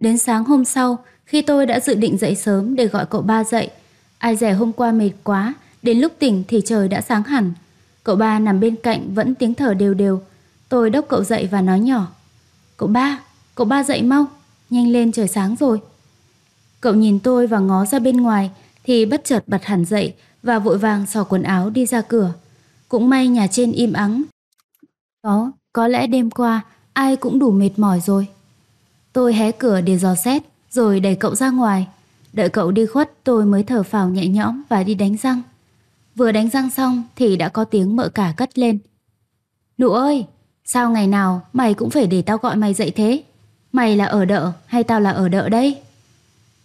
Đến sáng hôm sau, khi tôi đã dự định dậy sớm để gọi cậu ba dậy, ai rẻ hôm qua mệt quá, đến lúc tỉnh thì trời đã sáng hẳn. Cậu ba nằm bên cạnh vẫn tiếng thở đều đều. Tôi đốc cậu dậy và nói nhỏ. Cậu ba, cậu ba dậy mau, nhanh lên trời sáng rồi. Cậu nhìn tôi và ngó ra bên ngoài thì bất chợt bật hẳn dậy và vội vàng xỏ quần áo đi ra cửa. Cũng may nhà trên im ắng. có có lẽ đêm qua ai cũng đủ mệt mỏi rồi. Tôi hé cửa để dò xét, rồi đẩy cậu ra ngoài. Đợi cậu đi khuất tôi mới thở phào nhẹ nhõm và đi đánh răng. Vừa đánh răng xong thì đã có tiếng mợ cả cất lên. Nụ ơi, sao ngày nào mày cũng phải để tao gọi mày dậy thế? Mày là ở đợ hay tao là ở đợ đây?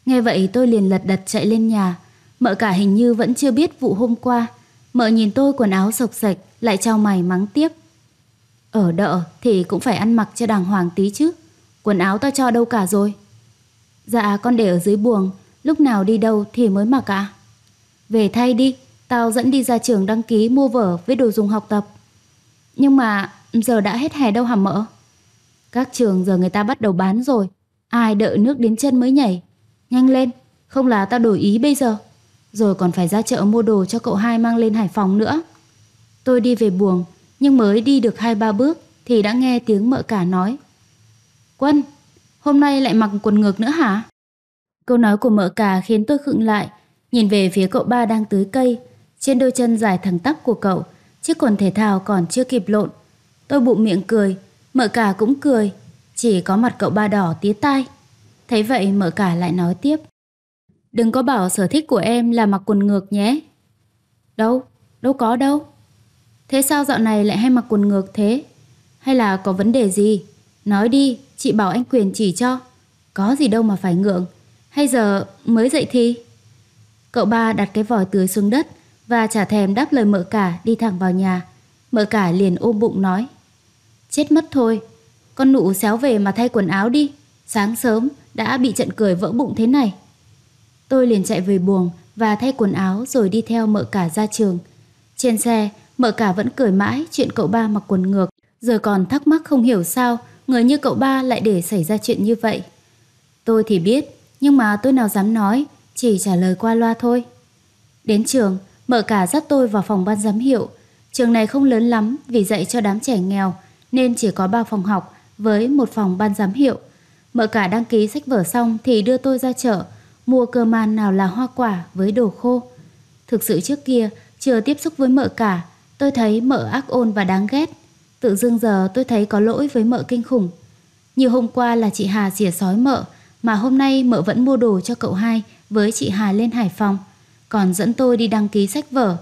Nghe vậy tôi liền lật đật chạy lên nhà. Mợ cả hình như vẫn chưa biết vụ hôm qua. Mợ nhìn tôi quần áo sộc sạch lại trao mày mắng tiếp. Ở đợ thì cũng phải ăn mặc cho đàng hoàng tí chứ. Quần áo tao cho đâu cả rồi Dạ con để ở dưới buồng Lúc nào đi đâu thì mới mặc ạ Về thay đi Tao dẫn đi ra trường đăng ký mua vở Với đồ dùng học tập Nhưng mà giờ đã hết hè đâu hả mỡ Các trường giờ người ta bắt đầu bán rồi Ai đợi nước đến chân mới nhảy Nhanh lên Không là tao đổi ý bây giờ Rồi còn phải ra chợ mua đồ cho cậu hai mang lên Hải Phòng nữa Tôi đi về buồng Nhưng mới đi được hai ba bước Thì đã nghe tiếng mợ cả nói Quân, hôm nay lại mặc quần ngược nữa hả? Câu nói của mợ Cà khiến tôi khựng lại, nhìn về phía cậu ba đang tưới cây. Trên đôi chân dài thẳng tắp của cậu, chiếc quần thể thao còn chưa kịp lộn. Tôi bụng miệng cười, mợ Cà cũng cười, chỉ có mặt cậu ba đỏ tía tai. Thấy vậy mợ Cà lại nói tiếp. Đừng có bảo sở thích của em là mặc quần ngược nhé. Đâu, đâu có đâu. Thế sao dạo này lại hay mặc quần ngược thế? Hay là có vấn đề gì? Nói đi, chị bảo anh Quyền chỉ cho. Có gì đâu mà phải ngượng. Hay giờ mới dậy thì? Cậu ba đặt cái vòi tưới xuống đất và chả thèm đáp lời mợ cả đi thẳng vào nhà. Mợ cả liền ôm bụng nói. Chết mất thôi, con nụ xéo về mà thay quần áo đi. Sáng sớm đã bị trận cười vỡ bụng thế này. Tôi liền chạy về buồng và thay quần áo rồi đi theo mợ cả ra trường. Trên xe, mợ cả vẫn cười mãi chuyện cậu ba mặc quần ngược, giờ còn thắc mắc không hiểu sao người như cậu ba lại để xảy ra chuyện như vậy. Tôi thì biết, nhưng mà tôi nào dám nói, chỉ trả lời qua loa thôi. Đến trường, mở cả dắt tôi vào phòng ban giám hiệu. Trường này không lớn lắm vì dạy cho đám trẻ nghèo nên chỉ có 3 phòng học với một phòng ban giám hiệu. Mở cả đăng ký sách vở xong thì đưa tôi ra chợ, mua cơ man nào là hoa quả với đồ khô. Thực sự trước kia, chưa tiếp xúc với mợ cả, tôi thấy mợ ác ôn và đáng ghét. Tự dưng giờ tôi thấy có lỗi với mợ kinh khủng. Như hôm qua là chị Hà xỉa sói mợ, mà hôm nay mợ vẫn mua đồ cho cậu hai với chị Hà lên Hải Phòng, còn dẫn tôi đi đăng ký sách vở.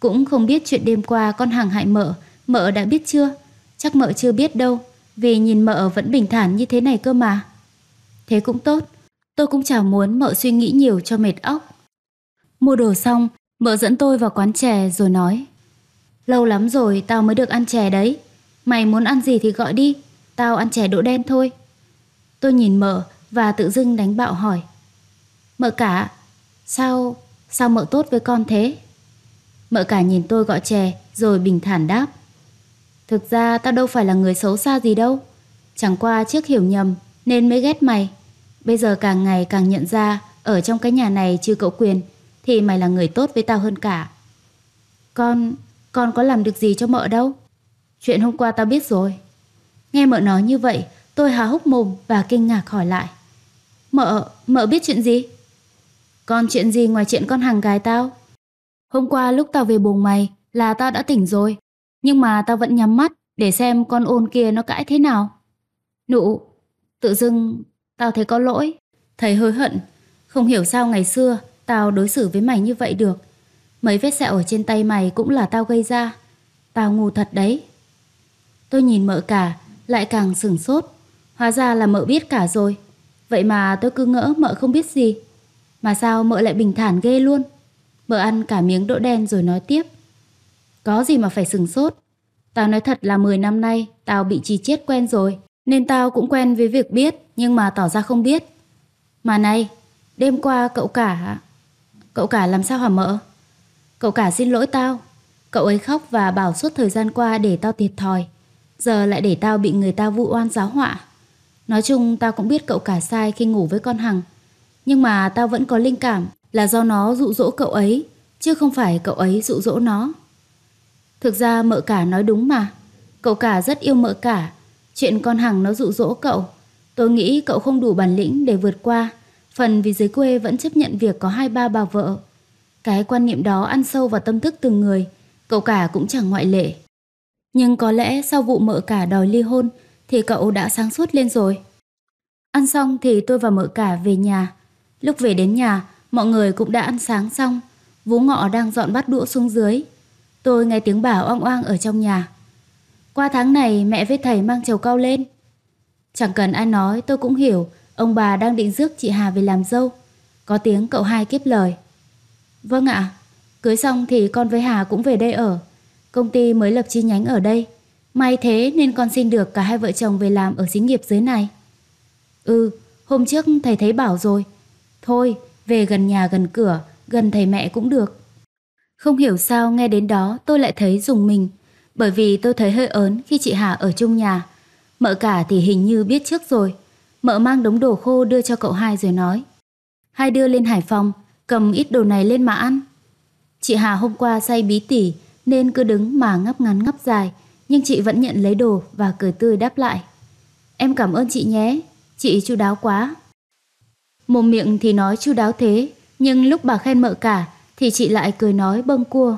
Cũng không biết chuyện đêm qua con hàng hại mợ, mợ đã biết chưa? Chắc mợ chưa biết đâu, vì nhìn mợ vẫn bình thản như thế này cơ mà. Thế cũng tốt, tôi cũng chả muốn mợ suy nghĩ nhiều cho mệt óc. Mua đồ xong, mợ dẫn tôi vào quán chè rồi nói Lâu lắm rồi tao mới được ăn chè đấy. Mày muốn ăn gì thì gọi đi, tao ăn chè đỗ đen thôi. Tôi nhìn mợ và tự dưng đánh bạo hỏi. Mợ cả, sao, sao mợ tốt với con thế? Mợ cả nhìn tôi gọi chè rồi bình thản đáp. Thực ra tao đâu phải là người xấu xa gì đâu. Chẳng qua trước hiểu nhầm nên mới ghét mày. Bây giờ càng ngày càng nhận ra ở trong cái nhà này trừ cậu quyền thì mày là người tốt với tao hơn cả. Con, con có làm được gì cho mợ đâu. Chuyện hôm qua tao biết rồi. Nghe mợ nói như vậy, tôi há hốc mồm và kinh ngạc hỏi lại. Mợ, mợ biết chuyện gì? còn chuyện gì ngoài chuyện con hàng gái tao? Hôm qua lúc tao về buồng mày là tao đã tỉnh rồi, nhưng mà tao vẫn nhắm mắt để xem con ôn kia nó cãi thế nào. Nụ, tự dưng tao thấy có lỗi, thấy hối hận, không hiểu sao ngày xưa tao đối xử với mày như vậy được. Mấy vết sẹo ở trên tay mày cũng là tao gây ra. Tao ngu thật đấy. Tôi nhìn mợ cả, lại càng sửng sốt. Hóa ra là mợ biết cả rồi. Vậy mà tôi cứ ngỡ mợ không biết gì. Mà sao mợ lại bình thản ghê luôn. Mợ ăn cả miếng đỗ đen rồi nói tiếp. Có gì mà phải sừng sốt. Tao nói thật là 10 năm nay tao bị chi chết quen rồi. Nên tao cũng quen với việc biết nhưng mà tỏ ra không biết. Mà này, đêm qua cậu cả... Cậu cả làm sao hả mợ? Cậu cả xin lỗi tao. Cậu ấy khóc và bảo suốt thời gian qua để tao thiệt thòi giờ lại để tao bị người ta vu oan giáo họa. Nói chung tao cũng biết cậu cả sai khi ngủ với con Hằng, nhưng mà tao vẫn có linh cảm là do nó dụ dỗ cậu ấy, chứ không phải cậu ấy dụ dỗ nó. Thực ra mợ cả nói đúng mà, cậu cả rất yêu mợ cả, chuyện con Hằng nó dụ dỗ cậu, tôi nghĩ cậu không đủ bản lĩnh để vượt qua, phần vì dưới quê vẫn chấp nhận việc có hai ba bà vợ. Cái quan niệm đó ăn sâu vào tâm thức từng người, cậu cả cũng chẳng ngoại lệ. Nhưng có lẽ sau vụ mợ cả đòi ly hôn thì cậu đã sáng suốt lên rồi. Ăn xong thì tôi và mợ cả về nhà. Lúc về đến nhà, mọi người cũng đã ăn sáng xong. Vú ngọ đang dọn bát đũa xuống dưới. Tôi nghe tiếng bà oang oang ở trong nhà. Qua tháng này mẹ với thầy mang chầu cao lên. Chẳng cần ai nói tôi cũng hiểu ông bà đang định rước chị Hà về làm dâu. Có tiếng cậu hai kiếp lời. Vâng ạ, cưới xong thì con với Hà cũng về đây ở công ty mới lập chi nhánh ở đây. May thế nên con xin được cả hai vợ chồng về làm ở xí nghiệp dưới này. Ừ, hôm trước thầy thấy bảo rồi. Thôi, về gần nhà gần cửa, gần thầy mẹ cũng được. Không hiểu sao nghe đến đó tôi lại thấy dùng mình, bởi vì tôi thấy hơi ớn khi chị Hà ở chung nhà. Mợ cả thì hình như biết trước rồi. Mợ mang đống đồ khô đưa cho cậu hai rồi nói. Hai đưa lên Hải Phòng, cầm ít đồ này lên mà ăn. Chị Hà hôm qua say bí tỉ nên cứ đứng mà ngắp ngắn ngắp dài, nhưng chị vẫn nhận lấy đồ và cười tươi đáp lại. Em cảm ơn chị nhé, chị chu đáo quá. Mồm miệng thì nói chu đáo thế, nhưng lúc bà khen mợ cả thì chị lại cười nói bâng cua.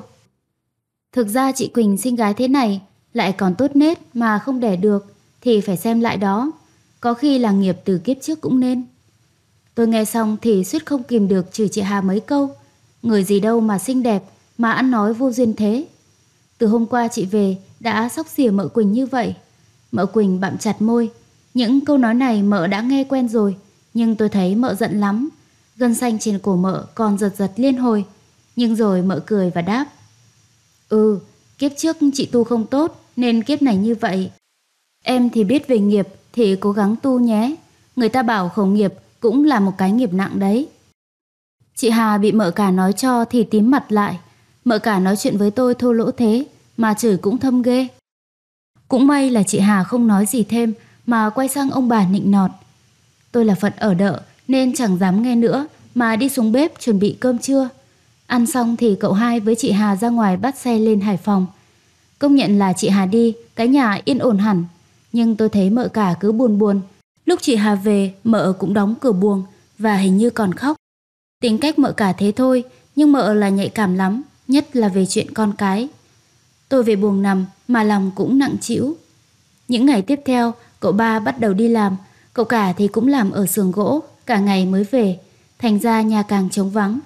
Thực ra chị Quỳnh sinh gái thế này lại còn tốt nết mà không đẻ được thì phải xem lại đó. Có khi là nghiệp từ kiếp trước cũng nên. Tôi nghe xong thì suýt không kìm được chửi chị Hà mấy câu. Người gì đâu mà xinh đẹp mà ăn nói vô duyên thế. Từ hôm qua chị về đã sóc xỉa mợ Quỳnh như vậy. Mợ Quỳnh bặm chặt môi. Những câu nói này mợ đã nghe quen rồi, nhưng tôi thấy mợ giận lắm. Gân xanh trên cổ mợ còn giật giật liên hồi. Nhưng rồi mợ cười và đáp. Ừ, kiếp trước chị tu không tốt nên kiếp này như vậy. Em thì biết về nghiệp thì cố gắng tu nhé. Người ta bảo khẩu nghiệp cũng là một cái nghiệp nặng đấy. Chị Hà bị mợ cả nói cho thì tím mặt lại. Mợ cả nói chuyện với tôi thô lỗ thế mà chửi cũng thâm ghê. Cũng may là chị Hà không nói gì thêm mà quay sang ông bà nịnh nọt. Tôi là phận ở đợ nên chẳng dám nghe nữa mà đi xuống bếp chuẩn bị cơm trưa. Ăn xong thì cậu hai với chị Hà ra ngoài bắt xe lên Hải Phòng. Công nhận là chị Hà đi, cái nhà yên ổn hẳn. Nhưng tôi thấy mợ cả cứ buồn buồn. Lúc chị Hà về, mợ cũng đóng cửa buồng và hình như còn khóc. Tính cách mợ cả thế thôi, nhưng mợ là nhạy cảm lắm, nhất là về chuyện con cái. Tôi về buồng nằm mà lòng cũng nặng chịu Những ngày tiếp theo, cậu ba bắt đầu đi làm, cậu cả thì cũng làm ở xưởng gỗ, cả ngày mới về, thành ra nhà càng trống vắng.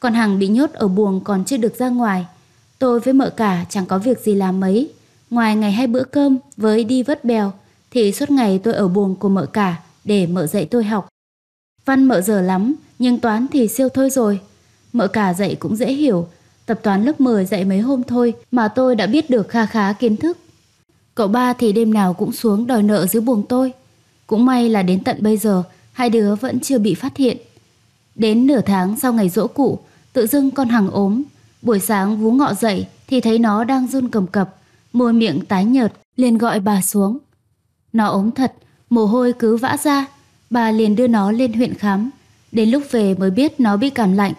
Còn Hằng bị nhốt ở buồng còn chưa được ra ngoài. Tôi với mợ cả chẳng có việc gì làm mấy, ngoài ngày hai bữa cơm với đi vớt bèo thì suốt ngày tôi ở buồng của mợ cả để mợ dạy tôi học. Văn mợ giờ lắm, nhưng toán thì siêu thôi rồi. Mợ cả dạy cũng dễ hiểu, Tập toán lớp 10 dạy mấy hôm thôi mà tôi đã biết được kha khá kiến thức. Cậu ba thì đêm nào cũng xuống đòi nợ dưới buồng tôi. Cũng may là đến tận bây giờ hai đứa vẫn chưa bị phát hiện. Đến nửa tháng sau ngày dỗ cụ, tự dưng con hằng ốm. Buổi sáng vú ngọ dậy thì thấy nó đang run cầm cập, môi miệng tái nhợt, liền gọi bà xuống. Nó ốm thật, mồ hôi cứ vã ra, bà liền đưa nó lên huyện khám. Đến lúc về mới biết nó bị cảm lạnh,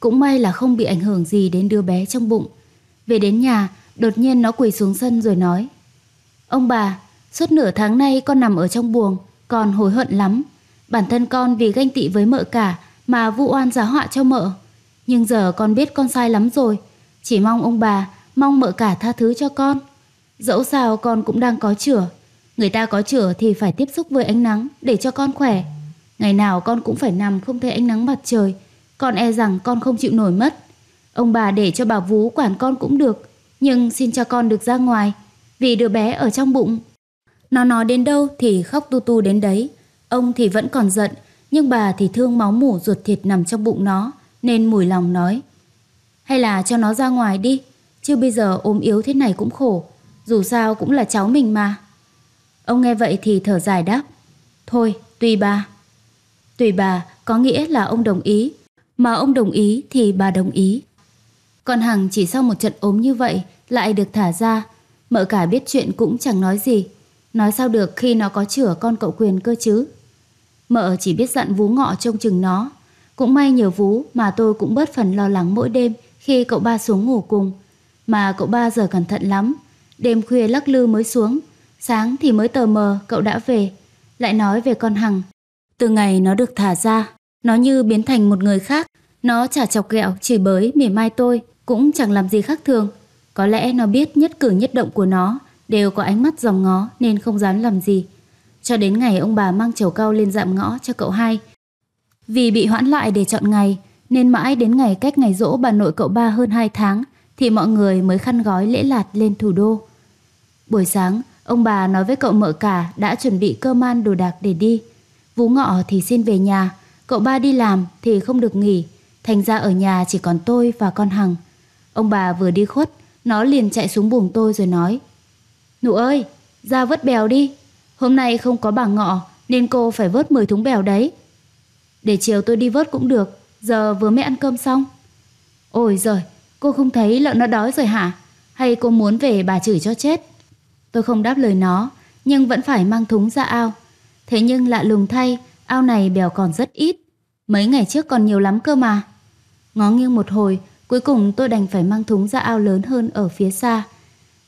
cũng may là không bị ảnh hưởng gì đến đứa bé trong bụng. Về đến nhà, đột nhiên nó quỳ xuống sân rồi nói. Ông bà, suốt nửa tháng nay con nằm ở trong buồng, còn hối hận lắm. Bản thân con vì ganh tị với mợ cả mà vu oan giá họa cho mợ. Nhưng giờ con biết con sai lắm rồi. Chỉ mong ông bà, mong mợ cả tha thứ cho con. Dẫu sao con cũng đang có chữa Người ta có chữa thì phải tiếp xúc với ánh nắng để cho con khỏe. Ngày nào con cũng phải nằm không thấy ánh nắng mặt trời con e rằng con không chịu nổi mất. Ông bà để cho bà Vú quản con cũng được, nhưng xin cho con được ra ngoài, vì đứa bé ở trong bụng. Nó nói đến đâu thì khóc tu tu đến đấy. Ông thì vẫn còn giận, nhưng bà thì thương máu mủ ruột thịt nằm trong bụng nó, nên mùi lòng nói. Hay là cho nó ra ngoài đi, chứ bây giờ ốm yếu thế này cũng khổ, dù sao cũng là cháu mình mà. Ông nghe vậy thì thở dài đáp. Thôi, tùy bà. Tùy bà có nghĩa là ông đồng ý, mà ông đồng ý thì bà đồng ý. còn Hằng chỉ sau một trận ốm như vậy lại được thả ra, mợ cả biết chuyện cũng chẳng nói gì. Nói sao được khi nó có chửa con cậu quyền cơ chứ. Mợ chỉ biết dặn vú ngọ trông chừng nó. Cũng may nhờ vú mà tôi cũng bớt phần lo lắng mỗi đêm khi cậu ba xuống ngủ cùng. Mà cậu ba giờ cẩn thận lắm. Đêm khuya lắc lư mới xuống. Sáng thì mới tờ mờ cậu đã về. Lại nói về con Hằng. Từ ngày nó được thả ra, nó như biến thành một người khác. Nó chả chọc ghẹo, chửi bới, mỉa mai tôi, cũng chẳng làm gì khác thường. Có lẽ nó biết nhất cử nhất động của nó đều có ánh mắt dòng ngó nên không dám làm gì. Cho đến ngày ông bà mang chầu cao lên dạm ngõ cho cậu hai. Vì bị hoãn lại để chọn ngày, nên mãi đến ngày cách ngày rỗ bà nội cậu ba hơn 2 tháng thì mọi người mới khăn gói lễ lạt lên thủ đô. Buổi sáng, ông bà nói với cậu mợ cả đã chuẩn bị cơ man đồ đạc để đi. Vú ngọ thì xin về nhà, Cậu ba đi làm thì không được nghỉ, thành ra ở nhà chỉ còn tôi và con Hằng. Ông bà vừa đi khuất, nó liền chạy xuống buồng tôi rồi nói. Nụ ơi, ra vớt bèo đi. Hôm nay không có bà ngọ nên cô phải vớt 10 thúng bèo đấy. Để chiều tôi đi vớt cũng được, giờ vừa mới ăn cơm xong. Ôi giời, cô không thấy lợn nó đói rồi hả? Hay cô muốn về bà chửi cho chết? Tôi không đáp lời nó, nhưng vẫn phải mang thúng ra ao. Thế nhưng lạ lùng thay, Ao này bèo còn rất ít, mấy ngày trước còn nhiều lắm cơ mà. Ngó nghiêng một hồi, cuối cùng tôi đành phải mang thúng ra ao lớn hơn ở phía xa.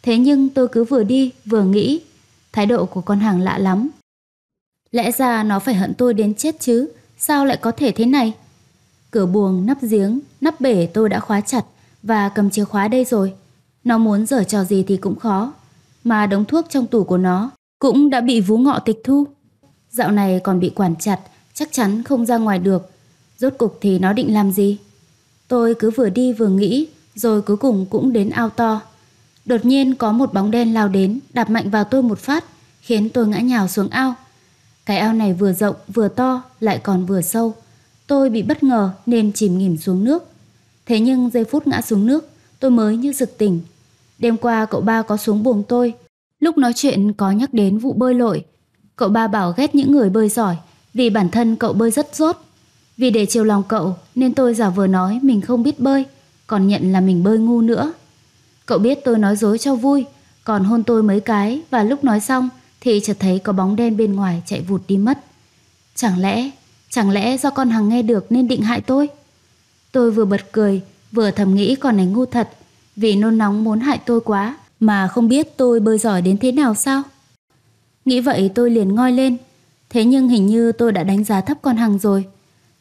Thế nhưng tôi cứ vừa đi vừa nghĩ, thái độ của con hàng lạ lắm. Lẽ ra nó phải hận tôi đến chết chứ, sao lại có thể thế này? Cửa buồng, nắp giếng, nắp bể tôi đã khóa chặt và cầm chìa khóa đây rồi. Nó muốn dở trò gì thì cũng khó, mà đống thuốc trong tủ của nó cũng đã bị vú ngọ tịch thu. Dạo này còn bị quản chặt, chắc chắn không ra ngoài được. Rốt cục thì nó định làm gì? Tôi cứ vừa đi vừa nghĩ, rồi cuối cùng cũng đến ao to. Đột nhiên có một bóng đen lao đến, đạp mạnh vào tôi một phát, khiến tôi ngã nhào xuống ao. Cái ao này vừa rộng, vừa to, lại còn vừa sâu. Tôi bị bất ngờ nên chìm nghỉm xuống nước. Thế nhưng giây phút ngã xuống nước, tôi mới như rực tỉnh. Đêm qua cậu ba có xuống buồng tôi. Lúc nói chuyện có nhắc đến vụ bơi lội, Cậu ba bảo ghét những người bơi giỏi vì bản thân cậu bơi rất rốt. Vì để chiều lòng cậu nên tôi giả vờ nói mình không biết bơi, còn nhận là mình bơi ngu nữa. Cậu biết tôi nói dối cho vui, còn hôn tôi mấy cái và lúc nói xong thì chợt thấy có bóng đen bên ngoài chạy vụt đi mất. Chẳng lẽ, chẳng lẽ do con Hằng nghe được nên định hại tôi? Tôi vừa bật cười, vừa thầm nghĩ con này ngu thật, vì nôn nóng muốn hại tôi quá mà không biết tôi bơi giỏi đến thế nào sao? Nghĩ vậy tôi liền ngoi lên. Thế nhưng hình như tôi đã đánh giá thấp con hàng rồi.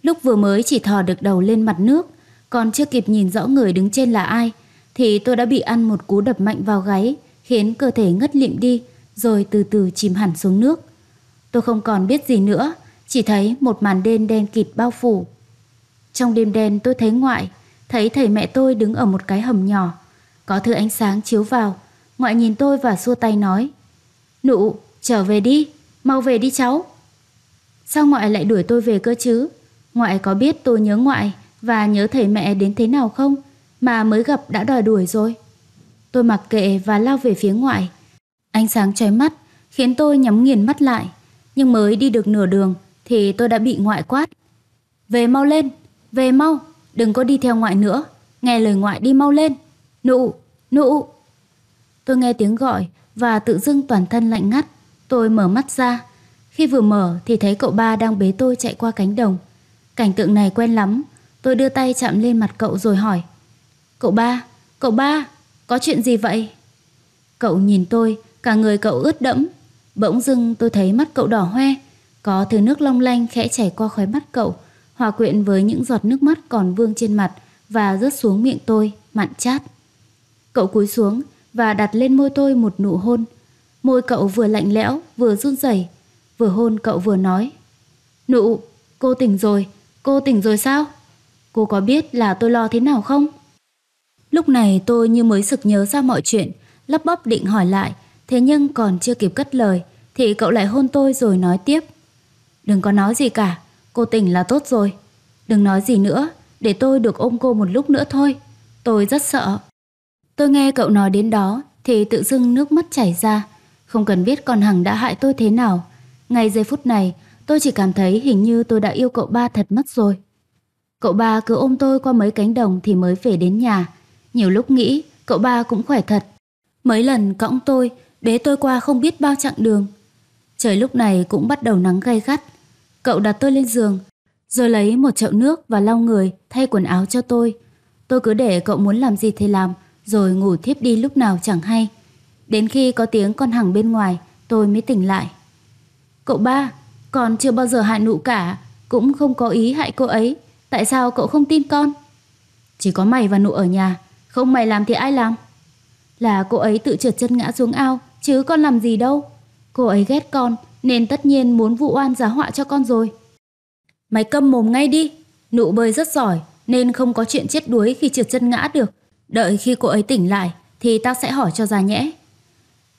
Lúc vừa mới chỉ thò được đầu lên mặt nước, còn chưa kịp nhìn rõ người đứng trên là ai, thì tôi đã bị ăn một cú đập mạnh vào gáy, khiến cơ thể ngất lịm đi, rồi từ từ chìm hẳn xuống nước. Tôi không còn biết gì nữa, chỉ thấy một màn đen đen kịt bao phủ. Trong đêm đen tôi thấy ngoại, thấy thầy mẹ tôi đứng ở một cái hầm nhỏ. Có thứ ánh sáng chiếu vào, ngoại nhìn tôi và xua tay nói. Nụ, Trở về đi, mau về đi cháu. Sao ngoại lại đuổi tôi về cơ chứ? Ngoại có biết tôi nhớ ngoại và nhớ thầy mẹ đến thế nào không? Mà mới gặp đã đòi đuổi rồi. Tôi mặc kệ và lao về phía ngoại. Ánh sáng chói mắt khiến tôi nhắm nghiền mắt lại. Nhưng mới đi được nửa đường thì tôi đã bị ngoại quát. Về mau lên, về mau, đừng có đi theo ngoại nữa. Nghe lời ngoại đi mau lên. Nụ, nụ. Tôi nghe tiếng gọi và tự dưng toàn thân lạnh ngắt. Tôi mở mắt ra. Khi vừa mở thì thấy cậu ba đang bế tôi chạy qua cánh đồng. Cảnh tượng này quen lắm. Tôi đưa tay chạm lên mặt cậu rồi hỏi. Cậu ba, cậu ba, có chuyện gì vậy? Cậu nhìn tôi, cả người cậu ướt đẫm. Bỗng dưng tôi thấy mắt cậu đỏ hoe. Có thứ nước long lanh khẽ chảy qua khóe mắt cậu, hòa quyện với những giọt nước mắt còn vương trên mặt và rớt xuống miệng tôi, mặn chát. Cậu cúi xuống và đặt lên môi tôi một nụ hôn, Môi cậu vừa lạnh lẽo, vừa run rẩy, vừa hôn cậu vừa nói. Nụ, cô tỉnh rồi, cô tỉnh rồi sao? Cô có biết là tôi lo thế nào không? Lúc này tôi như mới sực nhớ ra mọi chuyện, lắp bắp định hỏi lại, thế nhưng còn chưa kịp cất lời, thì cậu lại hôn tôi rồi nói tiếp. Đừng có nói gì cả, cô tỉnh là tốt rồi. Đừng nói gì nữa, để tôi được ôm cô một lúc nữa thôi. Tôi rất sợ. Tôi nghe cậu nói đến đó thì tự dưng nước mắt chảy ra, không cần biết con Hằng đã hại tôi thế nào. Ngay giây phút này, tôi chỉ cảm thấy hình như tôi đã yêu cậu ba thật mất rồi. Cậu ba cứ ôm tôi qua mấy cánh đồng thì mới về đến nhà. Nhiều lúc nghĩ, cậu ba cũng khỏe thật. Mấy lần cõng tôi, bế tôi qua không biết bao chặng đường. Trời lúc này cũng bắt đầu nắng gay gắt. Cậu đặt tôi lên giường, rồi lấy một chậu nước và lau người, thay quần áo cho tôi. Tôi cứ để cậu muốn làm gì thì làm, rồi ngủ thiếp đi lúc nào chẳng hay. Đến khi có tiếng con hằng bên ngoài, tôi mới tỉnh lại. Cậu ba, con chưa bao giờ hại nụ cả, cũng không có ý hại cô ấy. Tại sao cậu không tin con? Chỉ có mày và nụ ở nhà, không mày làm thì ai làm? Là cô ấy tự trượt chân ngã xuống ao, chứ con làm gì đâu. Cô ấy ghét con, nên tất nhiên muốn vụ oan giá họa cho con rồi. Mày câm mồm ngay đi, nụ bơi rất giỏi, nên không có chuyện chết đuối khi trượt chân ngã được. Đợi khi cô ấy tỉnh lại, thì tao sẽ hỏi cho ra nhẽ.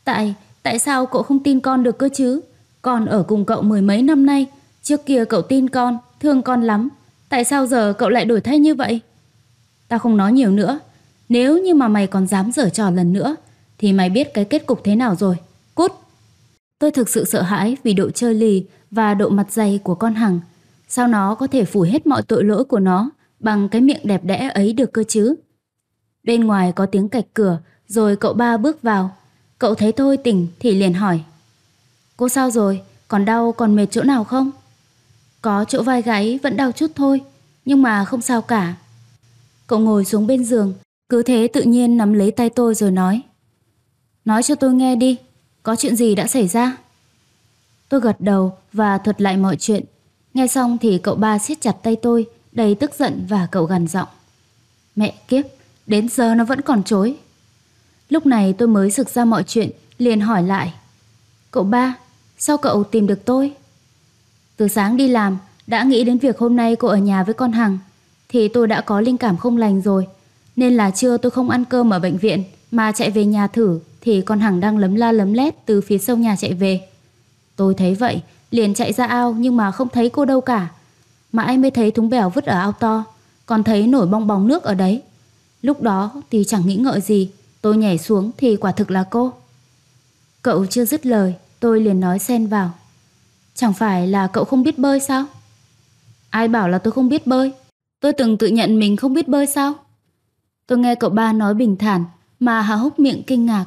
Tại, tại sao cậu không tin con được cơ chứ? Con ở cùng cậu mười mấy năm nay, trước kia cậu tin con, thương con lắm. Tại sao giờ cậu lại đổi thay như vậy? Tao không nói nhiều nữa. Nếu như mà mày còn dám dở trò lần nữa, thì mày biết cái kết cục thế nào rồi. Cút! Tôi thực sự sợ hãi vì độ chơi lì và độ mặt dày của con Hằng. Sao nó có thể phủ hết mọi tội lỗi của nó bằng cái miệng đẹp đẽ ấy được cơ chứ? Bên ngoài có tiếng cạch cửa, rồi cậu ba bước vào Cậu thấy tôi tỉnh thì liền hỏi Cô sao rồi? Còn đau còn mệt chỗ nào không? Có chỗ vai gáy vẫn đau chút thôi Nhưng mà không sao cả Cậu ngồi xuống bên giường Cứ thế tự nhiên nắm lấy tay tôi rồi nói Nói cho tôi nghe đi Có chuyện gì đã xảy ra? Tôi gật đầu và thuật lại mọi chuyện Nghe xong thì cậu ba siết chặt tay tôi Đầy tức giận và cậu gằn giọng Mẹ kiếp Đến giờ nó vẫn còn chối Lúc này tôi mới rực ra mọi chuyện, liền hỏi lại. Cậu ba, sao cậu tìm được tôi? Từ sáng đi làm, đã nghĩ đến việc hôm nay cô ở nhà với con Hằng, thì tôi đã có linh cảm không lành rồi. Nên là trưa tôi không ăn cơm ở bệnh viện, mà chạy về nhà thử, thì con Hằng đang lấm la lấm lét từ phía sông nhà chạy về. Tôi thấy vậy, liền chạy ra ao nhưng mà không thấy cô đâu cả. Mãi mới thấy thúng bèo vứt ở ao to, còn thấy nổi bong bóng nước ở đấy. Lúc đó thì chẳng nghĩ ngợi gì, Tôi nhảy xuống thì quả thực là cô. Cậu chưa dứt lời, tôi liền nói xen vào. Chẳng phải là cậu không biết bơi sao? Ai bảo là tôi không biết bơi? Tôi từng tự nhận mình không biết bơi sao? Tôi nghe cậu ba nói bình thản mà há hốc miệng kinh ngạc.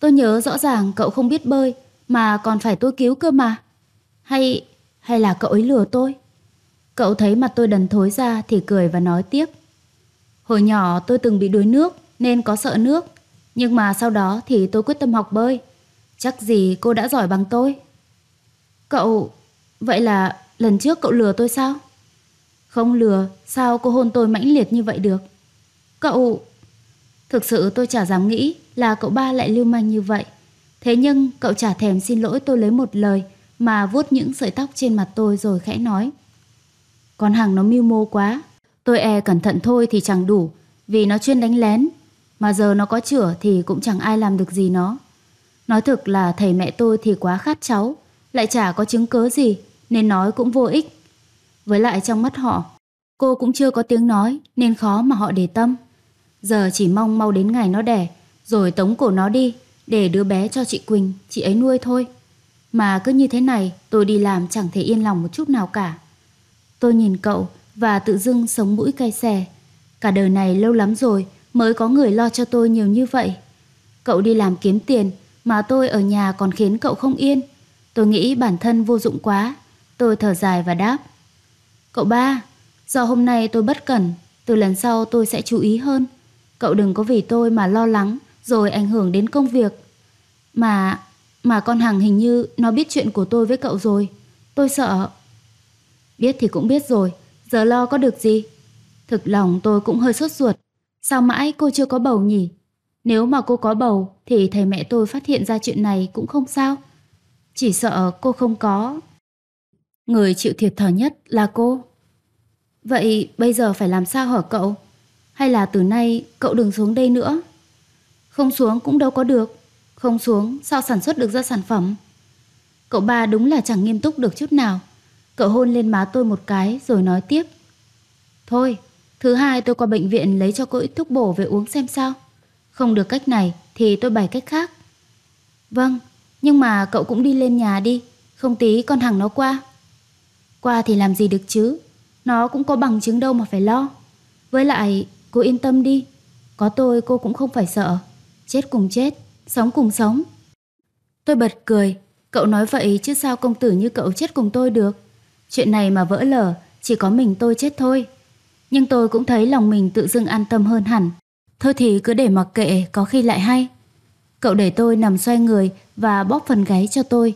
Tôi nhớ rõ ràng cậu không biết bơi mà còn phải tôi cứu cơ mà. Hay hay là cậu ấy lừa tôi? Cậu thấy mặt tôi đần thối ra thì cười và nói tiếp. Hồi nhỏ tôi từng bị đuối nước nên có sợ nước. Nhưng mà sau đó thì tôi quyết tâm học bơi. Chắc gì cô đã giỏi bằng tôi. Cậu... Vậy là lần trước cậu lừa tôi sao? Không lừa, sao cô hôn tôi mãnh liệt như vậy được? Cậu... Thực sự tôi chả dám nghĩ là cậu ba lại lưu manh như vậy. Thế nhưng cậu chả thèm xin lỗi tôi lấy một lời mà vuốt những sợi tóc trên mặt tôi rồi khẽ nói. Con hàng nó mưu mô quá, tôi e cẩn thận thôi thì chẳng đủ vì nó chuyên đánh lén mà giờ nó có chữa thì cũng chẳng ai làm được gì nó. Nói thực là thầy mẹ tôi thì quá khát cháu, lại chả có chứng cớ gì, nên nói cũng vô ích. Với lại trong mắt họ, cô cũng chưa có tiếng nói nên khó mà họ để tâm. Giờ chỉ mong mau đến ngày nó đẻ, rồi tống cổ nó đi, để đứa bé cho chị Quỳnh, chị ấy nuôi thôi. Mà cứ như thế này, tôi đi làm chẳng thể yên lòng một chút nào cả. Tôi nhìn cậu và tự dưng sống mũi cay xè. Cả đời này lâu lắm rồi mới có người lo cho tôi nhiều như vậy. Cậu đi làm kiếm tiền mà tôi ở nhà còn khiến cậu không yên. Tôi nghĩ bản thân vô dụng quá. Tôi thở dài và đáp. Cậu ba, do hôm nay tôi bất cẩn, từ lần sau tôi sẽ chú ý hơn. Cậu đừng có vì tôi mà lo lắng rồi ảnh hưởng đến công việc. Mà, mà con Hằng hình như nó biết chuyện của tôi với cậu rồi. Tôi sợ. Biết thì cũng biết rồi, giờ lo có được gì. Thực lòng tôi cũng hơi sốt ruột Sao mãi cô chưa có bầu nhỉ? Nếu mà cô có bầu thì thầy mẹ tôi phát hiện ra chuyện này cũng không sao. Chỉ sợ cô không có. Người chịu thiệt thòi nhất là cô. Vậy bây giờ phải làm sao hỏi cậu? Hay là từ nay cậu đừng xuống đây nữa? Không xuống cũng đâu có được. Không xuống sao sản xuất được ra sản phẩm? Cậu ba đúng là chẳng nghiêm túc được chút nào. Cậu hôn lên má tôi một cái rồi nói tiếp. Thôi, Thứ hai tôi qua bệnh viện lấy cho cô ít thuốc bổ về uống xem sao. Không được cách này thì tôi bày cách khác. Vâng, nhưng mà cậu cũng đi lên nhà đi, không tí con hằng nó qua. Qua thì làm gì được chứ, nó cũng có bằng chứng đâu mà phải lo. Với lại, cô yên tâm đi, có tôi cô cũng không phải sợ. Chết cùng chết, sống cùng sống. Tôi bật cười, cậu nói vậy chứ sao công tử như cậu chết cùng tôi được. Chuyện này mà vỡ lở, chỉ có mình tôi chết thôi nhưng tôi cũng thấy lòng mình tự dưng an tâm hơn hẳn. Thôi thì cứ để mặc kệ, có khi lại hay. Cậu để tôi nằm xoay người và bóp phần gáy cho tôi.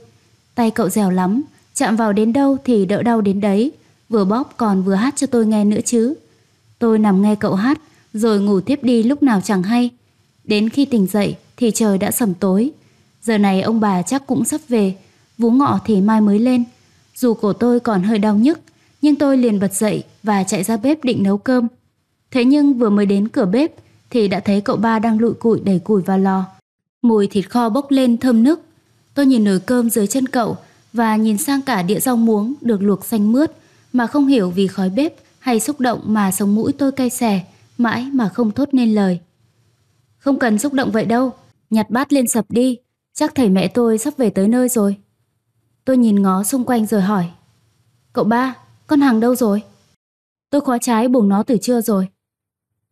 Tay cậu dẻo lắm, chạm vào đến đâu thì đỡ đau đến đấy. Vừa bóp còn vừa hát cho tôi nghe nữa chứ. Tôi nằm nghe cậu hát, rồi ngủ tiếp đi lúc nào chẳng hay. Đến khi tỉnh dậy thì trời đã sầm tối. Giờ này ông bà chắc cũng sắp về, vú ngọ thì mai mới lên. Dù cổ tôi còn hơi đau nhức, nhưng tôi liền bật dậy và chạy ra bếp định nấu cơm. Thế nhưng vừa mới đến cửa bếp thì đã thấy cậu ba đang lụi củi đẩy củi vào lò. Mùi thịt kho bốc lên thơm nức. Tôi nhìn nồi cơm dưới chân cậu và nhìn sang cả đĩa rau muống được luộc xanh mướt mà không hiểu vì khói bếp hay xúc động mà sống mũi tôi cay xè, mãi mà không thốt nên lời. Không cần xúc động vậy đâu, nhặt bát lên sập đi, chắc thầy mẹ tôi sắp về tới nơi rồi. Tôi nhìn ngó xung quanh rồi hỏi. Cậu ba, con hàng đâu rồi? Tôi khóa trái buồng nó từ trưa rồi.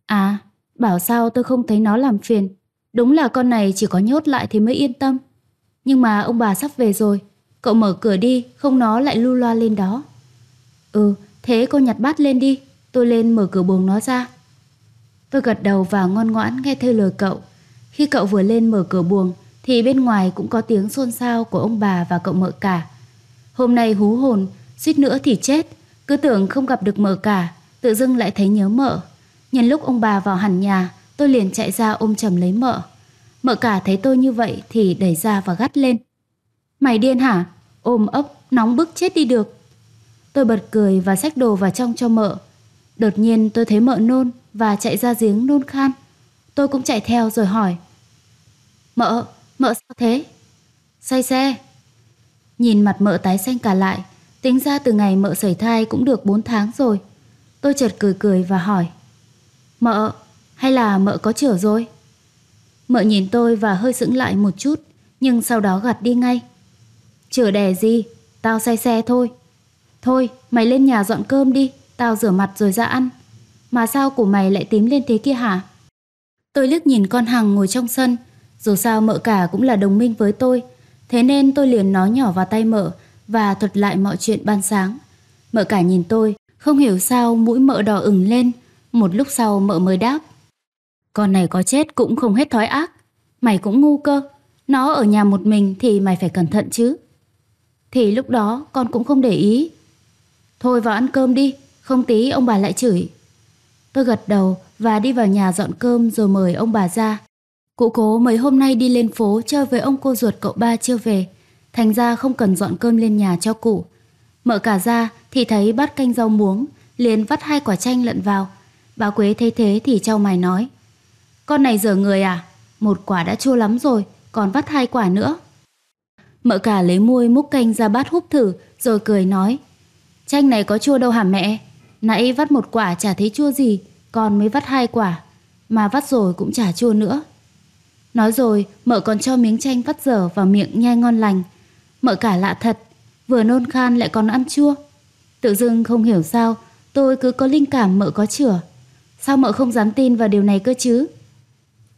À, bảo sao tôi không thấy nó làm phiền. Đúng là con này chỉ có nhốt lại thì mới yên tâm. Nhưng mà ông bà sắp về rồi. Cậu mở cửa đi, không nó lại lu loa lên đó. Ừ, thế cô nhặt bát lên đi. Tôi lên mở cửa buồng nó ra. Tôi gật đầu và ngoan ngoãn nghe theo lời cậu. Khi cậu vừa lên mở cửa buồng thì bên ngoài cũng có tiếng xôn xao của ông bà và cậu mợ cả. Hôm nay hú hồn, suýt nữa thì chết cứ tưởng không gặp được mợ cả, tự dưng lại thấy nhớ mợ. Nhân lúc ông bà vào hẳn nhà, tôi liền chạy ra ôm chầm lấy mợ. Mợ cả thấy tôi như vậy thì đẩy ra và gắt lên. Mày điên hả? Ôm ấp, nóng bức chết đi được. Tôi bật cười và xách đồ vào trong cho mợ. Đột nhiên tôi thấy mợ nôn và chạy ra giếng nôn khan. Tôi cũng chạy theo rồi hỏi. Mợ, mợ sao thế? Say xe. Nhìn mặt mợ tái xanh cả lại, Tính ra từ ngày mợ sẩy thai cũng được 4 tháng rồi. Tôi chợt cười cười và hỏi. Mợ, hay là mợ có chữa rồi? Mợ nhìn tôi và hơi sững lại một chút, nhưng sau đó gạt đi ngay. Chữa đẻ gì, tao say xe thôi. Thôi, mày lên nhà dọn cơm đi, tao rửa mặt rồi ra ăn. Mà sao của mày lại tím lên thế kia hả? Tôi liếc nhìn con Hằng ngồi trong sân, dù sao mợ cả cũng là đồng minh với tôi, thế nên tôi liền nói nhỏ vào tay mợ và thuật lại mọi chuyện ban sáng. Mợ cả nhìn tôi, không hiểu sao mũi mợ đỏ ửng lên, một lúc sau mợ mới đáp. Con này có chết cũng không hết thói ác, mày cũng ngu cơ, nó ở nhà một mình thì mày phải cẩn thận chứ. Thì lúc đó con cũng không để ý. Thôi vào ăn cơm đi, không tí ông bà lại chửi. Tôi gật đầu và đi vào nhà dọn cơm rồi mời ông bà ra. Cụ cố mấy hôm nay đi lên phố chơi với ông cô ruột cậu ba chưa về thành ra không cần dọn cơm lên nhà cho cụ. Mở cả ra thì thấy bát canh rau muống, liền vắt hai quả chanh lận vào. Bà Quế thấy thế thì trao mày nói. Con này dở người à? Một quả đã chua lắm rồi, còn vắt hai quả nữa. Mợ cả lấy muôi múc canh ra bát húp thử rồi cười nói. Chanh này có chua đâu hả mẹ? Nãy vắt một quả chả thấy chua gì, còn mới vắt hai quả. Mà vắt rồi cũng chả chua nữa. Nói rồi, mợ còn cho miếng chanh vắt dở vào miệng nhai ngon lành mợ cả lạ thật, vừa nôn khan lại còn ăn chua. Tự dưng không hiểu sao, tôi cứ có linh cảm mợ có chữa, Sao mợ không dám tin vào điều này cơ chứ?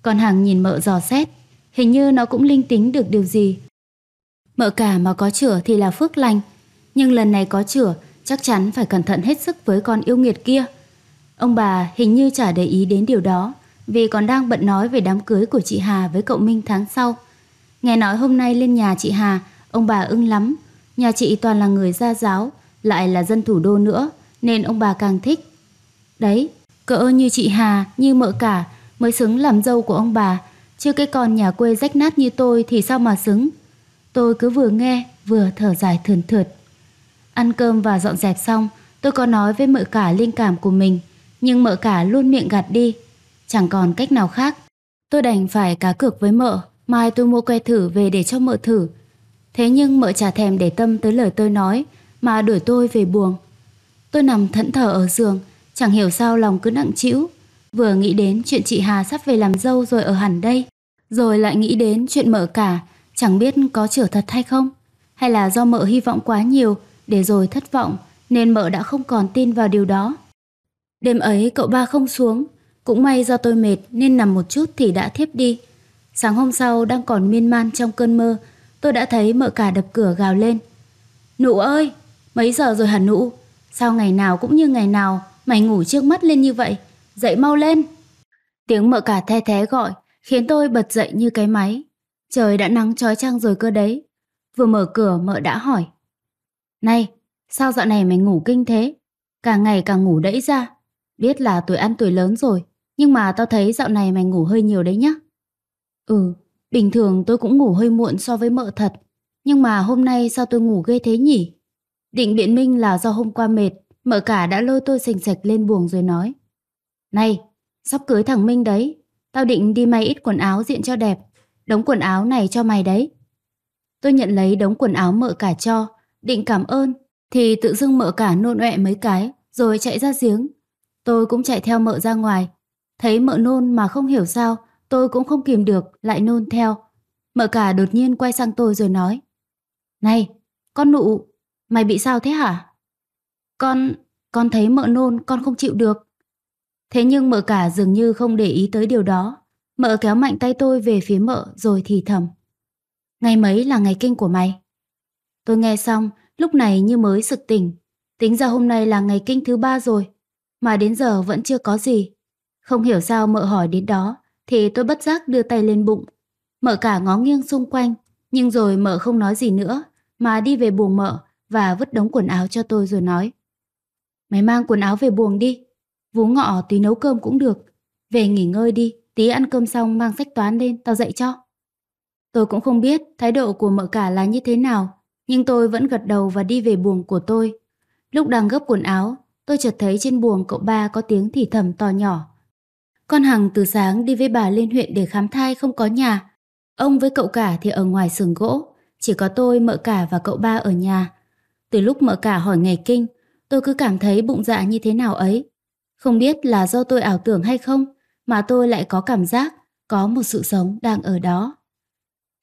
Con hàng nhìn mợ dò xét, hình như nó cũng linh tính được điều gì. Mợ cả mà có chữa thì là phước lành, nhưng lần này có chữa chắc chắn phải cẩn thận hết sức với con yêu nghiệt kia. Ông bà hình như chả để ý đến điều đó vì còn đang bận nói về đám cưới của chị Hà với cậu Minh tháng sau. Nghe nói hôm nay lên nhà chị Hà Ông bà ưng lắm, nhà chị toàn là người gia giáo, lại là dân thủ đô nữa, nên ông bà càng thích. Đấy, cỡ như chị Hà, như mợ cả, mới xứng làm dâu của ông bà, chứ cái con nhà quê rách nát như tôi thì sao mà xứng. Tôi cứ vừa nghe, vừa thở dài thườn thượt. Ăn cơm và dọn dẹp xong, tôi có nói với mợ cả linh cảm của mình, nhưng mợ cả luôn miệng gạt đi. Chẳng còn cách nào khác. Tôi đành phải cá cược với mợ, mai tôi mua que thử về để cho mợ thử, Thế nhưng mợ chả thèm để tâm tới lời tôi nói mà đuổi tôi về buồng. Tôi nằm thẫn thờ ở giường, chẳng hiểu sao lòng cứ nặng trĩu. Vừa nghĩ đến chuyện chị Hà sắp về làm dâu rồi ở hẳn đây, rồi lại nghĩ đến chuyện mợ cả, chẳng biết có trở thật hay không. Hay là do mợ hy vọng quá nhiều để rồi thất vọng nên mợ đã không còn tin vào điều đó. Đêm ấy cậu ba không xuống, cũng may do tôi mệt nên nằm một chút thì đã thiếp đi. Sáng hôm sau đang còn miên man trong cơn mơ tôi đã thấy mợ cả đập cửa gào lên. Nụ ơi, mấy giờ rồi hả nụ? Sao ngày nào cũng như ngày nào, mày ngủ trước mắt lên như vậy? Dậy mau lên! Tiếng mợ cả the thé gọi, khiến tôi bật dậy như cái máy. Trời đã nắng trói trăng rồi cơ đấy. Vừa mở cửa mợ đã hỏi. Này, sao dạo này mày ngủ kinh thế? Càng ngày càng ngủ đẫy ra. Biết là tuổi ăn tuổi lớn rồi, nhưng mà tao thấy dạo này mày ngủ hơi nhiều đấy nhá. Ừ, Bình thường tôi cũng ngủ hơi muộn so với mợ thật, nhưng mà hôm nay sao tôi ngủ ghê thế nhỉ? Định biện minh là do hôm qua mệt, mợ cả đã lôi tôi sành sạch lên buồng rồi nói. Này, sắp cưới thằng Minh đấy, tao định đi may ít quần áo diện cho đẹp, đống quần áo này cho mày đấy. Tôi nhận lấy đống quần áo mợ cả cho, định cảm ơn, thì tự dưng mợ cả nôn ọe mấy cái, rồi chạy ra giếng. Tôi cũng chạy theo mợ ra ngoài, thấy mợ nôn mà không hiểu sao, Tôi cũng không kìm được, lại nôn theo. Mợ cả đột nhiên quay sang tôi rồi nói. Này, con nụ, mày bị sao thế hả? Con, con thấy mợ nôn, con không chịu được. Thế nhưng mợ cả dường như không để ý tới điều đó. Mợ kéo mạnh tay tôi về phía mợ rồi thì thầm. Ngày mấy là ngày kinh của mày? Tôi nghe xong, lúc này như mới sực tỉnh. Tính ra hôm nay là ngày kinh thứ ba rồi, mà đến giờ vẫn chưa có gì. Không hiểu sao mợ hỏi đến đó, thì tôi bất giác đưa tay lên bụng. Mở cả ngó nghiêng xung quanh, nhưng rồi mở không nói gì nữa, mà đi về buồng mở và vứt đống quần áo cho tôi rồi nói. Mày mang quần áo về buồng đi, vú ngọ tí nấu cơm cũng được. Về nghỉ ngơi đi, tí ăn cơm xong mang sách toán lên, tao dạy cho. Tôi cũng không biết thái độ của mợ cả là như thế nào, nhưng tôi vẫn gật đầu và đi về buồng của tôi. Lúc đang gấp quần áo, tôi chợt thấy trên buồng cậu ba có tiếng thì thầm to nhỏ. Con Hằng từ sáng đi với bà lên huyện để khám thai không có nhà. Ông với cậu cả thì ở ngoài sườn gỗ, chỉ có tôi, mợ cả và cậu ba ở nhà. Từ lúc mợ cả hỏi ngày kinh, tôi cứ cảm thấy bụng dạ như thế nào ấy. Không biết là do tôi ảo tưởng hay không, mà tôi lại có cảm giác có một sự sống đang ở đó.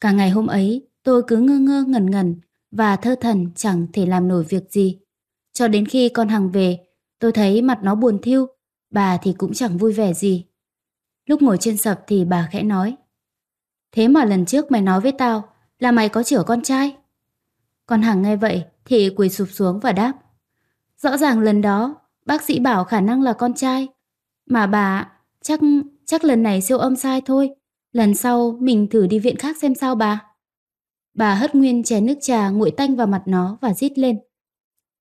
Cả ngày hôm ấy, tôi cứ ngơ ngơ ngẩn ngẩn và thơ thần chẳng thể làm nổi việc gì. Cho đến khi con Hằng về, tôi thấy mặt nó buồn thiêu, bà thì cũng chẳng vui vẻ gì. Lúc ngồi trên sập thì bà khẽ nói Thế mà lần trước mày nói với tao Là mày có chữa con trai Còn Hằng nghe vậy Thì quỳ sụp xuống và đáp Rõ ràng lần đó Bác sĩ bảo khả năng là con trai Mà bà chắc chắc lần này siêu âm sai thôi Lần sau mình thử đi viện khác xem sao bà Bà hất nguyên chén nước trà nguội tanh vào mặt nó và rít lên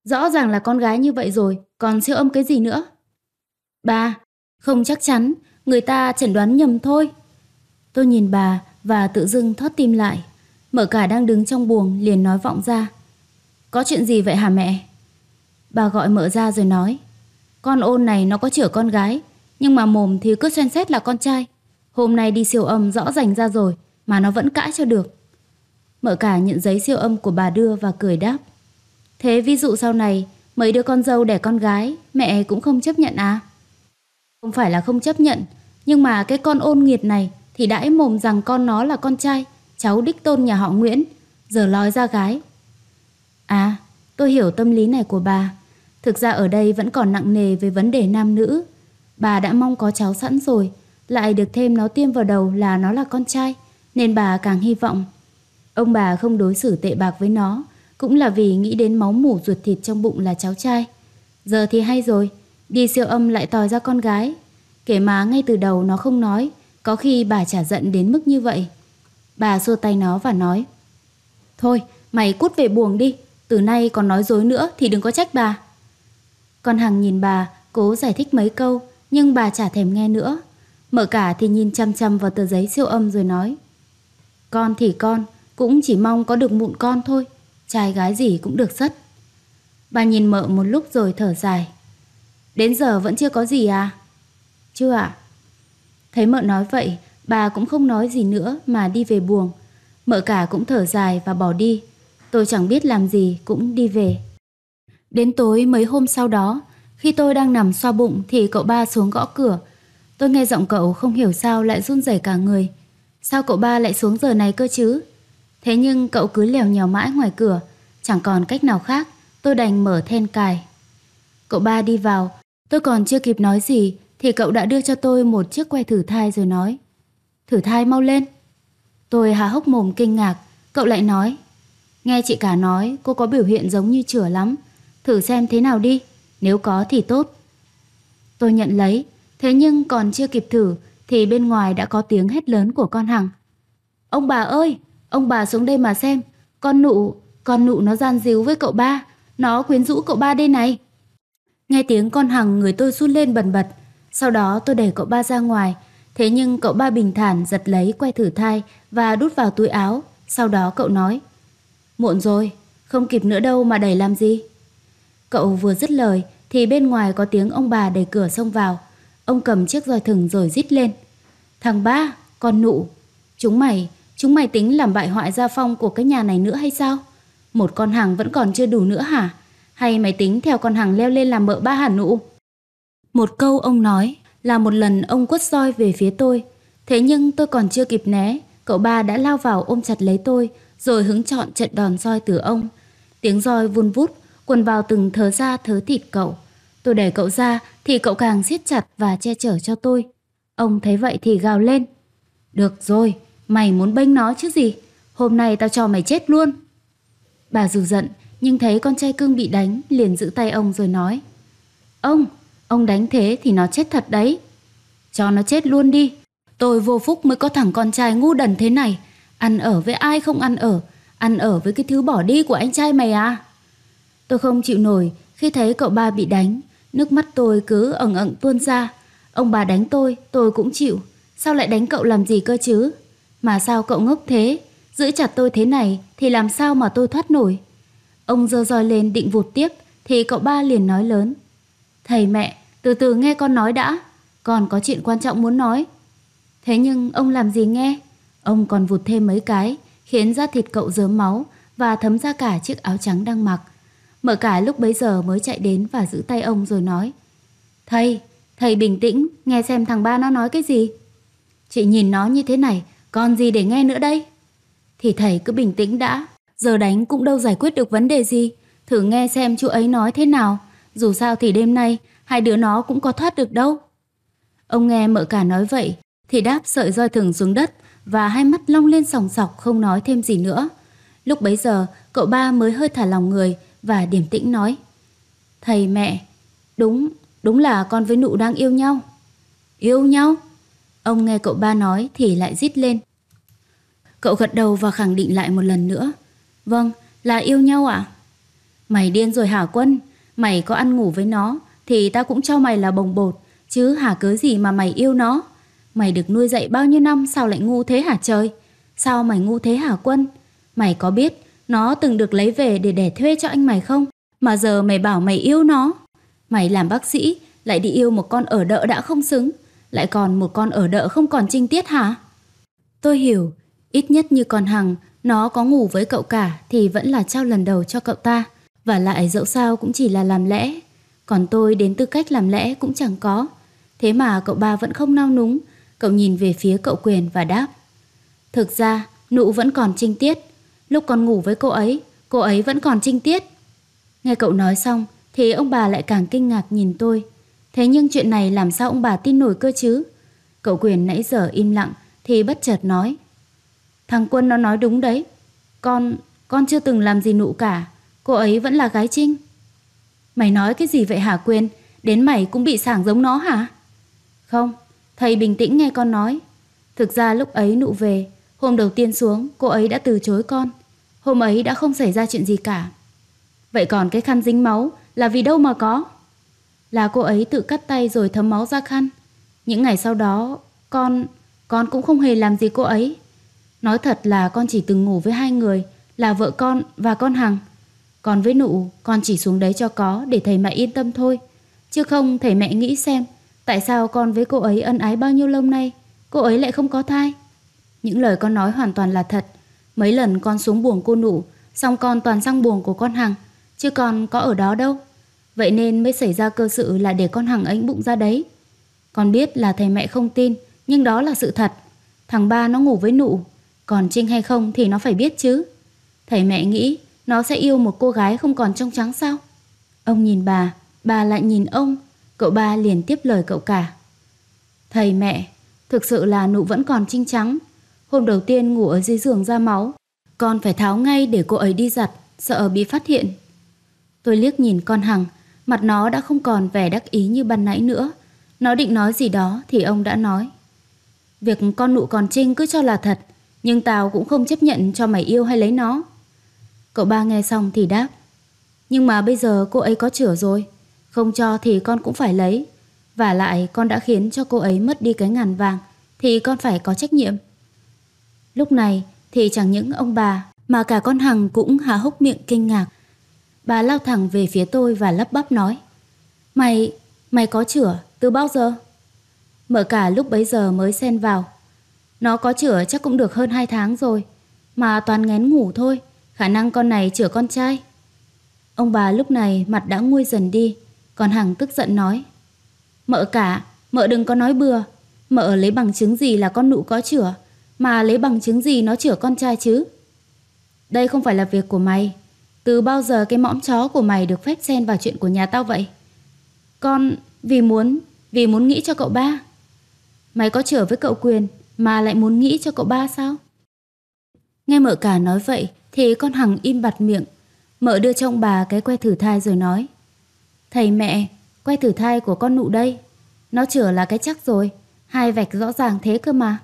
Rõ ràng là con gái như vậy rồi Còn siêu âm cái gì nữa Bà Không chắc chắn người ta chẩn đoán nhầm thôi. Tôi nhìn bà và tự dưng thoát tim lại. Mở cả đang đứng trong buồng liền nói vọng ra. Có chuyện gì vậy hả mẹ? Bà gọi mở ra rồi nói. Con ôn này nó có chữa con gái, nhưng mà mồm thì cứ xoen xét là con trai. Hôm nay đi siêu âm rõ rành ra rồi, mà nó vẫn cãi cho được. Mở cả nhận giấy siêu âm của bà đưa và cười đáp. Thế ví dụ sau này, mấy đứa con dâu đẻ con gái, mẹ cũng không chấp nhận à? Không phải là không chấp nhận, nhưng mà cái con ôn nghiệt này thì đãi mồm rằng con nó là con trai, cháu đích tôn nhà họ Nguyễn, giờ lói ra gái. À, tôi hiểu tâm lý này của bà. Thực ra ở đây vẫn còn nặng nề về vấn đề nam nữ. Bà đã mong có cháu sẵn rồi, lại được thêm nó tiêm vào đầu là nó là con trai, nên bà càng hy vọng. Ông bà không đối xử tệ bạc với nó, cũng là vì nghĩ đến máu mủ ruột thịt trong bụng là cháu trai. Giờ thì hay rồi, Đi siêu âm lại tòi ra con gái. Kể mà ngay từ đầu nó không nói, có khi bà chả giận đến mức như vậy. Bà xua tay nó và nói Thôi, mày cút về buồng đi, từ nay còn nói dối nữa thì đừng có trách bà. Con Hằng nhìn bà, cố giải thích mấy câu, nhưng bà chả thèm nghe nữa. Mở cả thì nhìn chăm chăm vào tờ giấy siêu âm rồi nói Con thì con, cũng chỉ mong có được mụn con thôi, trai gái gì cũng được sất. Bà nhìn mợ một lúc rồi thở dài. Đến giờ vẫn chưa có gì à? Chưa ạ. À? Thấy mợ nói vậy, bà cũng không nói gì nữa mà đi về buồng. Mợ cả cũng thở dài và bỏ đi. Tôi chẳng biết làm gì cũng đi về. Đến tối mấy hôm sau đó, khi tôi đang nằm xoa bụng thì cậu ba xuống gõ cửa. Tôi nghe giọng cậu không hiểu sao lại run rẩy cả người. Sao cậu ba lại xuống giờ này cơ chứ? Thế nhưng cậu cứ lèo nhèo mãi ngoài cửa, chẳng còn cách nào khác, tôi đành mở then cài. Cậu ba đi vào, Tôi còn chưa kịp nói gì thì cậu đã đưa cho tôi một chiếc que thử thai rồi nói. Thử thai mau lên. Tôi há hốc mồm kinh ngạc, cậu lại nói. Nghe chị cả nói cô có biểu hiện giống như chửa lắm, thử xem thế nào đi, nếu có thì tốt. Tôi nhận lấy, thế nhưng còn chưa kịp thử thì bên ngoài đã có tiếng hét lớn của con Hằng. Ông bà ơi, ông bà xuống đây mà xem, con nụ, con nụ nó gian díu với cậu ba, nó quyến rũ cậu ba đây này. Nghe tiếng con hằng người tôi run lên bần bật. Sau đó tôi đẩy cậu ba ra ngoài. Thế nhưng cậu ba bình thản giật lấy que thử thai và đút vào túi áo. Sau đó cậu nói. Muộn rồi, không kịp nữa đâu mà đẩy làm gì. Cậu vừa dứt lời thì bên ngoài có tiếng ông bà đẩy cửa xông vào. Ông cầm chiếc roi thừng rồi rít lên. Thằng ba, con nụ, chúng mày, chúng mày tính làm bại hoại gia phong của cái nhà này nữa hay sao? Một con hàng vẫn còn chưa đủ nữa hả? hay máy tính theo con hàng leo lên làm mợ ba Hà Nụ. Một câu ông nói là một lần ông quất roi về phía tôi. Thế nhưng tôi còn chưa kịp né, cậu ba đã lao vào ôm chặt lấy tôi rồi hứng chọn trận đòn roi từ ông. Tiếng roi vun vút, quần vào từng thớ da thớ thịt cậu. Tôi đẩy cậu ra thì cậu càng siết chặt và che chở cho tôi. Ông thấy vậy thì gào lên. Được rồi, mày muốn bênh nó chứ gì? Hôm nay tao cho mày chết luôn. Bà dù giận nhưng thấy con trai cưng bị đánh liền giữ tay ông rồi nói Ông, ông đánh thế thì nó chết thật đấy. Cho nó chết luôn đi. Tôi vô phúc mới có thằng con trai ngu đần thế này. Ăn ở với ai không ăn ở, ăn ở với cái thứ bỏ đi của anh trai mày à. Tôi không chịu nổi khi thấy cậu ba bị đánh, nước mắt tôi cứ ẩn ẩn tuôn ra. Ông bà đánh tôi, tôi cũng chịu. Sao lại đánh cậu làm gì cơ chứ? Mà sao cậu ngốc thế? Giữ chặt tôi thế này thì làm sao mà tôi thoát nổi? Ông dơ roi lên định vụt tiếp thì cậu ba liền nói lớn. Thầy mẹ, từ từ nghe con nói đã, con có chuyện quan trọng muốn nói. Thế nhưng ông làm gì nghe? Ông còn vụt thêm mấy cái, khiến da thịt cậu dớm máu và thấm ra cả chiếc áo trắng đang mặc. Mở cả lúc bấy giờ mới chạy đến và giữ tay ông rồi nói. Thầy, thầy bình tĩnh, nghe xem thằng ba nó nói cái gì. Chị nhìn nó như thế này, còn gì để nghe nữa đây? Thì thầy cứ bình tĩnh đã, Giờ đánh cũng đâu giải quyết được vấn đề gì Thử nghe xem chú ấy nói thế nào Dù sao thì đêm nay Hai đứa nó cũng có thoát được đâu Ông nghe mợ cả nói vậy Thì đáp sợi roi thừng xuống đất Và hai mắt long lên sòng sọc không nói thêm gì nữa Lúc bấy giờ Cậu ba mới hơi thả lòng người Và điềm tĩnh nói Thầy mẹ Đúng, đúng là con với nụ đang yêu nhau Yêu nhau Ông nghe cậu ba nói thì lại rít lên Cậu gật đầu và khẳng định lại một lần nữa Vâng, là yêu nhau ạ? À? Mày điên rồi hả Quân? Mày có ăn ngủ với nó thì ta cũng cho mày là bồng bột, chứ hả cớ gì mà mày yêu nó? Mày được nuôi dạy bao nhiêu năm sao lại ngu thế hả trời? Sao mày ngu thế hả Quân? Mày có biết nó từng được lấy về để đẻ thuê cho anh mày không? Mà giờ mày bảo mày yêu nó. Mày làm bác sĩ lại đi yêu một con ở đợ đã không xứng, lại còn một con ở đợ không còn trinh tiết hả? Tôi hiểu, ít nhất như con Hằng nó có ngủ với cậu cả thì vẫn là trao lần đầu cho cậu ta. Và lại dẫu sao cũng chỉ là làm lẽ. Còn tôi đến tư cách làm lẽ cũng chẳng có. Thế mà cậu ba vẫn không nao núng. Cậu nhìn về phía cậu quyền và đáp. Thực ra, nụ vẫn còn trinh tiết. Lúc còn ngủ với cô ấy, cô ấy vẫn còn trinh tiết. Nghe cậu nói xong thì ông bà lại càng kinh ngạc nhìn tôi. Thế nhưng chuyện này làm sao ông bà tin nổi cơ chứ? Cậu quyền nãy giờ im lặng thì bất chợt nói. Thằng Quân nó nói đúng đấy. Con, con chưa từng làm gì nụ cả. Cô ấy vẫn là gái trinh. Mày nói cái gì vậy hả Quyên? Đến mày cũng bị sảng giống nó hả? Không, thầy bình tĩnh nghe con nói. Thực ra lúc ấy nụ về, hôm đầu tiên xuống cô ấy đã từ chối con. Hôm ấy đã không xảy ra chuyện gì cả. Vậy còn cái khăn dính máu là vì đâu mà có? Là cô ấy tự cắt tay rồi thấm máu ra khăn. Những ngày sau đó, con, con cũng không hề làm gì cô ấy. Nói thật là con chỉ từng ngủ với hai người Là vợ con và con Hằng Còn với nụ con chỉ xuống đấy cho có Để thầy mẹ yên tâm thôi Chứ không thầy mẹ nghĩ xem Tại sao con với cô ấy ân ái bao nhiêu lâu nay Cô ấy lại không có thai Những lời con nói hoàn toàn là thật Mấy lần con xuống buồng cô nụ Xong con toàn sang buồng của con Hằng Chứ con có ở đó đâu Vậy nên mới xảy ra cơ sự là để con Hằng ánh bụng ra đấy Con biết là thầy mẹ không tin Nhưng đó là sự thật Thằng ba nó ngủ với nụ còn Trinh hay không thì nó phải biết chứ. Thầy mẹ nghĩ nó sẽ yêu một cô gái không còn trong trắng sao? Ông nhìn bà, bà lại nhìn ông, cậu ba liền tiếp lời cậu cả. Thầy mẹ, thực sự là nụ vẫn còn trinh trắng. Hôm đầu tiên ngủ ở dưới giường ra máu, con phải tháo ngay để cô ấy đi giặt, sợ bị phát hiện. Tôi liếc nhìn con Hằng, mặt nó đã không còn vẻ đắc ý như ban nãy nữa. Nó định nói gì đó thì ông đã nói. Việc con nụ còn trinh cứ cho là thật, nhưng tao cũng không chấp nhận cho mày yêu hay lấy nó Cậu ba nghe xong thì đáp Nhưng mà bây giờ cô ấy có chữa rồi Không cho thì con cũng phải lấy Và lại con đã khiến cho cô ấy mất đi cái ngàn vàng Thì con phải có trách nhiệm Lúc này thì chẳng những ông bà Mà cả con Hằng cũng há hốc miệng kinh ngạc Bà lao thẳng về phía tôi và lắp bắp nói Mày, mày có chữa từ bao giờ? Mở cả lúc bấy giờ mới xen vào nó có chữa chắc cũng được hơn 2 tháng rồi. Mà toàn ngén ngủ thôi. Khả năng con này chữa con trai. Ông bà lúc này mặt đã nguôi dần đi. Còn Hằng tức giận nói. Mợ cả, mợ đừng có nói bừa. Mợ lấy bằng chứng gì là con nụ có chữa. Mà lấy bằng chứng gì nó chữa con trai chứ. Đây không phải là việc của mày. Từ bao giờ cái mõm chó của mày được phép xen vào chuyện của nhà tao vậy? Con vì muốn, vì muốn nghĩ cho cậu ba. Mày có chữa với cậu Quyền mà lại muốn nghĩ cho cậu ba sao? Nghe mợ cả nói vậy thì con Hằng im bặt miệng. Mợ đưa cho ông bà cái que thử thai rồi nói. Thầy mẹ, que thử thai của con nụ đây. Nó chửa là cái chắc rồi, hai vạch rõ ràng thế cơ mà.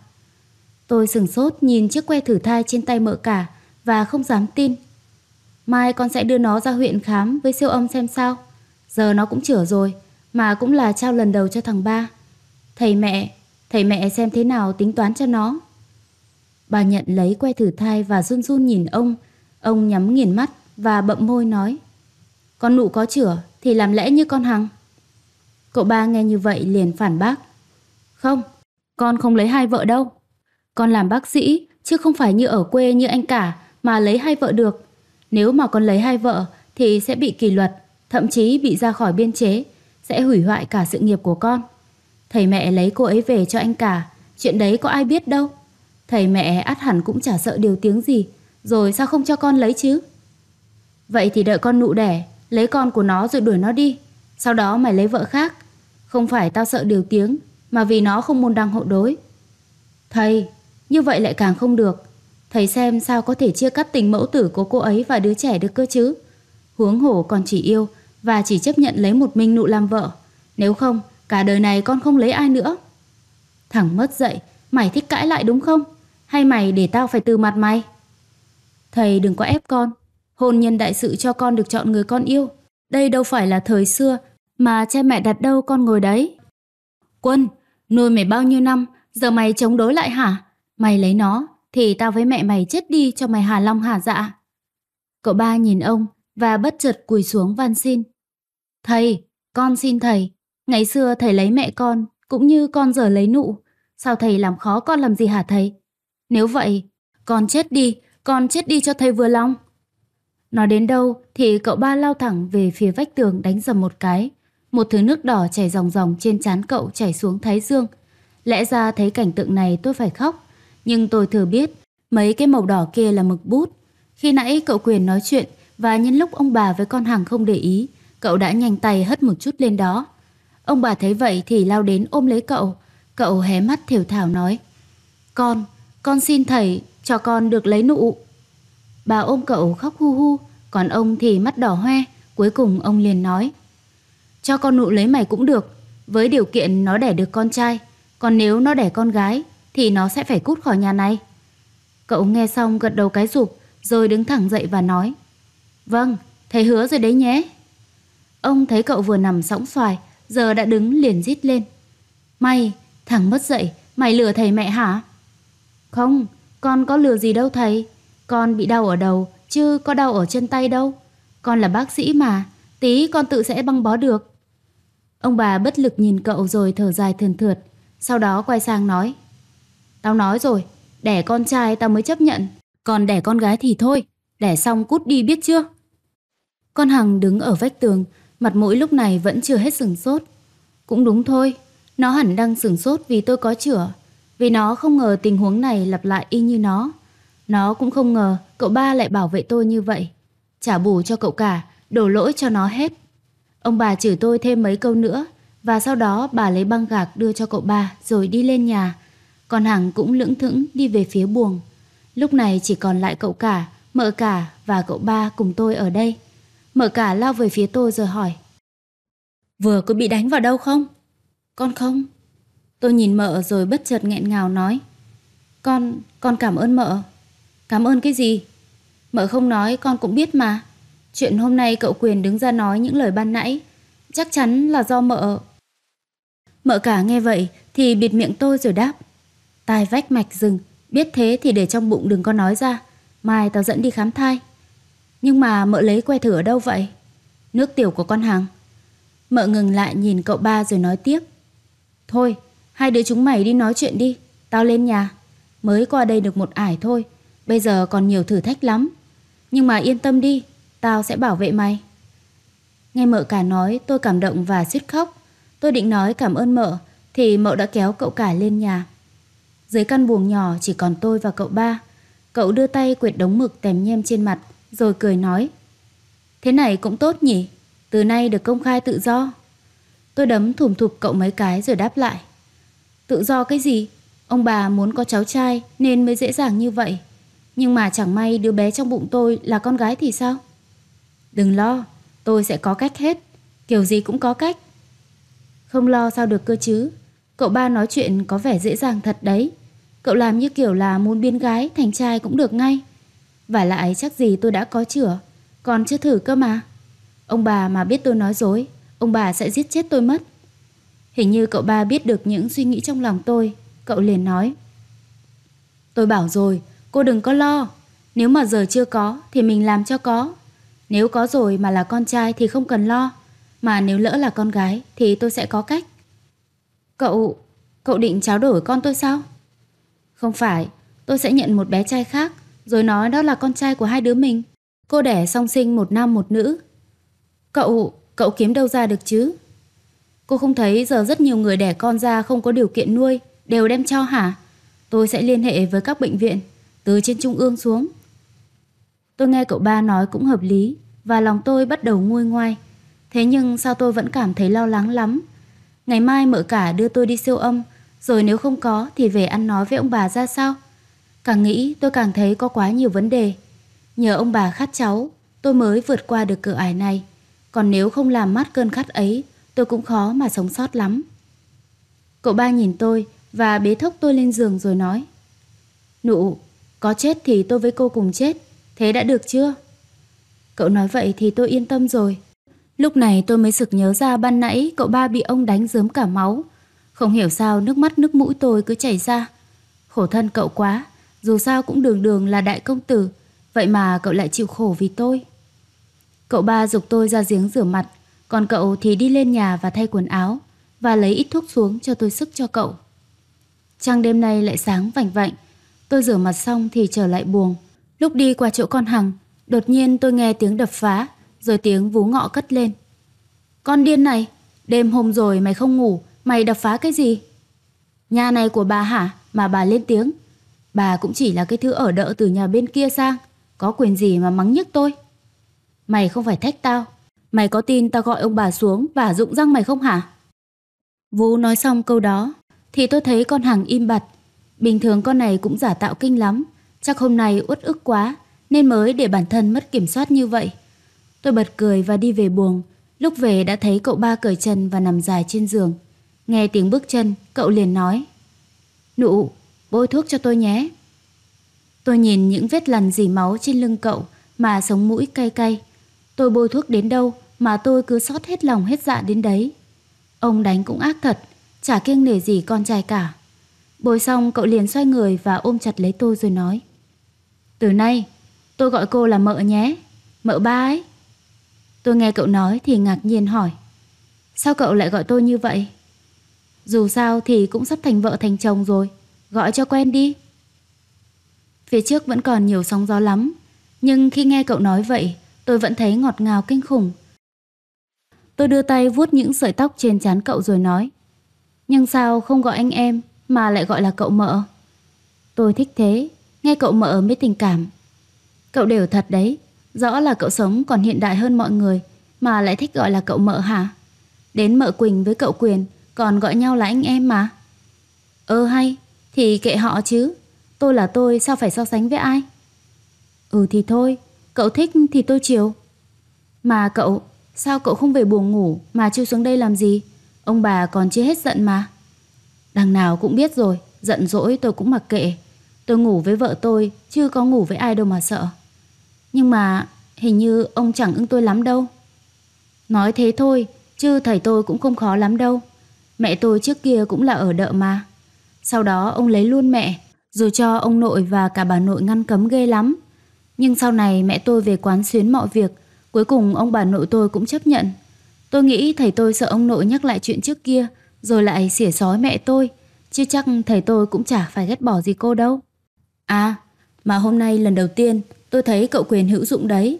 Tôi sừng sốt nhìn chiếc que thử thai trên tay mợ cả và không dám tin. Mai con sẽ đưa nó ra huyện khám với siêu âm xem sao. Giờ nó cũng chửa rồi, mà cũng là trao lần đầu cho thằng ba. Thầy mẹ, Thầy mẹ xem thế nào tính toán cho nó. Bà nhận lấy que thử thai và run run nhìn ông. Ông nhắm nghiền mắt và bậm môi nói. Con nụ có chửa thì làm lẽ như con hằng. Cậu ba nghe như vậy liền phản bác. Không, con không lấy hai vợ đâu. Con làm bác sĩ chứ không phải như ở quê như anh cả mà lấy hai vợ được. Nếu mà con lấy hai vợ thì sẽ bị kỷ luật, thậm chí bị ra khỏi biên chế, sẽ hủy hoại cả sự nghiệp của con. Thầy mẹ lấy cô ấy về cho anh cả Chuyện đấy có ai biết đâu Thầy mẹ át hẳn cũng chả sợ điều tiếng gì Rồi sao không cho con lấy chứ Vậy thì đợi con nụ đẻ Lấy con của nó rồi đuổi nó đi Sau đó mày lấy vợ khác Không phải tao sợ điều tiếng Mà vì nó không môn đăng hộ đối Thầy Như vậy lại càng không được Thầy xem sao có thể chia cắt tình mẫu tử của cô ấy và đứa trẻ được cơ chứ Huống hổ còn chỉ yêu Và chỉ chấp nhận lấy một mình nụ làm vợ Nếu không Cả đời này con không lấy ai nữa. Thằng mất dậy, mày thích cãi lại đúng không? Hay mày để tao phải từ mặt mày? Thầy đừng có ép con. Hôn nhân đại sự cho con được chọn người con yêu. Đây đâu phải là thời xưa mà cha mẹ đặt đâu con ngồi đấy. Quân, nuôi mày bao nhiêu năm, giờ mày chống đối lại hả? Mày lấy nó, thì tao với mẹ mày chết đi cho mày hà long hà dạ. Cậu ba nhìn ông và bất chợt quỳ xuống van xin. Thầy, con xin thầy, Ngày xưa thầy lấy mẹ con, cũng như con giờ lấy nụ. Sao thầy làm khó con làm gì hả thầy? Nếu vậy, con chết đi, con chết đi cho thầy vừa lòng. Nói đến đâu thì cậu ba lao thẳng về phía vách tường đánh dầm một cái. Một thứ nước đỏ chảy ròng ròng trên trán cậu chảy xuống thái dương. Lẽ ra thấy cảnh tượng này tôi phải khóc, nhưng tôi thừa biết mấy cái màu đỏ kia là mực bút. Khi nãy cậu quyền nói chuyện và nhân lúc ông bà với con hàng không để ý, cậu đã nhanh tay hất một chút lên đó. Ông bà thấy vậy thì lao đến ôm lấy cậu. Cậu hé mắt thiểu thảo nói. Con, con xin thầy cho con được lấy nụ. Bà ôm cậu khóc hu hu, còn ông thì mắt đỏ hoe. Cuối cùng ông liền nói. Cho con nụ lấy mày cũng được, với điều kiện nó đẻ được con trai. Còn nếu nó đẻ con gái thì nó sẽ phải cút khỏi nhà này. Cậu nghe xong gật đầu cái rụp rồi đứng thẳng dậy và nói. Vâng, thầy hứa rồi đấy nhé. Ông thấy cậu vừa nằm sóng xoài giờ đã đứng liền rít lên. Mày, thằng mất dậy, mày lừa thầy mẹ hả? Không, con có lừa gì đâu thầy. Con bị đau ở đầu, chứ có đau ở chân tay đâu. Con là bác sĩ mà, tí con tự sẽ băng bó được. Ông bà bất lực nhìn cậu rồi thở dài thườn thượt, sau đó quay sang nói. Tao nói rồi, đẻ con trai tao mới chấp nhận, còn đẻ con gái thì thôi, đẻ xong cút đi biết chưa? Con Hằng đứng ở vách tường, Mặt mũi lúc này vẫn chưa hết sừng sốt. Cũng đúng thôi, nó hẳn đang sừng sốt vì tôi có chữa. Vì nó không ngờ tình huống này lặp lại y như nó. Nó cũng không ngờ cậu ba lại bảo vệ tôi như vậy. Trả bù cho cậu cả, đổ lỗi cho nó hết. Ông bà chửi tôi thêm mấy câu nữa và sau đó bà lấy băng gạc đưa cho cậu ba rồi đi lên nhà. Còn Hằng cũng lững thững đi về phía buồng. Lúc này chỉ còn lại cậu cả, mợ cả và cậu ba cùng tôi ở đây. Mở cả lao về phía tôi rồi hỏi. Vừa có bị đánh vào đâu không? Con không. Tôi nhìn mợ rồi bất chợt nghẹn ngào nói. Con, con cảm ơn mợ. Cảm ơn cái gì? Mợ không nói con cũng biết mà. Chuyện hôm nay cậu Quyền đứng ra nói những lời ban nãy. Chắc chắn là do mợ. Mợ cả nghe vậy thì bịt miệng tôi rồi đáp. Tai vách mạch rừng, biết thế thì để trong bụng đừng có nói ra. Mai tao dẫn đi khám thai. Nhưng mà mợ lấy que thử ở đâu vậy? Nước tiểu của con Hằng. Mợ ngừng lại nhìn cậu ba rồi nói tiếp. Thôi, hai đứa chúng mày đi nói chuyện đi. Tao lên nhà. Mới qua đây được một ải thôi. Bây giờ còn nhiều thử thách lắm. Nhưng mà yên tâm đi, tao sẽ bảo vệ mày. Nghe mợ cả nói tôi cảm động và suýt khóc. Tôi định nói cảm ơn mợ thì mợ đã kéo cậu cả lên nhà. Dưới căn buồng nhỏ chỉ còn tôi và cậu ba. Cậu đưa tay quệt đống mực tèm nhem trên mặt rồi cười nói. Thế này cũng tốt nhỉ, từ nay được công khai tự do. Tôi đấm thủm thụp cậu mấy cái rồi đáp lại. Tự do cái gì? Ông bà muốn có cháu trai nên mới dễ dàng như vậy. Nhưng mà chẳng may đứa bé trong bụng tôi là con gái thì sao? Đừng lo, tôi sẽ có cách hết. Kiểu gì cũng có cách. Không lo sao được cơ chứ. Cậu ba nói chuyện có vẻ dễ dàng thật đấy. Cậu làm như kiểu là muốn biến gái thành trai cũng được ngay. Và lại chắc gì tôi đã có chữa Còn chưa thử cơ mà Ông bà mà biết tôi nói dối Ông bà sẽ giết chết tôi mất Hình như cậu ba biết được những suy nghĩ trong lòng tôi Cậu liền nói Tôi bảo rồi Cô đừng có lo Nếu mà giờ chưa có thì mình làm cho có Nếu có rồi mà là con trai thì không cần lo Mà nếu lỡ là con gái Thì tôi sẽ có cách Cậu... cậu định tráo đổi con tôi sao? Không phải Tôi sẽ nhận một bé trai khác rồi nói đó là con trai của hai đứa mình. Cô đẻ song sinh một nam một nữ. Cậu, cậu kiếm đâu ra được chứ? Cô không thấy giờ rất nhiều người đẻ con ra không có điều kiện nuôi, đều đem cho hả? Tôi sẽ liên hệ với các bệnh viện, từ trên trung ương xuống. Tôi nghe cậu ba nói cũng hợp lý và lòng tôi bắt đầu nguôi ngoai. Thế nhưng sao tôi vẫn cảm thấy lo lắng lắm. Ngày mai mợ cả đưa tôi đi siêu âm, rồi nếu không có thì về ăn nói với ông bà ra sao? Càng nghĩ tôi càng thấy có quá nhiều vấn đề. Nhờ ông bà khát cháu, tôi mới vượt qua được cửa ải này. Còn nếu không làm mát cơn khát ấy, tôi cũng khó mà sống sót lắm. Cậu ba nhìn tôi và bế thốc tôi lên giường rồi nói. Nụ, có chết thì tôi với cô cùng chết, thế đã được chưa? Cậu nói vậy thì tôi yên tâm rồi. Lúc này tôi mới sực nhớ ra ban nãy cậu ba bị ông đánh dớm cả máu. Không hiểu sao nước mắt nước mũi tôi cứ chảy ra. Khổ thân cậu quá. Dù sao cũng đường đường là đại công tử, vậy mà cậu lại chịu khổ vì tôi. Cậu ba dục tôi ra giếng rửa mặt, còn cậu thì đi lên nhà và thay quần áo và lấy ít thuốc xuống cho tôi sức cho cậu. Trăng đêm nay lại sáng vành vạnh, tôi rửa mặt xong thì trở lại buồng. Lúc đi qua chỗ con Hằng, đột nhiên tôi nghe tiếng đập phá, rồi tiếng vú ngọ cất lên. Con điên này, đêm hôm rồi mày không ngủ, mày đập phá cái gì? Nhà này của bà hả mà bà lên tiếng, Bà cũng chỉ là cái thứ ở đợ từ nhà bên kia sang Có quyền gì mà mắng nhức tôi Mày không phải thách tao Mày có tin tao gọi ông bà xuống Và rụng răng mày không hả Vũ nói xong câu đó Thì tôi thấy con hàng im bặt Bình thường con này cũng giả tạo kinh lắm Chắc hôm nay uất ức quá Nên mới để bản thân mất kiểm soát như vậy Tôi bật cười và đi về buồng Lúc về đã thấy cậu ba cởi chân Và nằm dài trên giường Nghe tiếng bước chân cậu liền nói Nụ bôi thuốc cho tôi nhé. Tôi nhìn những vết lằn dì máu trên lưng cậu mà sống mũi cay cay. Tôi bôi thuốc đến đâu mà tôi cứ sót hết lòng hết dạ đến đấy. Ông đánh cũng ác thật, chả kiêng nể gì con trai cả. bôi xong cậu liền xoay người và ôm chặt lấy tôi rồi nói. Từ nay, tôi gọi cô là mợ nhé, mợ ba ấy. Tôi nghe cậu nói thì ngạc nhiên hỏi. Sao cậu lại gọi tôi như vậy? Dù sao thì cũng sắp thành vợ thành chồng rồi. Gọi cho quen đi. Phía trước vẫn còn nhiều sóng gió lắm, nhưng khi nghe cậu nói vậy, tôi vẫn thấy ngọt ngào kinh khủng. Tôi đưa tay vuốt những sợi tóc trên trán cậu rồi nói. Nhưng sao không gọi anh em mà lại gọi là cậu mợ? Tôi thích thế, nghe cậu mợ mới tình cảm. Cậu đều thật đấy, rõ là cậu sống còn hiện đại hơn mọi người mà lại thích gọi là cậu mợ hả? Đến mợ Quỳnh với cậu Quyền còn gọi nhau là anh em mà. Ơ hay, thì kệ họ chứ Tôi là tôi sao phải so sánh với ai Ừ thì thôi Cậu thích thì tôi chiều Mà cậu Sao cậu không về buồn ngủ Mà chui xuống đây làm gì Ông bà còn chưa hết giận mà Đằng nào cũng biết rồi Giận dỗi tôi cũng mặc kệ Tôi ngủ với vợ tôi Chứ có ngủ với ai đâu mà sợ Nhưng mà hình như ông chẳng ưng tôi lắm đâu Nói thế thôi Chứ thầy tôi cũng không khó lắm đâu Mẹ tôi trước kia cũng là ở đợ mà sau đó ông lấy luôn mẹ, rồi cho ông nội và cả bà nội ngăn cấm ghê lắm. Nhưng sau này mẹ tôi về quán xuyến mọi việc, cuối cùng ông bà nội tôi cũng chấp nhận. Tôi nghĩ thầy tôi sợ ông nội nhắc lại chuyện trước kia, rồi lại xỉa sói mẹ tôi, chứ chắc thầy tôi cũng chả phải ghét bỏ gì cô đâu. À, mà hôm nay lần đầu tiên tôi thấy cậu quyền hữu dụng đấy.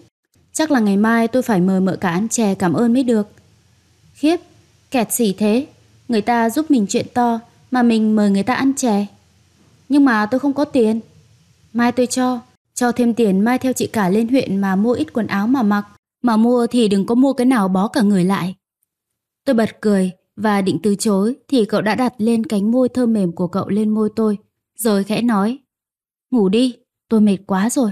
Chắc là ngày mai tôi phải mời mợ cả ăn chè cảm ơn mới được. Khiếp, kẹt xỉ thế, người ta giúp mình chuyện to, mà mình mời người ta ăn chè. Nhưng mà tôi không có tiền. Mai tôi cho, cho thêm tiền mai theo chị cả lên huyện mà mua ít quần áo mà mặc, mà mua thì đừng có mua cái nào bó cả người lại. Tôi bật cười và định từ chối thì cậu đã đặt lên cánh môi thơm mềm của cậu lên môi tôi, rồi khẽ nói. Ngủ đi, tôi mệt quá rồi.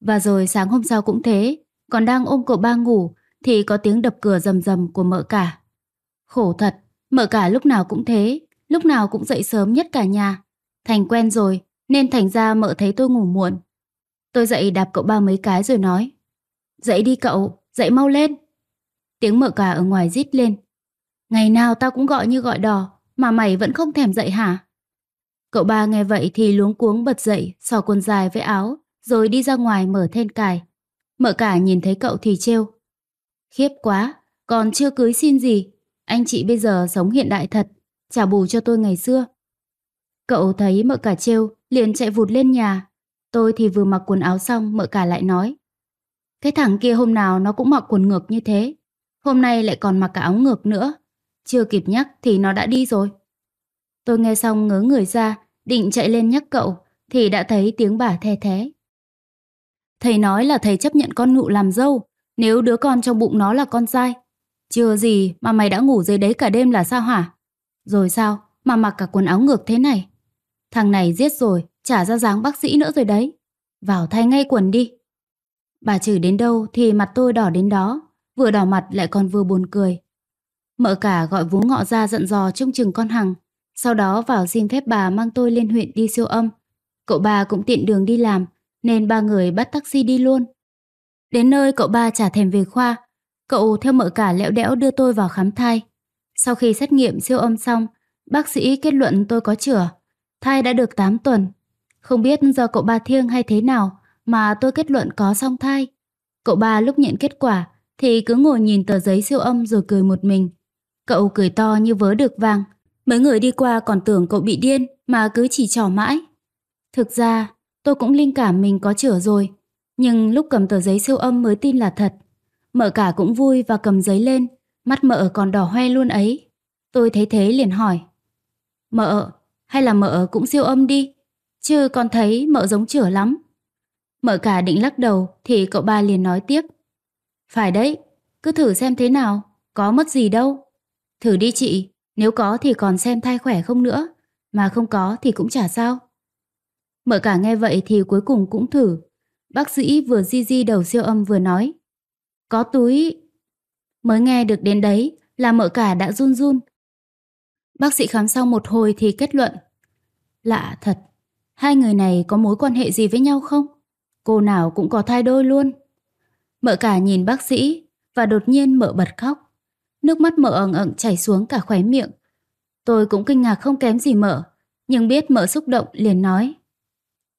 Và rồi sáng hôm sau cũng thế, còn đang ôm cậu ba ngủ thì có tiếng đập cửa rầm rầm của mợ cả. Khổ thật, mợ cả lúc nào cũng thế, lúc nào cũng dậy sớm nhất cả nhà. Thành quen rồi, nên thành ra mợ thấy tôi ngủ muộn. Tôi dậy đạp cậu ba mấy cái rồi nói. Dậy đi cậu, dậy mau lên. Tiếng mợ cả ở ngoài rít lên. Ngày nào tao cũng gọi như gọi đò, mà mày vẫn không thèm dậy hả? Cậu ba nghe vậy thì luống cuống bật dậy, xò quần dài với áo, rồi đi ra ngoài mở then cài. Mợ cả nhìn thấy cậu thì trêu. Khiếp quá, còn chưa cưới xin gì, anh chị bây giờ sống hiện đại thật trả bù cho tôi ngày xưa. Cậu thấy mợ cả trêu, liền chạy vụt lên nhà. Tôi thì vừa mặc quần áo xong, mợ cả lại nói. Cái thằng kia hôm nào nó cũng mặc quần ngược như thế. Hôm nay lại còn mặc cả áo ngược nữa. Chưa kịp nhắc thì nó đã đi rồi. Tôi nghe xong ngớ người ra, định chạy lên nhắc cậu, thì đã thấy tiếng bà the thế. Thầy nói là thầy chấp nhận con nụ làm dâu, nếu đứa con trong bụng nó là con trai. Chưa gì mà mày đã ngủ dưới đấy cả đêm là sao hả? Rồi sao mà mặc cả quần áo ngược thế này? Thằng này giết rồi, trả ra dáng bác sĩ nữa rồi đấy. Vào thay ngay quần đi. Bà chửi đến đâu thì mặt tôi đỏ đến đó, vừa đỏ mặt lại còn vừa buồn cười. Mợ cả gọi vú ngọ ra giận dò trông chừng con Hằng, sau đó vào xin phép bà mang tôi lên huyện đi siêu âm. Cậu bà cũng tiện đường đi làm, nên ba người bắt taxi đi luôn. Đến nơi cậu ba trả thèm về khoa, cậu theo mợ cả lẹo đẽo đưa tôi vào khám thai. Sau khi xét nghiệm siêu âm xong, bác sĩ kết luận tôi có chữa. Thai đã được 8 tuần. Không biết do cậu ba thiêng hay thế nào mà tôi kết luận có song thai. Cậu ba lúc nhận kết quả thì cứ ngồi nhìn tờ giấy siêu âm rồi cười một mình. Cậu cười to như vớ được vàng. Mấy người đi qua còn tưởng cậu bị điên mà cứ chỉ trỏ mãi. Thực ra, tôi cũng linh cảm mình có chữa rồi. Nhưng lúc cầm tờ giấy siêu âm mới tin là thật. Mở cả cũng vui và cầm giấy lên Mắt mợ còn đỏ hoe luôn ấy. Tôi thấy thế liền hỏi. Mợ, hay là mợ cũng siêu âm đi? Chứ con thấy mợ giống chửa lắm. Mợ cả định lắc đầu thì cậu ba liền nói tiếp. Phải đấy, cứ thử xem thế nào, có mất gì đâu. Thử đi chị, nếu có thì còn xem thai khỏe không nữa, mà không có thì cũng chả sao. Mợ cả nghe vậy thì cuối cùng cũng thử. Bác sĩ vừa di di đầu siêu âm vừa nói. Có túi Mới nghe được đến đấy là mợ cả đã run run. Bác sĩ khám xong một hồi thì kết luận. Lạ thật, hai người này có mối quan hệ gì với nhau không? Cô nào cũng có thai đôi luôn. Mợ cả nhìn bác sĩ và đột nhiên mợ bật khóc. Nước mắt mợ ẩn ẩn chảy xuống cả khóe miệng. Tôi cũng kinh ngạc không kém gì mợ, nhưng biết mợ xúc động liền nói.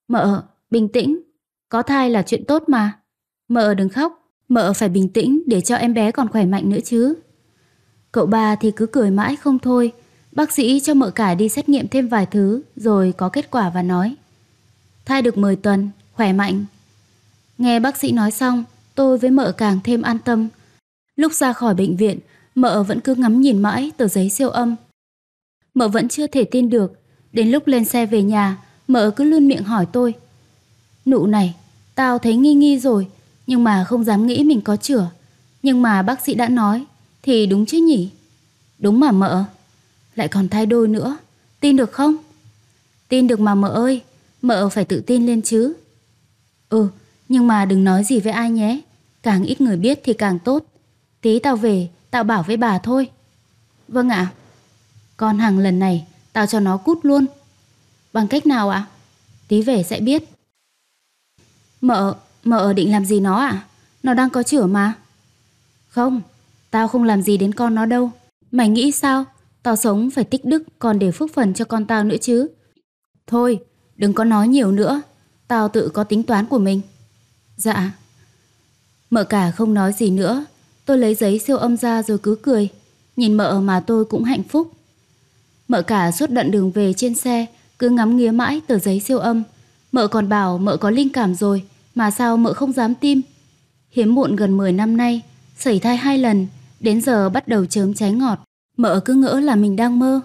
Mợ, bình tĩnh, có thai là chuyện tốt mà. Mợ đừng khóc, Mợ phải bình tĩnh để cho em bé còn khỏe mạnh nữa chứ. Cậu ba thì cứ cười mãi không thôi. Bác sĩ cho mợ cả đi xét nghiệm thêm vài thứ rồi có kết quả và nói. Thai được 10 tuần, khỏe mạnh. Nghe bác sĩ nói xong, tôi với mợ càng thêm an tâm. Lúc ra khỏi bệnh viện, mợ vẫn cứ ngắm nhìn mãi tờ giấy siêu âm. Mợ vẫn chưa thể tin được. Đến lúc lên xe về nhà, mợ cứ luôn miệng hỏi tôi. Nụ này, tao thấy nghi nghi rồi, nhưng mà không dám nghĩ mình có chữa. Nhưng mà bác sĩ đã nói, thì đúng chứ nhỉ? Đúng mà mợ. Lại còn thay đôi nữa, tin được không? Tin được mà mợ ơi, mợ phải tự tin lên chứ. Ừ, nhưng mà đừng nói gì với ai nhé, càng ít người biết thì càng tốt. Tí tao về, tao bảo với bà thôi. Vâng ạ. Con hàng lần này, tao cho nó cút luôn. Bằng cách nào ạ? Tí về sẽ biết. Mợ, Mợ định làm gì nó à? Nó đang có chữa mà. Không, tao không làm gì đến con nó đâu. Mày nghĩ sao? Tao sống phải tích đức còn để phúc phần cho con tao nữa chứ. Thôi, đừng có nói nhiều nữa. Tao tự có tính toán của mình. Dạ. Mợ cả không nói gì nữa. Tôi lấy giấy siêu âm ra rồi cứ cười. Nhìn mợ mà tôi cũng hạnh phúc. Mợ cả suốt đoạn đường về trên xe cứ ngắm nghía mãi tờ giấy siêu âm. Mợ còn bảo mợ có linh cảm rồi mà sao mợ không dám tim Hiếm muộn gần 10 năm nay Xảy thai hai lần Đến giờ bắt đầu chớm trái ngọt Mợ cứ ngỡ là mình đang mơ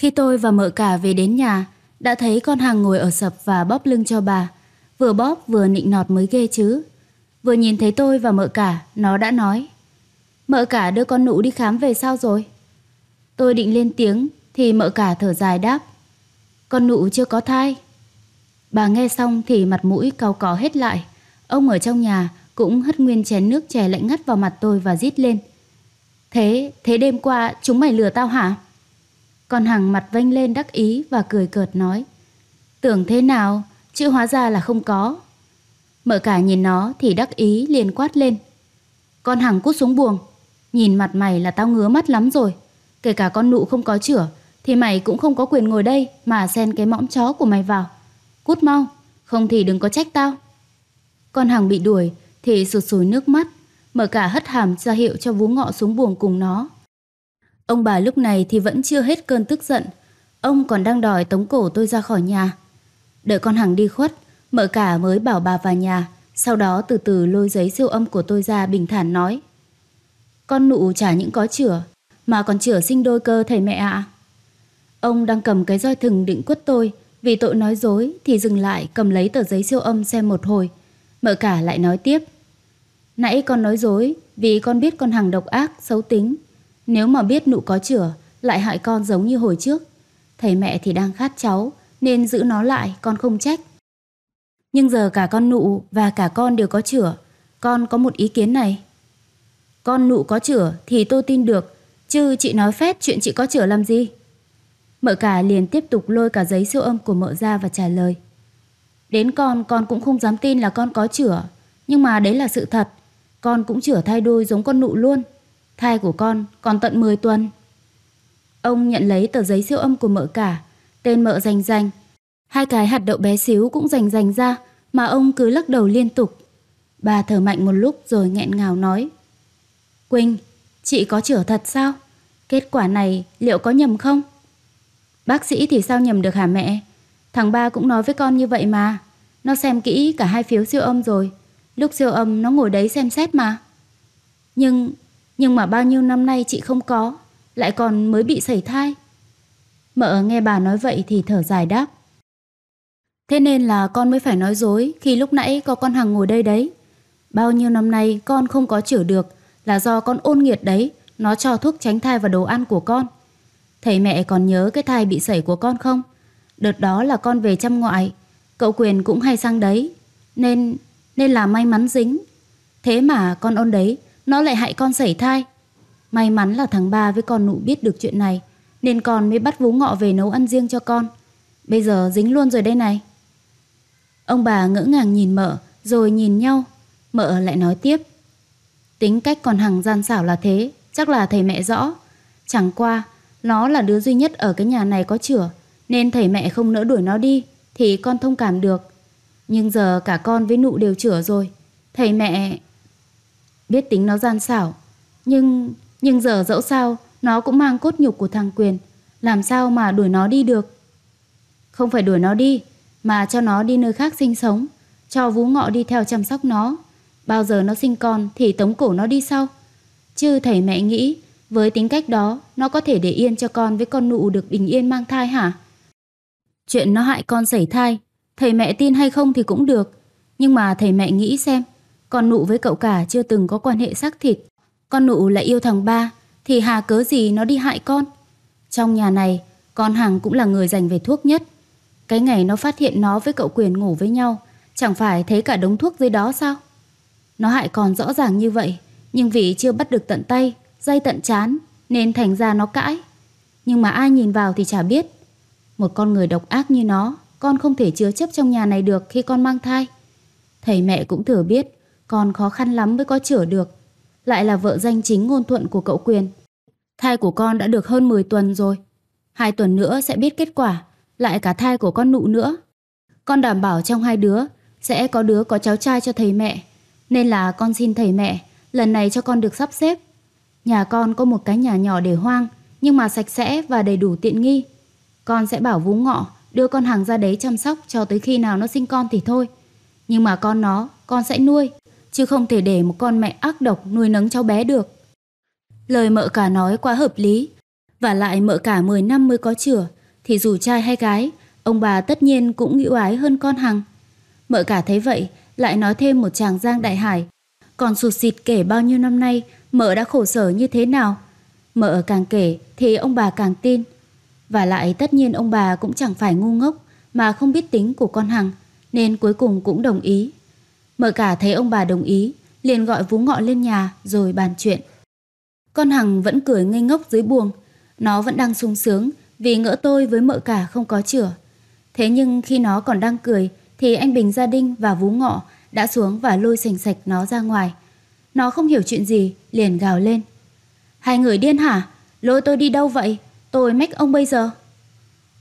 Khi tôi và mợ cả về đến nhà Đã thấy con hàng ngồi ở sập và bóp lưng cho bà Vừa bóp vừa nịnh nọt mới ghê chứ Vừa nhìn thấy tôi và mợ cả Nó đã nói Mợ cả đưa con nụ đi khám về sao rồi Tôi định lên tiếng Thì mợ cả thở dài đáp Con nụ chưa có thai Bà nghe xong thì mặt mũi cau có hết lại. Ông ở trong nhà cũng hất nguyên chén nước chè lạnh ngắt vào mặt tôi và rít lên. Thế, thế đêm qua chúng mày lừa tao hả? còn Hằng mặt vênh lên đắc ý và cười cợt nói. Tưởng thế nào, chứ hóa ra là không có. Mở cả nhìn nó thì đắc ý liền quát lên. Con Hằng cút xuống buồng, nhìn mặt mày là tao ngứa mắt lắm rồi. Kể cả con nụ không có chửa, thì mày cũng không có quyền ngồi đây mà xen cái mõm chó của mày vào. Cút mau, không thì đừng có trách tao. Con hàng bị đuổi thì sụt sùi nước mắt, mở cả hất hàm ra hiệu cho vú ngọ xuống buồng cùng nó. Ông bà lúc này thì vẫn chưa hết cơn tức giận, ông còn đang đòi tống cổ tôi ra khỏi nhà. Đợi con hàng đi khuất, mở cả mới bảo bà vào nhà, sau đó từ từ lôi giấy siêu âm của tôi ra bình thản nói. Con nụ trả những có chửa, mà còn chửa sinh đôi cơ thầy mẹ ạ. Ông đang cầm cái roi thừng định quất tôi vì tội nói dối thì dừng lại cầm lấy tờ giấy siêu âm xem một hồi. Mợ cả lại nói tiếp. Nãy con nói dối vì con biết con hàng độc ác, xấu tính. Nếu mà biết nụ có chữa, lại hại con giống như hồi trước. Thầy mẹ thì đang khát cháu, nên giữ nó lại con không trách. Nhưng giờ cả con nụ và cả con đều có chữa. Con có một ý kiến này. Con nụ có chữa thì tôi tin được, chứ chị nói phép chuyện chị có chữa làm gì? Mợ cả liền tiếp tục lôi cả giấy siêu âm của mợ ra và trả lời. Đến con, con cũng không dám tin là con có chữa. Nhưng mà đấy là sự thật. Con cũng chữa thai đôi giống con nụ luôn. Thai của con còn tận 10 tuần. Ông nhận lấy tờ giấy siêu âm của mợ cả. Tên mợ rành rành. Hai cái hạt đậu bé xíu cũng rành rành ra mà ông cứ lắc đầu liên tục. Bà thở mạnh một lúc rồi nghẹn ngào nói. Quỳnh, chị có chữa thật sao? Kết quả này liệu có nhầm không? Bác sĩ thì sao nhầm được hả mẹ? Thằng ba cũng nói với con như vậy mà. Nó xem kỹ cả hai phiếu siêu âm rồi. Lúc siêu âm nó ngồi đấy xem xét mà. Nhưng, nhưng mà bao nhiêu năm nay chị không có, lại còn mới bị sẩy thai. Mợ nghe bà nói vậy thì thở dài đáp. Thế nên là con mới phải nói dối khi lúc nãy có con hàng ngồi đây đấy. Bao nhiêu năm nay con không có chữa được là do con ôn nghiệt đấy, nó cho thuốc tránh thai vào đồ ăn của con. Thầy mẹ còn nhớ cái thai bị sẩy của con không? Đợt đó là con về chăm ngoại, cậu Quyền cũng hay sang đấy, nên nên là may mắn dính. Thế mà con ôn đấy, nó lại hại con sẩy thai. May mắn là thằng ba với con nụ biết được chuyện này, nên con mới bắt vú ngọ về nấu ăn riêng cho con. Bây giờ dính luôn rồi đây này. Ông bà ngỡ ngàng nhìn mợ, rồi nhìn nhau. Mợ lại nói tiếp. Tính cách con Hằng gian xảo là thế, chắc là thầy mẹ rõ. Chẳng qua, nó là đứa duy nhất ở cái nhà này có chửa, nên thầy mẹ không nỡ đuổi nó đi, thì con thông cảm được. Nhưng giờ cả con với nụ đều chửa rồi, thầy mẹ... Biết tính nó gian xảo, nhưng... Nhưng giờ dẫu sao, nó cũng mang cốt nhục của thằng Quyền, làm sao mà đuổi nó đi được. Không phải đuổi nó đi, mà cho nó đi nơi khác sinh sống, cho vú Ngọ đi theo chăm sóc nó. Bao giờ nó sinh con thì tống cổ nó đi sau. Chứ thầy mẹ nghĩ với tính cách đó, nó có thể để yên cho con với con nụ được bình yên mang thai hả? Chuyện nó hại con xảy thai, thầy mẹ tin hay không thì cũng được. Nhưng mà thầy mẹ nghĩ xem, con nụ với cậu cả chưa từng có quan hệ xác thịt. Con nụ lại yêu thằng ba, thì hà cớ gì nó đi hại con? Trong nhà này, con hàng cũng là người dành về thuốc nhất. Cái ngày nó phát hiện nó với cậu quyền ngủ với nhau, chẳng phải thấy cả đống thuốc dưới đó sao? Nó hại con rõ ràng như vậy, nhưng vì chưa bắt được tận tay dây tận chán nên thành ra nó cãi. Nhưng mà ai nhìn vào thì chả biết. Một con người độc ác như nó, con không thể chứa chấp trong nhà này được khi con mang thai. Thầy mẹ cũng thừa biết, con khó khăn lắm mới có chữa được. Lại là vợ danh chính ngôn thuận của cậu Quyền. Thai của con đã được hơn 10 tuần rồi. Hai tuần nữa sẽ biết kết quả, lại cả thai của con nụ nữa. Con đảm bảo trong hai đứa sẽ có đứa có cháu trai cho thầy mẹ. Nên là con xin thầy mẹ lần này cho con được sắp xếp Nhà con có một cái nhà nhỏ để hoang, nhưng mà sạch sẽ và đầy đủ tiện nghi. Con sẽ bảo Vú Ngọ đưa con hàng ra đấy chăm sóc cho tới khi nào nó sinh con thì thôi. Nhưng mà con nó, con sẽ nuôi, chứ không thể để một con mẹ ác độc nuôi nấng cháu bé được. Lời mợ cả nói quá hợp lý, và lại mợ cả 10 năm mới có chửa, thì dù trai hay gái, ông bà tất nhiên cũng nghĩ ái hơn con hằng. Mợ cả thấy vậy, lại nói thêm một chàng Giang Đại Hải. Còn sụt xịt kể bao nhiêu năm nay, mợ đã khổ sở như thế nào. Mợ càng kể thì ông bà càng tin. Và lại tất nhiên ông bà cũng chẳng phải ngu ngốc mà không biết tính của con Hằng nên cuối cùng cũng đồng ý. Mợ cả thấy ông bà đồng ý liền gọi vú ngọ lên nhà rồi bàn chuyện. Con Hằng vẫn cười ngây ngốc dưới buồng. Nó vẫn đang sung sướng vì ngỡ tôi với mợ cả không có chửa. Thế nhưng khi nó còn đang cười thì anh Bình Gia Đinh và Vú Ngọ đã xuống và lôi sành sạch nó ra ngoài. Nó không hiểu chuyện gì, liền gào lên. Hai người điên hả? Lôi tôi đi đâu vậy? Tôi mách ông bây giờ.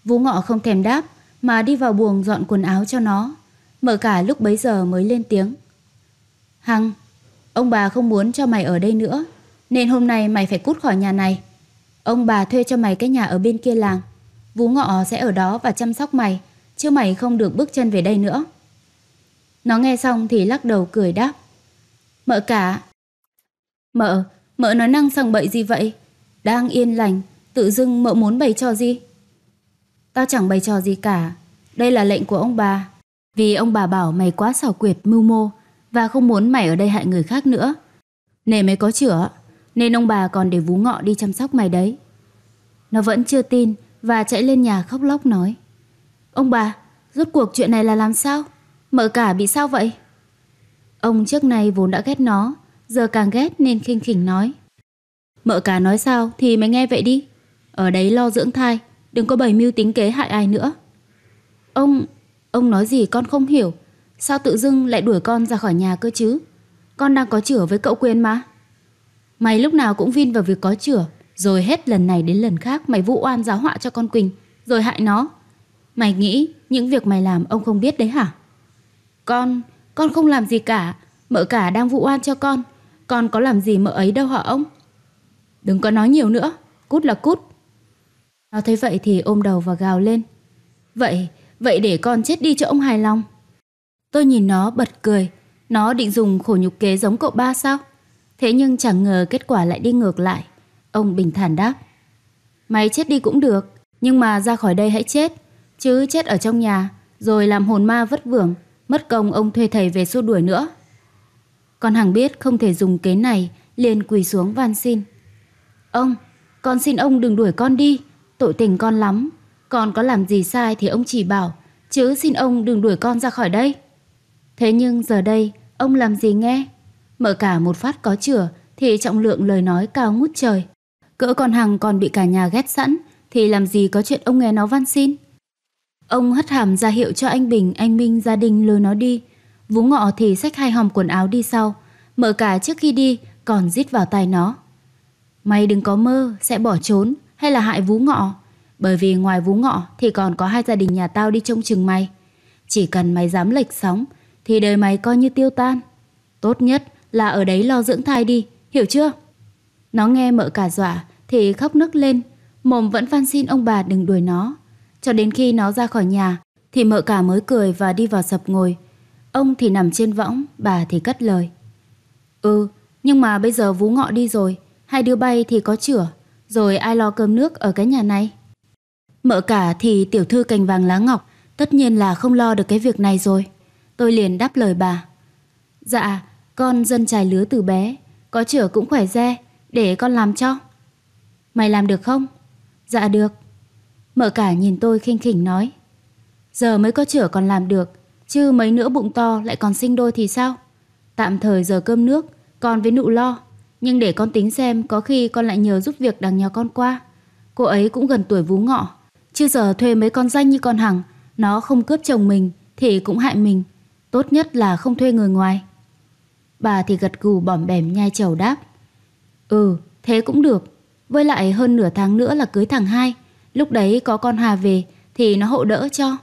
Vũ Ngọ không thèm đáp, mà đi vào buồng dọn quần áo cho nó. Mở cả lúc bấy giờ mới lên tiếng. Hằng, ông bà không muốn cho mày ở đây nữa, nên hôm nay mày phải cút khỏi nhà này. Ông bà thuê cho mày cái nhà ở bên kia làng. Vũ Ngọ sẽ ở đó và chăm sóc mày, chứ mày không được bước chân về đây nữa. Nó nghe xong thì lắc đầu cười đáp. Mợ cả. Mợ, mợ nói năng sằng bậy gì vậy? Đang yên lành, tự dưng mợ muốn bày trò gì? Tao chẳng bày trò gì cả. Đây là lệnh của ông bà. Vì ông bà bảo mày quá xảo quyệt mưu mô và không muốn mày ở đây hại người khác nữa. Nể mày có chữa, nên ông bà còn để vú ngọ đi chăm sóc mày đấy. Nó vẫn chưa tin và chạy lên nhà khóc lóc nói. Ông bà, rốt cuộc chuyện này là làm sao? Mợ cả bị sao vậy? Ông trước nay vốn đã ghét nó, giờ càng ghét nên khinh khỉnh nói. Mợ cả nói sao thì mày nghe vậy đi. Ở đấy lo dưỡng thai, đừng có bày mưu tính kế hại ai nữa. Ông, ông nói gì con không hiểu. Sao tự dưng lại đuổi con ra khỏi nhà cơ chứ? Con đang có chữa với cậu quên mà. Mày lúc nào cũng vin vào việc có chữa, rồi hết lần này đến lần khác mày vu oan giáo họa cho con Quỳnh, rồi hại nó. Mày nghĩ những việc mày làm ông không biết đấy hả? Con, con không làm gì cả Mợ cả đang vụ oan cho con Con có làm gì mợ ấy đâu hả ông Đừng có nói nhiều nữa Cút là cút Nó thấy vậy thì ôm đầu và gào lên Vậy, vậy để con chết đi cho ông hài lòng Tôi nhìn nó bật cười Nó định dùng khổ nhục kế giống cậu ba sao Thế nhưng chẳng ngờ kết quả lại đi ngược lại Ông bình thản đáp Mày chết đi cũng được Nhưng mà ra khỏi đây hãy chết Chứ chết ở trong nhà Rồi làm hồn ma vất vưởng Mất công ông thuê thầy về xua đuổi nữa Con hàng biết không thể dùng kế này Liền quỳ xuống van xin Ông, con xin ông đừng đuổi con đi Tội tình con lắm Con có làm gì sai thì ông chỉ bảo Chứ xin ông đừng đuổi con ra khỏi đây Thế nhưng giờ đây Ông làm gì nghe Mở cả một phát có chửa Thì trọng lượng lời nói cao ngút trời Cỡ con Hằng còn bị cả nhà ghét sẵn Thì làm gì có chuyện ông nghe nó van xin Ông hất hàm ra hiệu cho anh Bình, anh Minh gia đình lôi nó đi. Vú ngọ thì xách hai hòm quần áo đi sau, mở cả trước khi đi còn rít vào tai nó. Mày đừng có mơ sẽ bỏ trốn hay là hại vú ngọ, bởi vì ngoài vú ngọ thì còn có hai gia đình nhà tao đi trông chừng mày. Chỉ cần mày dám lệch sóng thì đời mày coi như tiêu tan. Tốt nhất là ở đấy lo dưỡng thai đi, hiểu chưa? Nó nghe mợ cả dọa thì khóc nức lên, mồm vẫn van xin ông bà đừng đuổi nó. Cho đến khi nó ra khỏi nhà Thì mợ cả mới cười và đi vào sập ngồi Ông thì nằm trên võng Bà thì cất lời Ừ nhưng mà bây giờ vú ngọ đi rồi Hai đứa bay thì có chửa Rồi ai lo cơm nước ở cái nhà này Mợ cả thì tiểu thư cành vàng lá ngọc Tất nhiên là không lo được cái việc này rồi Tôi liền đáp lời bà Dạ con dân trài lứa từ bé Có chửa cũng khỏe re Để con làm cho Mày làm được không? Dạ được Mở cả nhìn tôi khinh khỉnh nói Giờ mới có chửa còn làm được Chứ mấy nữa bụng to lại còn sinh đôi thì sao Tạm thời giờ cơm nước Con với nụ lo Nhưng để con tính xem có khi con lại nhờ giúp việc đằng nhà con qua Cô ấy cũng gần tuổi vú ngọ Chứ giờ thuê mấy con danh như con hằng Nó không cướp chồng mình Thì cũng hại mình Tốt nhất là không thuê người ngoài Bà thì gật gù bỏm bẻm nhai chầu đáp Ừ thế cũng được Với lại hơn nửa tháng nữa là cưới thằng hai Lúc đấy có con Hà về thì nó hộ đỡ cho.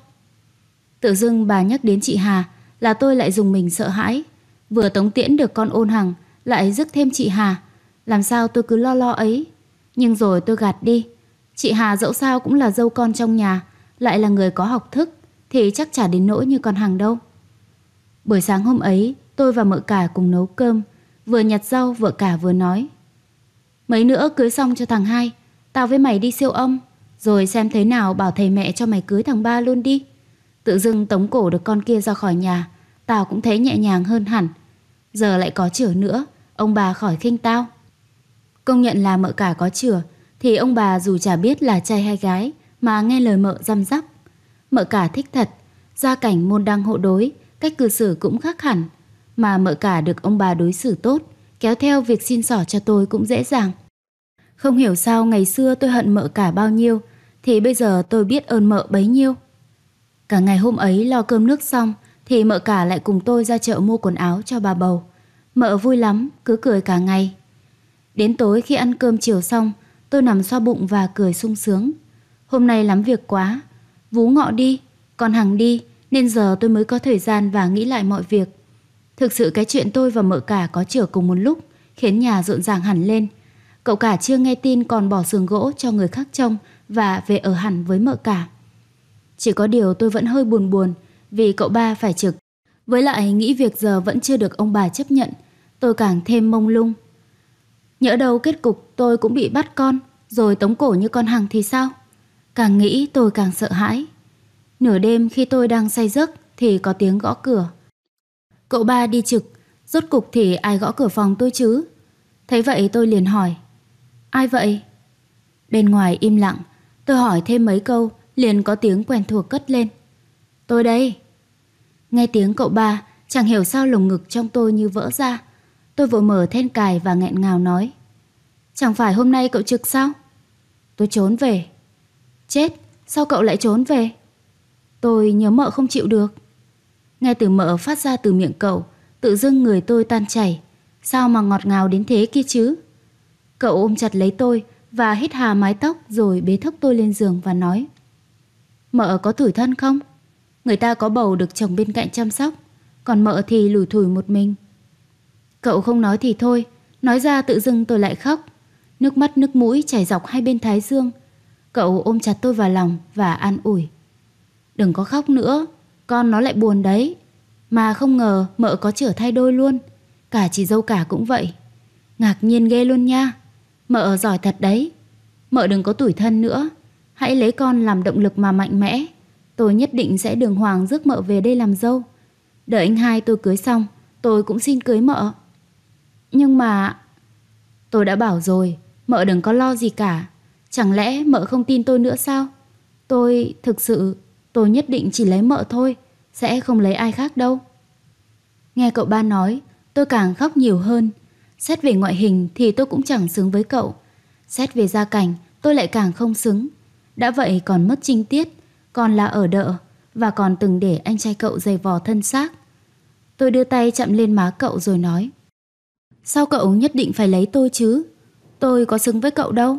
Tự dưng bà nhắc đến chị Hà là tôi lại dùng mình sợ hãi. Vừa tống tiễn được con ôn hằng lại dứt thêm chị Hà. Làm sao tôi cứ lo lo ấy. Nhưng rồi tôi gạt đi. Chị Hà dẫu sao cũng là dâu con trong nhà, lại là người có học thức thì chắc chả đến nỗi như con hàng đâu. Buổi sáng hôm ấy, tôi và mợ cả cùng nấu cơm, vừa nhặt rau vợ cả vừa nói. Mấy nữa cưới xong cho thằng hai, tao với mày đi siêu âm. Rồi xem thế nào bảo thầy mẹ cho mày cưới thằng ba luôn đi Tự dưng tống cổ được con kia ra khỏi nhà Tao cũng thấy nhẹ nhàng hơn hẳn Giờ lại có chửa nữa Ông bà khỏi khinh tao Công nhận là mợ cả có chửa Thì ông bà dù chả biết là trai hay gái Mà nghe lời mợ răm rắp Mợ cả thích thật Gia cảnh môn đăng hộ đối Cách cư xử cũng khác hẳn Mà mợ cả được ông bà đối xử tốt Kéo theo việc xin sỏ cho tôi cũng dễ dàng không hiểu sao ngày xưa tôi hận mợ cả bao nhiêu Thì bây giờ tôi biết ơn mợ bấy nhiêu Cả ngày hôm ấy lo cơm nước xong Thì mợ cả lại cùng tôi ra chợ mua quần áo cho bà bầu Mợ vui lắm, cứ cười cả ngày Đến tối khi ăn cơm chiều xong Tôi nằm xoa bụng và cười sung sướng Hôm nay lắm việc quá Vú ngọ đi, còn hằng đi Nên giờ tôi mới có thời gian và nghĩ lại mọi việc Thực sự cái chuyện tôi và mợ cả có chửa cùng một lúc Khiến nhà rộn ràng hẳn lên Cậu cả chưa nghe tin còn bỏ giường gỗ cho người khác trông và về ở hẳn với mợ cả. Chỉ có điều tôi vẫn hơi buồn buồn vì cậu ba phải trực. Với lại nghĩ việc giờ vẫn chưa được ông bà chấp nhận, tôi càng thêm mông lung. Nhỡ đâu kết cục tôi cũng bị bắt con, rồi tống cổ như con hằng thì sao? Càng nghĩ tôi càng sợ hãi. Nửa đêm khi tôi đang say giấc thì có tiếng gõ cửa. Cậu ba đi trực, rốt cục thì ai gõ cửa phòng tôi chứ? Thấy vậy tôi liền hỏi. Ai vậy? Bên ngoài im lặng, tôi hỏi thêm mấy câu, liền có tiếng quen thuộc cất lên. Tôi đây. Nghe tiếng cậu ba, chẳng hiểu sao lồng ngực trong tôi như vỡ ra. Tôi vội mở then cài và nghẹn ngào nói. Chẳng phải hôm nay cậu trực sao? Tôi trốn về. Chết, sao cậu lại trốn về? Tôi nhớ mợ không chịu được. Nghe từ mợ phát ra từ miệng cậu, tự dưng người tôi tan chảy. Sao mà ngọt ngào đến thế kia chứ? Cậu ôm chặt lấy tôi và hít hà mái tóc rồi bế thức tôi lên giường và nói Mợ có thủi thân không? Người ta có bầu được chồng bên cạnh chăm sóc Còn mợ thì lủi thủi một mình Cậu không nói thì thôi Nói ra tự dưng tôi lại khóc Nước mắt nước mũi chảy dọc hai bên thái dương Cậu ôm chặt tôi vào lòng và an ủi Đừng có khóc nữa Con nó lại buồn đấy Mà không ngờ mợ có trở thay đôi luôn Cả chị dâu cả cũng vậy Ngạc nhiên ghê luôn nha Mợ giỏi thật đấy. Mợ đừng có tủi thân nữa. Hãy lấy con làm động lực mà mạnh mẽ. Tôi nhất định sẽ đường hoàng rước mợ về đây làm dâu. Đợi anh hai tôi cưới xong, tôi cũng xin cưới mợ. Nhưng mà... Tôi đã bảo rồi, mợ đừng có lo gì cả. Chẳng lẽ mợ không tin tôi nữa sao? Tôi thực sự, tôi nhất định chỉ lấy mợ thôi, sẽ không lấy ai khác đâu. Nghe cậu ba nói, tôi càng khóc nhiều hơn. Xét về ngoại hình thì tôi cũng chẳng xứng với cậu. Xét về gia cảnh tôi lại càng không xứng. Đã vậy còn mất trinh tiết, còn là ở đợ và còn từng để anh trai cậu dày vò thân xác. Tôi đưa tay chạm lên má cậu rồi nói Sao cậu nhất định phải lấy tôi chứ? Tôi có xứng với cậu đâu.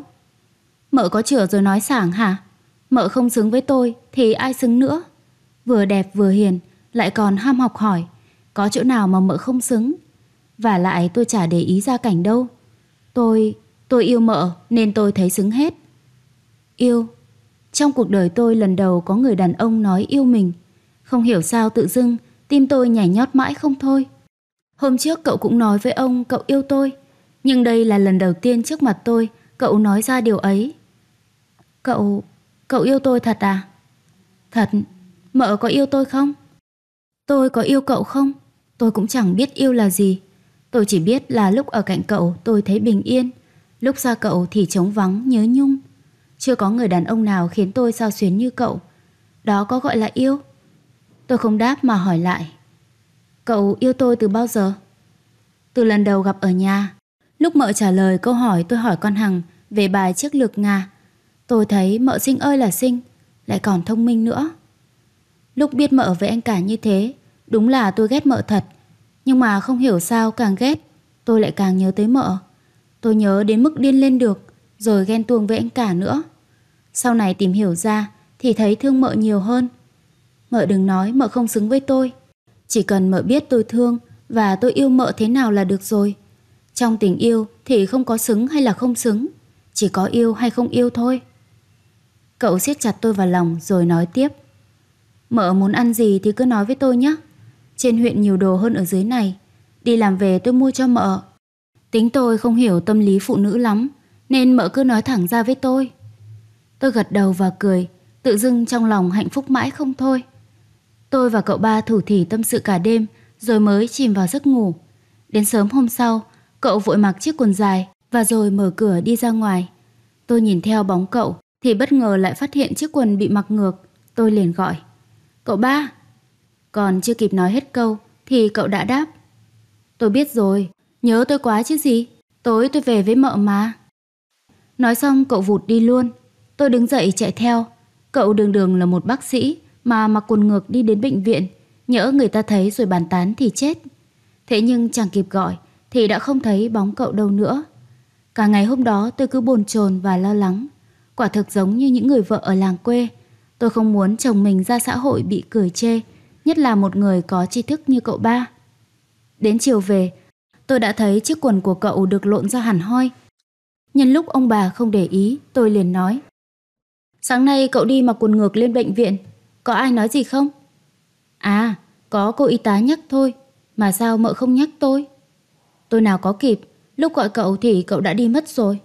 Mợ có chửa rồi nói sảng hả? Mợ không xứng với tôi thì ai xứng nữa? Vừa đẹp vừa hiền, lại còn ham học hỏi. Có chỗ nào mà mợ không xứng? Và lại tôi chả để ý ra cảnh đâu Tôi, tôi yêu mợ Nên tôi thấy xứng hết Yêu Trong cuộc đời tôi lần đầu có người đàn ông nói yêu mình Không hiểu sao tự dưng Tim tôi nhảy nhót mãi không thôi Hôm trước cậu cũng nói với ông Cậu yêu tôi Nhưng đây là lần đầu tiên trước mặt tôi Cậu nói ra điều ấy Cậu, cậu yêu tôi thật à? Thật, mợ có yêu tôi không? Tôi có yêu cậu không? Tôi cũng chẳng biết yêu là gì Tôi chỉ biết là lúc ở cạnh cậu tôi thấy bình yên, lúc xa cậu thì trống vắng, nhớ nhung. Chưa có người đàn ông nào khiến tôi sao xuyến như cậu. Đó có gọi là yêu? Tôi không đáp mà hỏi lại. Cậu yêu tôi từ bao giờ? Từ lần đầu gặp ở nhà. Lúc mợ trả lời câu hỏi tôi hỏi con Hằng về bài chiếc lược nga, Tôi thấy mợ xinh ơi là xinh, lại còn thông minh nữa. Lúc biết mợ với anh cả như thế, đúng là tôi ghét mợ thật. Nhưng mà không hiểu sao càng ghét Tôi lại càng nhớ tới mợ Tôi nhớ đến mức điên lên được Rồi ghen tuông với anh cả nữa Sau này tìm hiểu ra Thì thấy thương mợ nhiều hơn Mợ đừng nói mợ không xứng với tôi Chỉ cần mợ biết tôi thương Và tôi yêu mợ thế nào là được rồi Trong tình yêu thì không có xứng hay là không xứng Chỉ có yêu hay không yêu thôi Cậu siết chặt tôi vào lòng rồi nói tiếp Mợ muốn ăn gì thì cứ nói với tôi nhé trên huyện nhiều đồ hơn ở dưới này. Đi làm về tôi mua cho mợ. Tính tôi không hiểu tâm lý phụ nữ lắm, nên mợ cứ nói thẳng ra với tôi. Tôi gật đầu và cười, tự dưng trong lòng hạnh phúc mãi không thôi. Tôi và cậu ba thủ thỉ tâm sự cả đêm, rồi mới chìm vào giấc ngủ. Đến sớm hôm sau, cậu vội mặc chiếc quần dài và rồi mở cửa đi ra ngoài. Tôi nhìn theo bóng cậu thì bất ngờ lại phát hiện chiếc quần bị mặc ngược. Tôi liền gọi. Cậu ba, còn chưa kịp nói hết câu thì cậu đã đáp. Tôi biết rồi, nhớ tôi quá chứ gì. Tối tôi về với mợ mà. Nói xong cậu vụt đi luôn. Tôi đứng dậy chạy theo. Cậu đường đường là một bác sĩ mà mặc quần ngược đi đến bệnh viện. Nhỡ người ta thấy rồi bàn tán thì chết. Thế nhưng chẳng kịp gọi thì đã không thấy bóng cậu đâu nữa. Cả ngày hôm đó tôi cứ bồn chồn và lo lắng. Quả thực giống như những người vợ ở làng quê. Tôi không muốn chồng mình ra xã hội bị cười chê nhất là một người có tri thức như cậu ba. Đến chiều về, tôi đã thấy chiếc quần của cậu được lộn ra hẳn hoi. Nhân lúc ông bà không để ý, tôi liền nói. Sáng nay cậu đi mặc quần ngược lên bệnh viện, có ai nói gì không? À, có cô y tá nhắc thôi, mà sao mợ không nhắc tôi? Tôi nào có kịp, lúc gọi cậu thì cậu đã đi mất rồi.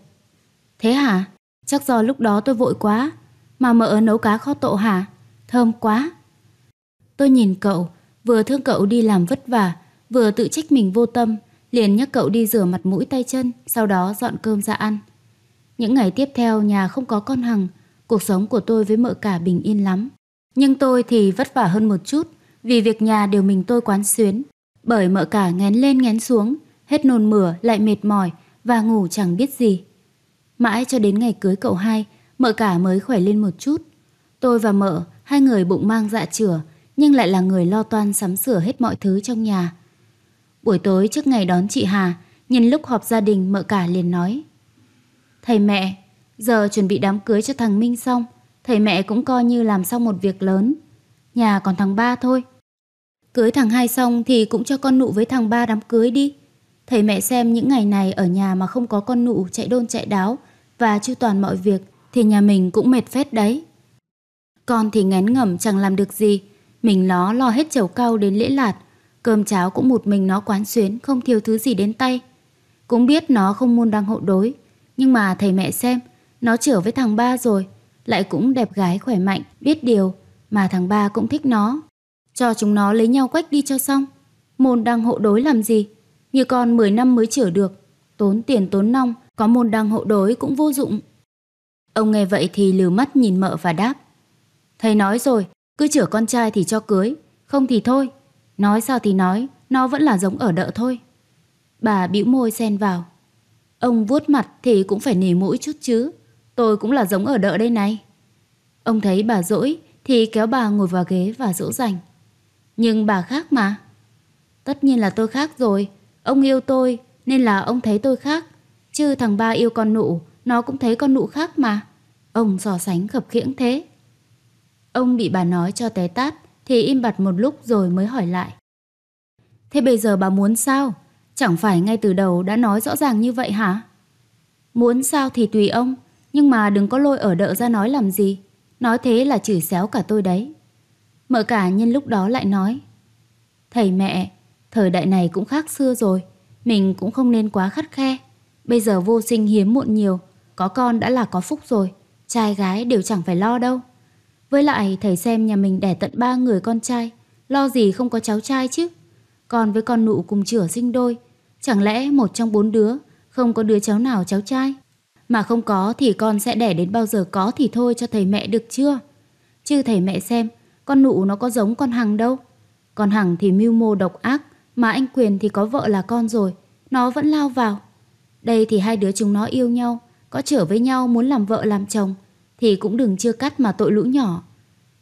Thế hả? Chắc do lúc đó tôi vội quá, mà mợ nấu cá kho tộ hả? Thơm quá. Tôi nhìn cậu, vừa thương cậu đi làm vất vả, vừa tự trách mình vô tâm, liền nhắc cậu đi rửa mặt mũi tay chân, sau đó dọn cơm ra ăn. Những ngày tiếp theo nhà không có con Hằng, cuộc sống của tôi với mợ cả bình yên lắm. Nhưng tôi thì vất vả hơn một chút, vì việc nhà đều mình tôi quán xuyến. Bởi mợ cả ngén lên ngén xuống, hết nôn mửa lại mệt mỏi và ngủ chẳng biết gì. Mãi cho đến ngày cưới cậu hai, mợ cả mới khỏe lên một chút. Tôi và mợ, hai người bụng mang dạ chửa, nhưng lại là người lo toan sắm sửa hết mọi thứ trong nhà. Buổi tối trước ngày đón chị Hà, nhìn lúc họp gia đình mợ cả liền nói. Thầy mẹ, giờ chuẩn bị đám cưới cho thằng Minh xong, thầy mẹ cũng coi như làm xong một việc lớn. Nhà còn thằng ba thôi. Cưới thằng hai xong thì cũng cho con nụ với thằng ba đám cưới đi. Thầy mẹ xem những ngày này ở nhà mà không có con nụ chạy đôn chạy đáo và chu toàn mọi việc thì nhà mình cũng mệt phết đấy. Con thì ngén ngẩm chẳng làm được gì, mình nó lo hết chầu cau đến lễ lạt, cơm cháo cũng một mình nó quán xuyến, không thiếu thứ gì đến tay. Cũng biết nó không môn đăng hộ đối, nhưng mà thầy mẹ xem, nó trở với thằng ba rồi, lại cũng đẹp gái khỏe mạnh, biết điều, mà thằng ba cũng thích nó. Cho chúng nó lấy nhau quách đi cho xong. Môn đăng hộ đối làm gì? Như con 10 năm mới chở được, tốn tiền tốn nong, có môn đăng hộ đối cũng vô dụng. Ông nghe vậy thì lừ mắt nhìn mợ và đáp. Thầy nói rồi, cứ chữa con trai thì cho cưới Không thì thôi Nói sao thì nói Nó vẫn là giống ở đợ thôi Bà bĩu môi xen vào Ông vuốt mặt thì cũng phải nỉ mũi chút chứ Tôi cũng là giống ở đợ đây này Ông thấy bà dỗi Thì kéo bà ngồi vào ghế và dỗ dành Nhưng bà khác mà Tất nhiên là tôi khác rồi Ông yêu tôi Nên là ông thấy tôi khác Chứ thằng ba yêu con nụ Nó cũng thấy con nụ khác mà Ông so sánh khập khiễng thế Ông bị bà nói cho té tát thì im bặt một lúc rồi mới hỏi lại. Thế bây giờ bà muốn sao? Chẳng phải ngay từ đầu đã nói rõ ràng như vậy hả? Muốn sao thì tùy ông, nhưng mà đừng có lôi ở đợ ra nói làm gì. Nói thế là chửi xéo cả tôi đấy. Mợ cả nhân lúc đó lại nói. Thầy mẹ, thời đại này cũng khác xưa rồi, mình cũng không nên quá khắt khe. Bây giờ vô sinh hiếm muộn nhiều, có con đã là có phúc rồi, trai gái đều chẳng phải lo đâu. Với lại thầy xem nhà mình đẻ tận ba người con trai, lo gì không có cháu trai chứ. Còn với con nụ cùng chửa sinh đôi, chẳng lẽ một trong bốn đứa không có đứa cháu nào cháu trai? Mà không có thì con sẽ đẻ đến bao giờ có thì thôi cho thầy mẹ được chưa? Chứ thầy mẹ xem, con nụ nó có giống con Hằng đâu. Con Hằng thì mưu mô độc ác, mà anh Quyền thì có vợ là con rồi, nó vẫn lao vào. Đây thì hai đứa chúng nó yêu nhau, có trở với nhau muốn làm vợ làm chồng thì cũng đừng chưa cắt mà tội lũ nhỏ.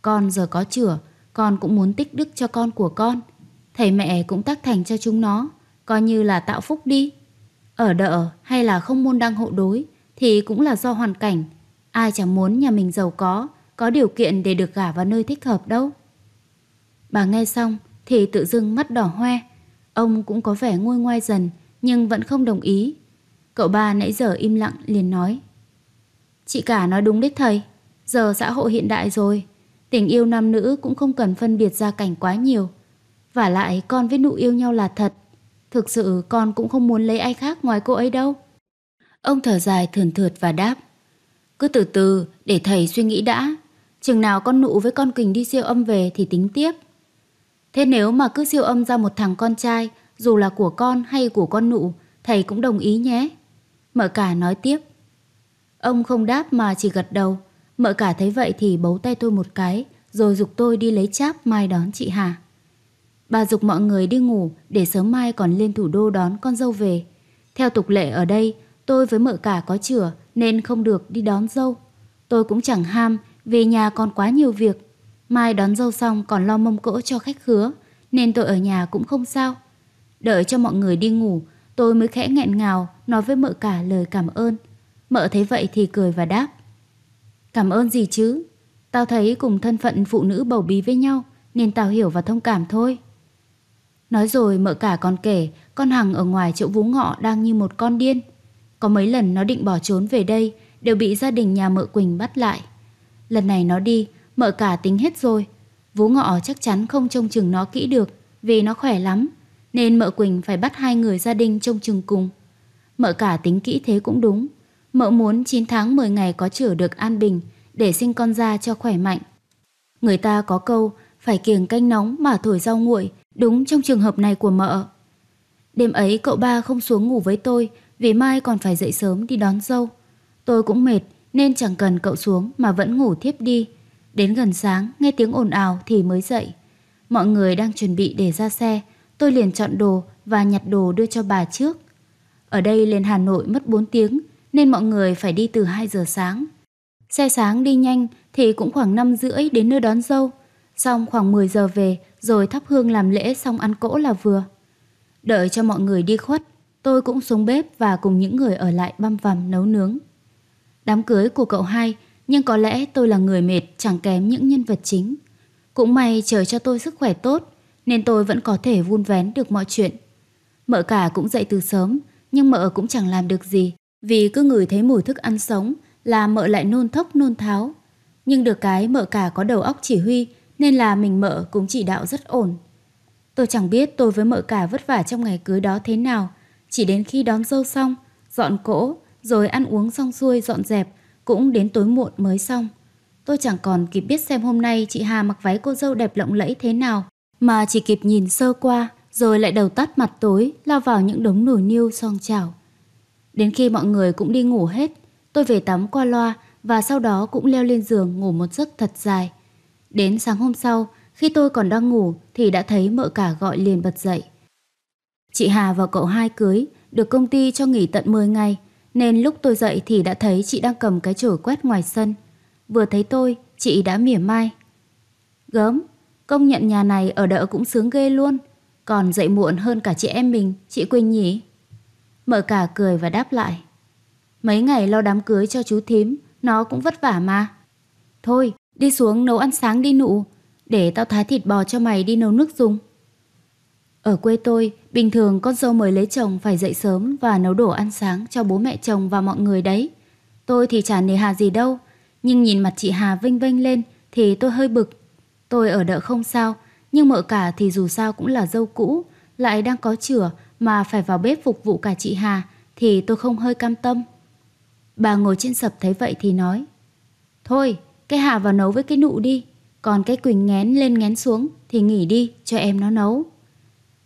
Con giờ có chửa, con cũng muốn tích đức cho con của con. Thầy mẹ cũng tác thành cho chúng nó, coi như là tạo phúc đi. Ở đợ hay là không môn đăng hộ đối thì cũng là do hoàn cảnh. Ai chẳng muốn nhà mình giàu có, có điều kiện để được gả vào nơi thích hợp đâu. Bà nghe xong thì tự dưng mắt đỏ hoe. Ông cũng có vẻ nguôi ngoai dần nhưng vẫn không đồng ý. Cậu ba nãy giờ im lặng liền nói. Chị cả nói đúng đấy thầy. Giờ xã hội hiện đại rồi, tình yêu nam nữ cũng không cần phân biệt gia cảnh quá nhiều. Và lại con với nụ yêu nhau là thật. Thực sự con cũng không muốn lấy ai khác ngoài cô ấy đâu. Ông thở dài thườn thượt và đáp. Cứ từ từ để thầy suy nghĩ đã. Chừng nào con nụ với con quỳnh đi siêu âm về thì tính tiếp. Thế nếu mà cứ siêu âm ra một thằng con trai, dù là của con hay của con nụ, thầy cũng đồng ý nhé. Mở cả nói tiếp. Ông không đáp mà chỉ gật đầu. Mợ cả thấy vậy thì bấu tay tôi một cái, rồi dục tôi đi lấy cháp mai đón chị Hà. Bà dục mọi người đi ngủ để sớm mai còn lên thủ đô đón con dâu về. Theo tục lệ ở đây, tôi với mợ cả có chửa nên không được đi đón dâu. Tôi cũng chẳng ham, về nhà còn quá nhiều việc. Mai đón dâu xong còn lo mông cỗ cho khách khứa, nên tôi ở nhà cũng không sao. Đợi cho mọi người đi ngủ, tôi mới khẽ nghẹn ngào nói với mợ cả lời cảm ơn. Mợ thấy vậy thì cười và đáp. Cảm ơn gì chứ? Tao thấy cùng thân phận phụ nữ bầu bí với nhau nên tao hiểu và thông cảm thôi. Nói rồi mợ cả còn kể con Hằng ở ngoài chỗ vú ngọ đang như một con điên. Có mấy lần nó định bỏ trốn về đây đều bị gia đình nhà mợ Quỳnh bắt lại. Lần này nó đi, mợ cả tính hết rồi. Vú ngọ chắc chắn không trông chừng nó kỹ được vì nó khỏe lắm. Nên mợ Quỳnh phải bắt hai người gia đình trông chừng cùng. Mợ cả tính kỹ thế cũng đúng. Mợ muốn 9 tháng 10 ngày có chữa được an bình để sinh con ra cho khỏe mạnh. Người ta có câu phải kiềng canh nóng mà thổi rau nguội, đúng trong trường hợp này của mợ. Đêm ấy cậu ba không xuống ngủ với tôi vì mai còn phải dậy sớm đi đón dâu. Tôi cũng mệt nên chẳng cần cậu xuống mà vẫn ngủ thiếp đi. Đến gần sáng nghe tiếng ồn ào thì mới dậy. Mọi người đang chuẩn bị để ra xe, tôi liền chọn đồ và nhặt đồ đưa cho bà trước. Ở đây lên Hà Nội mất 4 tiếng nên mọi người phải đi từ 2 giờ sáng. Xe sáng đi nhanh thì cũng khoảng 5 rưỡi đến nơi đón dâu, xong khoảng 10 giờ về rồi thắp hương làm lễ xong ăn cỗ là vừa. Đợi cho mọi người đi khuất, tôi cũng xuống bếp và cùng những người ở lại băm vằm nấu nướng. Đám cưới của cậu hai, nhưng có lẽ tôi là người mệt chẳng kém những nhân vật chính. Cũng may trời cho tôi sức khỏe tốt, nên tôi vẫn có thể vun vén được mọi chuyện. Mợ cả cũng dậy từ sớm, nhưng mợ cũng chẳng làm được gì, vì cứ ngửi thấy mùi thức ăn sống là mợ lại nôn thốc nôn tháo. Nhưng được cái mợ cả có đầu óc chỉ huy nên là mình mợ cũng chỉ đạo rất ổn. Tôi chẳng biết tôi với mợ cả vất vả trong ngày cưới đó thế nào, chỉ đến khi đón dâu xong, dọn cỗ, rồi ăn uống xong xuôi dọn dẹp, cũng đến tối muộn mới xong. Tôi chẳng còn kịp biết xem hôm nay chị Hà mặc váy cô dâu đẹp lộng lẫy thế nào, mà chỉ kịp nhìn sơ qua, rồi lại đầu tắt mặt tối, lao vào những đống nồi niêu song chảo. Đến khi mọi người cũng đi ngủ hết, tôi về tắm qua loa và sau đó cũng leo lên giường ngủ một giấc thật dài. Đến sáng hôm sau, khi tôi còn đang ngủ thì đã thấy mợ cả gọi liền bật dậy. Chị Hà và cậu hai cưới, được công ty cho nghỉ tận 10 ngày, nên lúc tôi dậy thì đã thấy chị đang cầm cái chổi quét ngoài sân. Vừa thấy tôi, chị đã mỉa mai. Gớm, công nhận nhà này ở đỡ cũng sướng ghê luôn, còn dậy muộn hơn cả chị em mình, chị Quỳnh nhỉ? Mở cả cười và đáp lại. Mấy ngày lo đám cưới cho chú thím, nó cũng vất vả mà. Thôi, đi xuống nấu ăn sáng đi nụ, để tao thái thịt bò cho mày đi nấu nước dùng. Ở quê tôi, bình thường con dâu mới lấy chồng phải dậy sớm và nấu đồ ăn sáng cho bố mẹ chồng và mọi người đấy. Tôi thì chả nề hà gì đâu, nhưng nhìn mặt chị Hà vinh vinh lên thì tôi hơi bực. Tôi ở đợ không sao, nhưng mợ cả thì dù sao cũng là dâu cũ, lại đang có chửa mà phải vào bếp phục vụ cả chị Hà thì tôi không hơi cam tâm. Bà ngồi trên sập thấy vậy thì nói Thôi, cái Hà vào nấu với cái nụ đi Còn cái Quỳnh ngén lên ngén xuống Thì nghỉ đi, cho em nó nấu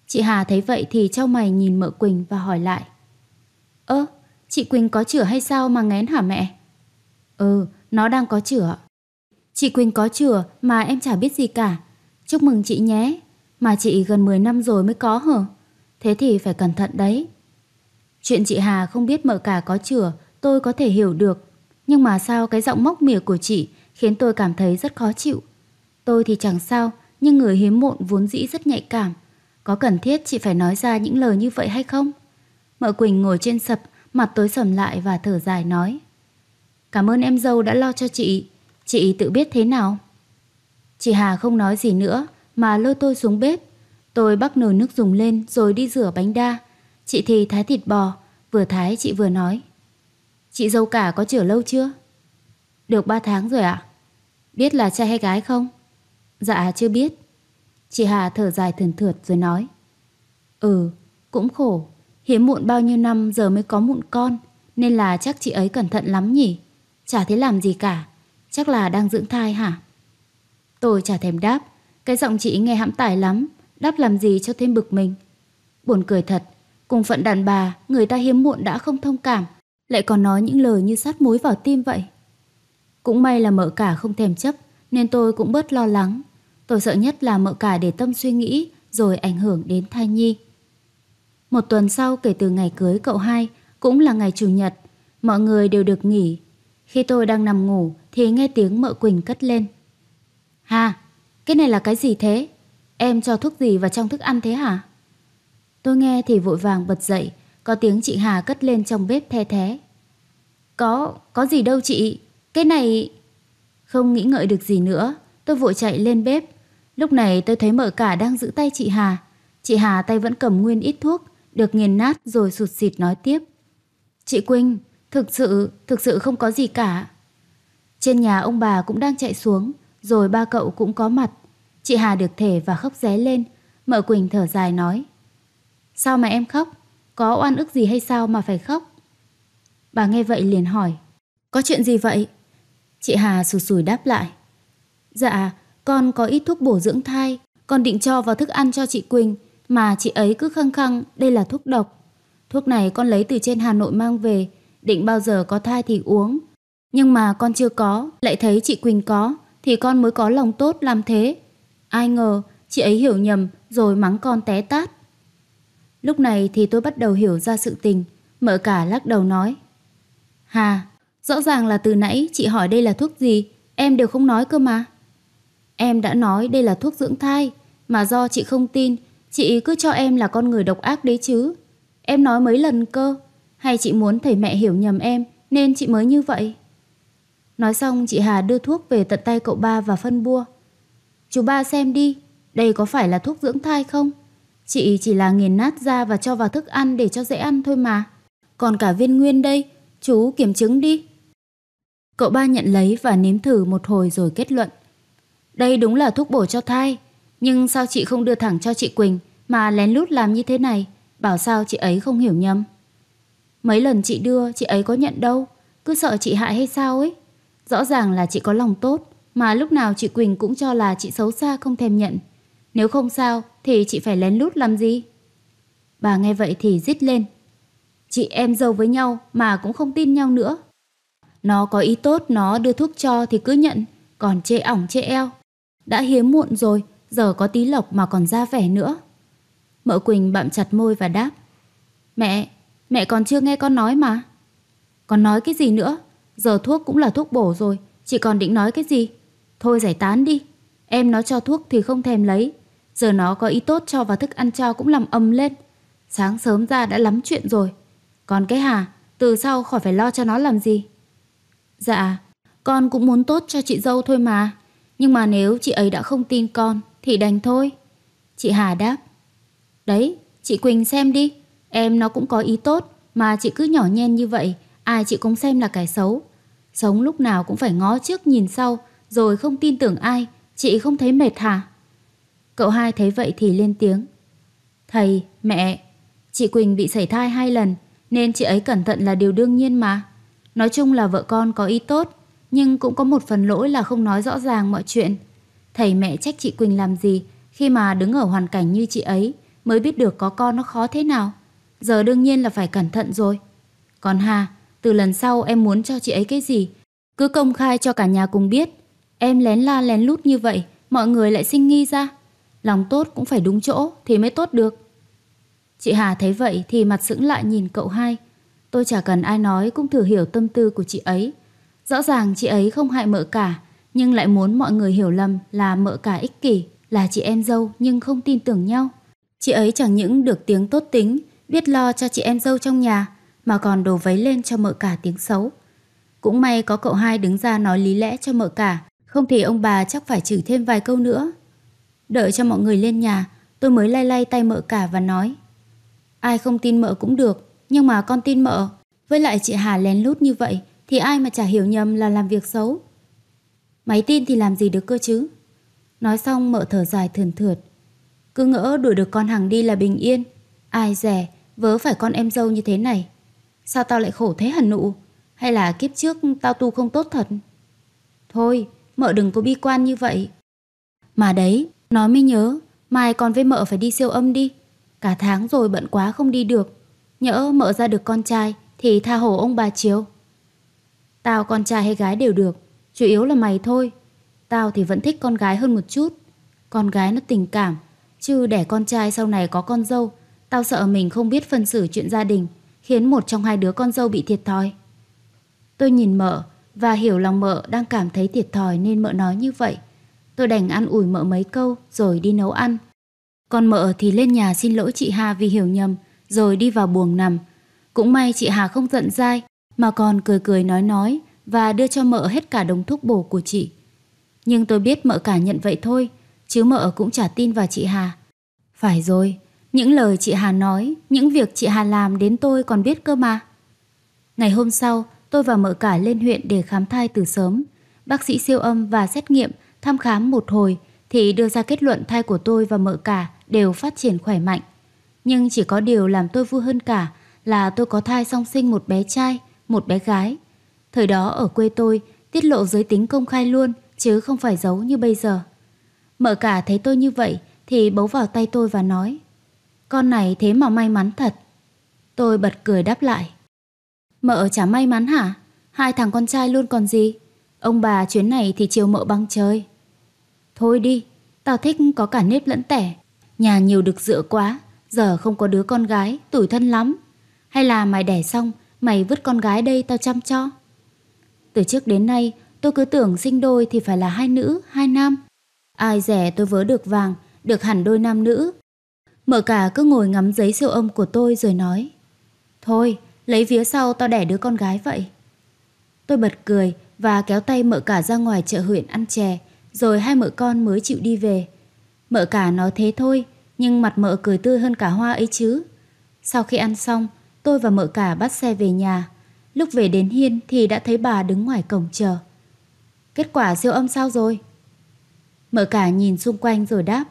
Chị Hà thấy vậy thì trao mày nhìn mợ Quỳnh và hỏi lại Ơ, chị Quỳnh có chữa hay sao mà ngén hả mẹ? Ừ, nó đang có chữa Chị Quỳnh có chữa mà em chả biết gì cả Chúc mừng chị nhé Mà chị gần 10 năm rồi mới có hả? Thế thì phải cẩn thận đấy Chuyện chị Hà không biết mở cả có chửa Tôi có thể hiểu được Nhưng mà sao cái giọng móc mỉa của chị Khiến tôi cảm thấy rất khó chịu Tôi thì chẳng sao Nhưng người hiếm muộn vốn dĩ rất nhạy cảm Có cần thiết chị phải nói ra những lời như vậy hay không Mợ Quỳnh ngồi trên sập Mặt tối sầm lại và thở dài nói Cảm ơn em dâu đã lo cho chị Chị tự biết thế nào Chị Hà không nói gì nữa Mà lôi tôi xuống bếp Tôi bắt nồi nước dùng lên rồi đi rửa bánh đa. Chị thì thái thịt bò, vừa thái chị vừa nói. Chị dâu cả có chữa lâu chưa? Được 3 tháng rồi ạ. Biết là trai hay gái không? Dạ chưa biết. Chị Hà thở dài thườn thượt rồi nói. Ừ, cũng khổ. Hiếm muộn bao nhiêu năm giờ mới có mụn con, nên là chắc chị ấy cẩn thận lắm nhỉ. Chả thấy làm gì cả, chắc là đang dưỡng thai hả? Tôi chả thèm đáp, cái giọng chị nghe hãm tải lắm, đáp làm gì cho thêm bực mình. Buồn cười thật, cùng phận đàn bà, người ta hiếm muộn đã không thông cảm, lại còn nói những lời như sát muối vào tim vậy. Cũng may là mợ cả không thèm chấp, nên tôi cũng bớt lo lắng. Tôi sợ nhất là mợ cả để tâm suy nghĩ, rồi ảnh hưởng đến thai nhi. Một tuần sau kể từ ngày cưới cậu hai, cũng là ngày Chủ nhật, mọi người đều được nghỉ. Khi tôi đang nằm ngủ thì nghe tiếng mợ Quỳnh cất lên. ha cái này là cái gì thế? Em cho thuốc gì vào trong thức ăn thế hả? Tôi nghe thì vội vàng bật dậy, có tiếng chị Hà cất lên trong bếp the thế. Có, có gì đâu chị, cái này... Không nghĩ ngợi được gì nữa, tôi vội chạy lên bếp. Lúc này tôi thấy mở cả đang giữ tay chị Hà. Chị Hà tay vẫn cầm nguyên ít thuốc, được nghiền nát rồi sụt sịt nói tiếp. Chị Quynh, thực sự, thực sự không có gì cả. Trên nhà ông bà cũng đang chạy xuống, rồi ba cậu cũng có mặt. Chị Hà được thể và khóc ré lên, Mợ Quỳnh thở dài nói. Sao mà em khóc? Có oan ức gì hay sao mà phải khóc? Bà nghe vậy liền hỏi. Có chuyện gì vậy? Chị Hà sùi sùi đáp lại. Dạ, con có ít thuốc bổ dưỡng thai, con định cho vào thức ăn cho chị Quỳnh, mà chị ấy cứ khăng khăng đây là thuốc độc. Thuốc này con lấy từ trên Hà Nội mang về, định bao giờ có thai thì uống. Nhưng mà con chưa có, lại thấy chị Quỳnh có, thì con mới có lòng tốt làm thế. Ai ngờ chị ấy hiểu nhầm rồi mắng con té tát. Lúc này thì tôi bắt đầu hiểu ra sự tình, mở cả lắc đầu nói. Hà, rõ ràng là từ nãy chị hỏi đây là thuốc gì, em đều không nói cơ mà. Em đã nói đây là thuốc dưỡng thai, mà do chị không tin, chị cứ cho em là con người độc ác đấy chứ. Em nói mấy lần cơ, hay chị muốn thầy mẹ hiểu nhầm em nên chị mới như vậy. Nói xong chị Hà đưa thuốc về tận tay cậu ba và phân bua. Chú ba xem đi, đây có phải là thuốc dưỡng thai không? Chị chỉ là nghiền nát ra và cho vào thức ăn để cho dễ ăn thôi mà. Còn cả viên nguyên đây, chú kiểm chứng đi. Cậu ba nhận lấy và nếm thử một hồi rồi kết luận. Đây đúng là thuốc bổ cho thai, nhưng sao chị không đưa thẳng cho chị Quỳnh mà lén lút làm như thế này, bảo sao chị ấy không hiểu nhầm. Mấy lần chị đưa, chị ấy có nhận đâu, cứ sợ chị hại hay sao ấy. Rõ ràng là chị có lòng tốt, mà lúc nào chị Quỳnh cũng cho là chị xấu xa không thèm nhận. Nếu không sao thì chị phải lén lút làm gì? Bà nghe vậy thì rít lên. Chị em dâu với nhau mà cũng không tin nhau nữa. Nó có ý tốt nó đưa thuốc cho thì cứ nhận, còn chê ỏng chê eo. Đã hiếm muộn rồi, giờ có tí lộc mà còn ra vẻ nữa. Mợ Quỳnh bạm chặt môi và đáp. Mẹ, mẹ còn chưa nghe con nói mà. Con nói cái gì nữa? Giờ thuốc cũng là thuốc bổ rồi, chị còn định nói cái gì? Thôi giải tán đi Em nó cho thuốc thì không thèm lấy Giờ nó có ý tốt cho và thức ăn cho cũng làm ầm lên Sáng sớm ra đã lắm chuyện rồi Còn cái Hà Từ sau khỏi phải lo cho nó làm gì Dạ Con cũng muốn tốt cho chị dâu thôi mà Nhưng mà nếu chị ấy đã không tin con Thì đành thôi Chị Hà đáp Đấy chị Quỳnh xem đi Em nó cũng có ý tốt Mà chị cứ nhỏ nhen như vậy Ai chị cũng xem là cái xấu Sống lúc nào cũng phải ngó trước nhìn sau rồi không tin tưởng ai, chị không thấy mệt hả? Cậu hai thấy vậy thì lên tiếng. Thầy, mẹ, chị Quỳnh bị sảy thai hai lần nên chị ấy cẩn thận là điều đương nhiên mà. Nói chung là vợ con có ý tốt, nhưng cũng có một phần lỗi là không nói rõ ràng mọi chuyện. Thầy mẹ trách chị Quỳnh làm gì khi mà đứng ở hoàn cảnh như chị ấy mới biết được có con nó khó thế nào. Giờ đương nhiên là phải cẩn thận rồi. Còn Hà, từ lần sau em muốn cho chị ấy cái gì, cứ công khai cho cả nhà cùng biết Em lén la lén lút như vậy, mọi người lại sinh nghi ra. Lòng tốt cũng phải đúng chỗ thì mới tốt được. Chị Hà thấy vậy thì mặt sững lại nhìn cậu hai. Tôi chả cần ai nói cũng thử hiểu tâm tư của chị ấy. Rõ ràng chị ấy không hại mợ cả, nhưng lại muốn mọi người hiểu lầm là mợ cả ích kỷ, là chị em dâu nhưng không tin tưởng nhau. Chị ấy chẳng những được tiếng tốt tính, biết lo cho chị em dâu trong nhà, mà còn đổ vấy lên cho mợ cả tiếng xấu. Cũng may có cậu hai đứng ra nói lý lẽ cho mợ cả, không thì ông bà chắc phải chửi thêm vài câu nữa. Đợi cho mọi người lên nhà, tôi mới lay lay tay mợ cả và nói. Ai không tin mợ cũng được, nhưng mà con tin mợ. Với lại chị Hà lén lút như vậy, thì ai mà chả hiểu nhầm là làm việc xấu. Máy tin thì làm gì được cơ chứ? Nói xong mợ thở dài thườn thượt. Cứ ngỡ đuổi được con hàng đi là bình yên. Ai rẻ, vớ phải con em dâu như thế này. Sao tao lại khổ thế hẳn nụ? Hay là kiếp trước tao tu không tốt thật? Thôi, mợ đừng có bi quan như vậy. Mà đấy, nói mới nhớ, mai con với mợ phải đi siêu âm đi. Cả tháng rồi bận quá không đi được. Nhỡ mợ ra được con trai thì tha hồ ông bà chiếu. Tao con trai hay gái đều được, chủ yếu là mày thôi. Tao thì vẫn thích con gái hơn một chút. Con gái nó tình cảm, chứ để con trai sau này có con dâu, tao sợ mình không biết phân xử chuyện gia đình, khiến một trong hai đứa con dâu bị thiệt thòi. Tôi nhìn mợ, và hiểu lòng mợ đang cảm thấy thiệt thòi nên mợ nói như vậy. Tôi đành ăn ủi mợ mấy câu rồi đi nấu ăn. Còn mợ thì lên nhà xin lỗi chị Hà vì hiểu nhầm rồi đi vào buồng nằm. Cũng may chị Hà không giận dai mà còn cười cười nói nói và đưa cho mợ hết cả đồng thuốc bổ của chị. Nhưng tôi biết mợ cả nhận vậy thôi, chứ mợ cũng chả tin vào chị Hà. Phải rồi, những lời chị Hà nói, những việc chị Hà làm đến tôi còn biết cơ mà. Ngày hôm sau, tôi và mợ cả lên huyện để khám thai từ sớm. Bác sĩ siêu âm và xét nghiệm, thăm khám một hồi thì đưa ra kết luận thai của tôi và mợ cả đều phát triển khỏe mạnh. Nhưng chỉ có điều làm tôi vui hơn cả là tôi có thai song sinh một bé trai, một bé gái. Thời đó ở quê tôi tiết lộ giới tính công khai luôn chứ không phải giấu như bây giờ. Mợ cả thấy tôi như vậy thì bấu vào tay tôi và nói Con này thế mà may mắn thật. Tôi bật cười đáp lại Mợ chả may mắn hả? Hai thằng con trai luôn còn gì? Ông bà chuyến này thì chiều mợ băng trời. Thôi đi, tao thích có cả nếp lẫn tẻ. Nhà nhiều được dựa quá, giờ không có đứa con gái, tủi thân lắm. Hay là mày đẻ xong, mày vứt con gái đây tao chăm cho. Từ trước đến nay, tôi cứ tưởng sinh đôi thì phải là hai nữ, hai nam. Ai rẻ tôi vớ được vàng, được hẳn đôi nam nữ. mợ cả cứ ngồi ngắm giấy siêu âm của tôi rồi nói. Thôi, Lấy vía sau tao đẻ đứa con gái vậy. Tôi bật cười và kéo tay mợ cả ra ngoài chợ huyện ăn chè, rồi hai mợ con mới chịu đi về. Mợ cả nói thế thôi, nhưng mặt mợ cười tươi hơn cả hoa ấy chứ. Sau khi ăn xong, tôi và mợ cả bắt xe về nhà. Lúc về đến hiên thì đã thấy bà đứng ngoài cổng chờ. Kết quả siêu âm sao rồi? Mợ cả nhìn xung quanh rồi đáp.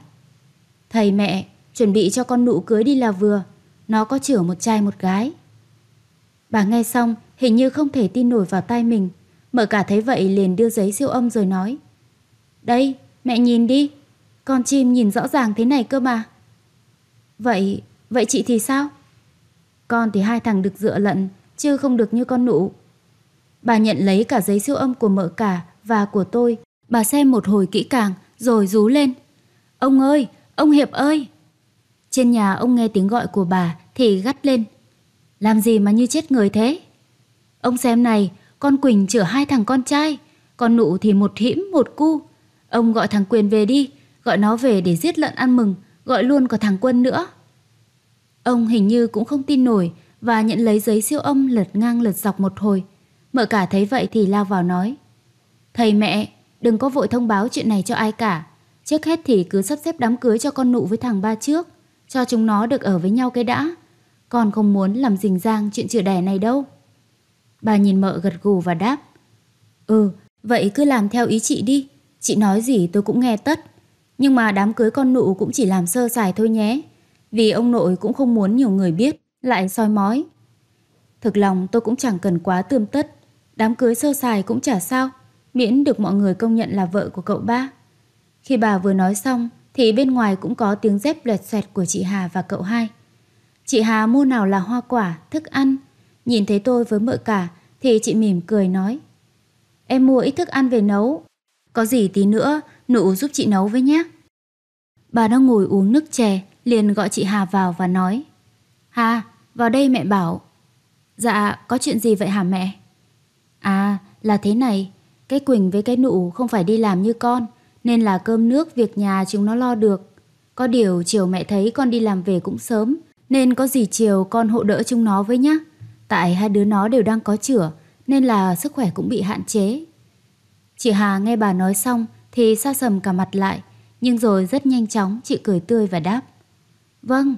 Thầy mẹ, chuẩn bị cho con nụ cưới đi là vừa. Nó có chữa một trai một gái. Bà nghe xong hình như không thể tin nổi vào tai mình. Mở cả thấy vậy liền đưa giấy siêu âm rồi nói. Đây, mẹ nhìn đi. Con chim nhìn rõ ràng thế này cơ mà. Vậy, vậy chị thì sao? Con thì hai thằng được dựa lận, chứ không được như con nụ. Bà nhận lấy cả giấy siêu âm của mợ cả và của tôi. Bà xem một hồi kỹ càng, rồi rú lên. Ông ơi, ông Hiệp ơi! Trên nhà ông nghe tiếng gọi của bà thì gắt lên. Làm gì mà như chết người thế? Ông xem này, con Quỳnh chở hai thằng con trai, con nụ thì một hĩm một cu. Ông gọi thằng Quyền về đi, gọi nó về để giết lợn ăn mừng, gọi luôn cả thằng Quân nữa. Ông hình như cũng không tin nổi và nhận lấy giấy siêu âm lật ngang lật dọc một hồi. Mợ cả thấy vậy thì lao vào nói. Thầy mẹ, đừng có vội thông báo chuyện này cho ai cả. Trước hết thì cứ sắp xếp đám cưới cho con nụ với thằng ba trước, cho chúng nó được ở với nhau cái đã. Con không muốn làm rình rang chuyện chữa đẻ này đâu. Bà nhìn mợ gật gù và đáp. Ừ, vậy cứ làm theo ý chị đi. Chị nói gì tôi cũng nghe tất. Nhưng mà đám cưới con nụ cũng chỉ làm sơ sài thôi nhé. Vì ông nội cũng không muốn nhiều người biết, lại soi mói. Thực lòng tôi cũng chẳng cần quá tươm tất. Đám cưới sơ sài cũng chả sao, miễn được mọi người công nhận là vợ của cậu ba. Khi bà vừa nói xong, thì bên ngoài cũng có tiếng dép lẹt xoẹt của chị Hà và cậu hai. Chị Hà mua nào là hoa quả, thức ăn. Nhìn thấy tôi với mợ cả thì chị mỉm cười nói. Em mua ít thức ăn về nấu. Có gì tí nữa, nụ giúp chị nấu với nhé. Bà đang ngồi uống nước chè, liền gọi chị Hà vào và nói. Hà, vào đây mẹ bảo. Dạ, có chuyện gì vậy hả mẹ? À, là thế này. Cái Quỳnh với cái nụ không phải đi làm như con, nên là cơm nước việc nhà chúng nó lo được. Có điều chiều mẹ thấy con đi làm về cũng sớm, nên có gì chiều con hộ đỡ chúng nó với nhá. Tại hai đứa nó đều đang có chữa nên là sức khỏe cũng bị hạn chế. Chị Hà nghe bà nói xong thì xa sầm cả mặt lại, nhưng rồi rất nhanh chóng chị cười tươi và đáp. Vâng,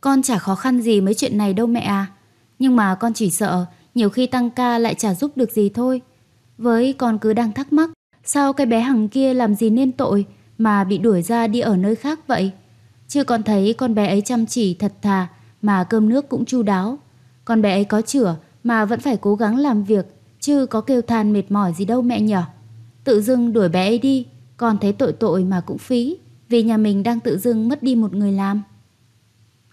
con chả khó khăn gì mấy chuyện này đâu mẹ à. Nhưng mà con chỉ sợ nhiều khi tăng ca lại chả giúp được gì thôi. Với con cứ đang thắc mắc, sao cái bé Hằng kia làm gì nên tội mà bị đuổi ra đi ở nơi khác vậy? chưa con thấy con bé ấy chăm chỉ thật thà mà cơm nước cũng chu đáo. Con bé ấy có chửa mà vẫn phải cố gắng làm việc chứ có kêu than mệt mỏi gì đâu mẹ nhỏ. Tự dưng đuổi bé ấy đi, con thấy tội tội mà cũng phí vì nhà mình đang tự dưng mất đi một người làm.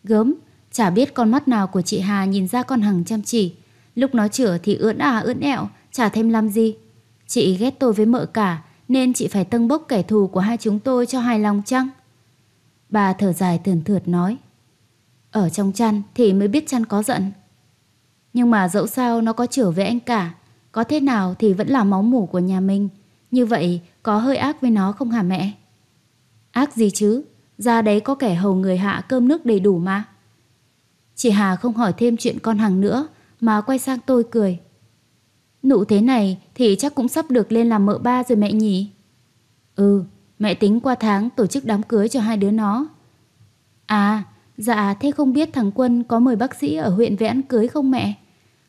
Gớm, chả biết con mắt nào của chị Hà nhìn ra con Hằng chăm chỉ. Lúc nó chửa thì ưỡn à ưỡn ẹo, chả thêm làm gì. Chị ghét tôi với mợ cả nên chị phải tâng bốc kẻ thù của hai chúng tôi cho hài lòng chăng? Bà thở dài thườn thượt nói Ở trong chăn thì mới biết chăn có giận Nhưng mà dẫu sao nó có trở về anh cả Có thế nào thì vẫn là máu mủ của nhà mình Như vậy có hơi ác với nó không hả mẹ Ác gì chứ Ra đấy có kẻ hầu người hạ cơm nước đầy đủ mà Chị Hà không hỏi thêm chuyện con hàng nữa Mà quay sang tôi cười Nụ thế này thì chắc cũng sắp được lên làm mợ ba rồi mẹ nhỉ Ừ Mẹ tính qua tháng tổ chức đám cưới cho hai đứa nó. À, dạ thế không biết thằng Quân có mời bác sĩ ở huyện về ăn cưới không mẹ?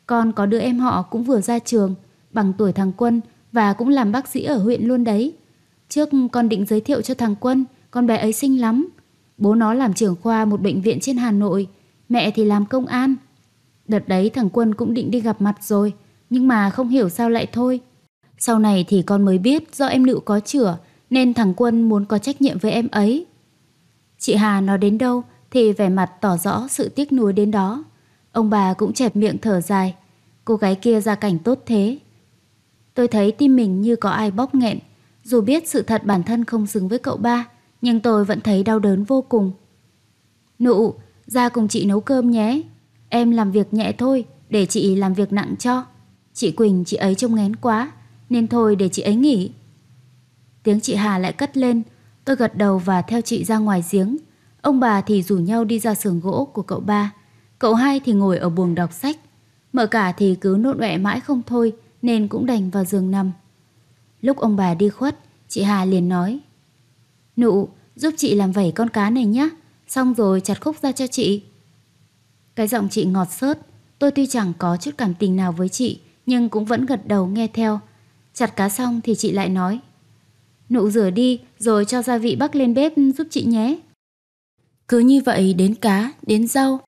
Con có đứa em họ cũng vừa ra trường, bằng tuổi thằng Quân và cũng làm bác sĩ ở huyện luôn đấy. Trước con định giới thiệu cho thằng Quân, con bé ấy xinh lắm. Bố nó làm trưởng khoa một bệnh viện trên Hà Nội, mẹ thì làm công an. Đợt đấy thằng Quân cũng định đi gặp mặt rồi, nhưng mà không hiểu sao lại thôi. Sau này thì con mới biết do em nữ có chữa nên thằng Quân muốn có trách nhiệm với em ấy. Chị Hà nói đến đâu thì vẻ mặt tỏ rõ sự tiếc nuối đến đó. Ông bà cũng chẹp miệng thở dài. Cô gái kia ra cảnh tốt thế. Tôi thấy tim mình như có ai bóp nghẹn. Dù biết sự thật bản thân không xứng với cậu ba, nhưng tôi vẫn thấy đau đớn vô cùng. Nụ, ra cùng chị nấu cơm nhé. Em làm việc nhẹ thôi, để chị làm việc nặng cho. Chị Quỳnh chị ấy trông ngén quá, nên thôi để chị ấy nghỉ. Tiếng chị Hà lại cất lên, tôi gật đầu và theo chị ra ngoài giếng. Ông bà thì rủ nhau đi ra sườn gỗ của cậu ba. Cậu hai thì ngồi ở buồng đọc sách. Mở cả thì cứ nôn ẹ mãi không thôi nên cũng đành vào giường nằm. Lúc ông bà đi khuất, chị Hà liền nói. Nụ, giúp chị làm vẩy con cá này nhé, xong rồi chặt khúc ra cho chị. Cái giọng chị ngọt xớt, tôi tuy chẳng có chút cảm tình nào với chị nhưng cũng vẫn gật đầu nghe theo. Chặt cá xong thì chị lại nói. Nụ rửa đi rồi cho gia vị bắc lên bếp giúp chị nhé. Cứ như vậy đến cá, đến rau.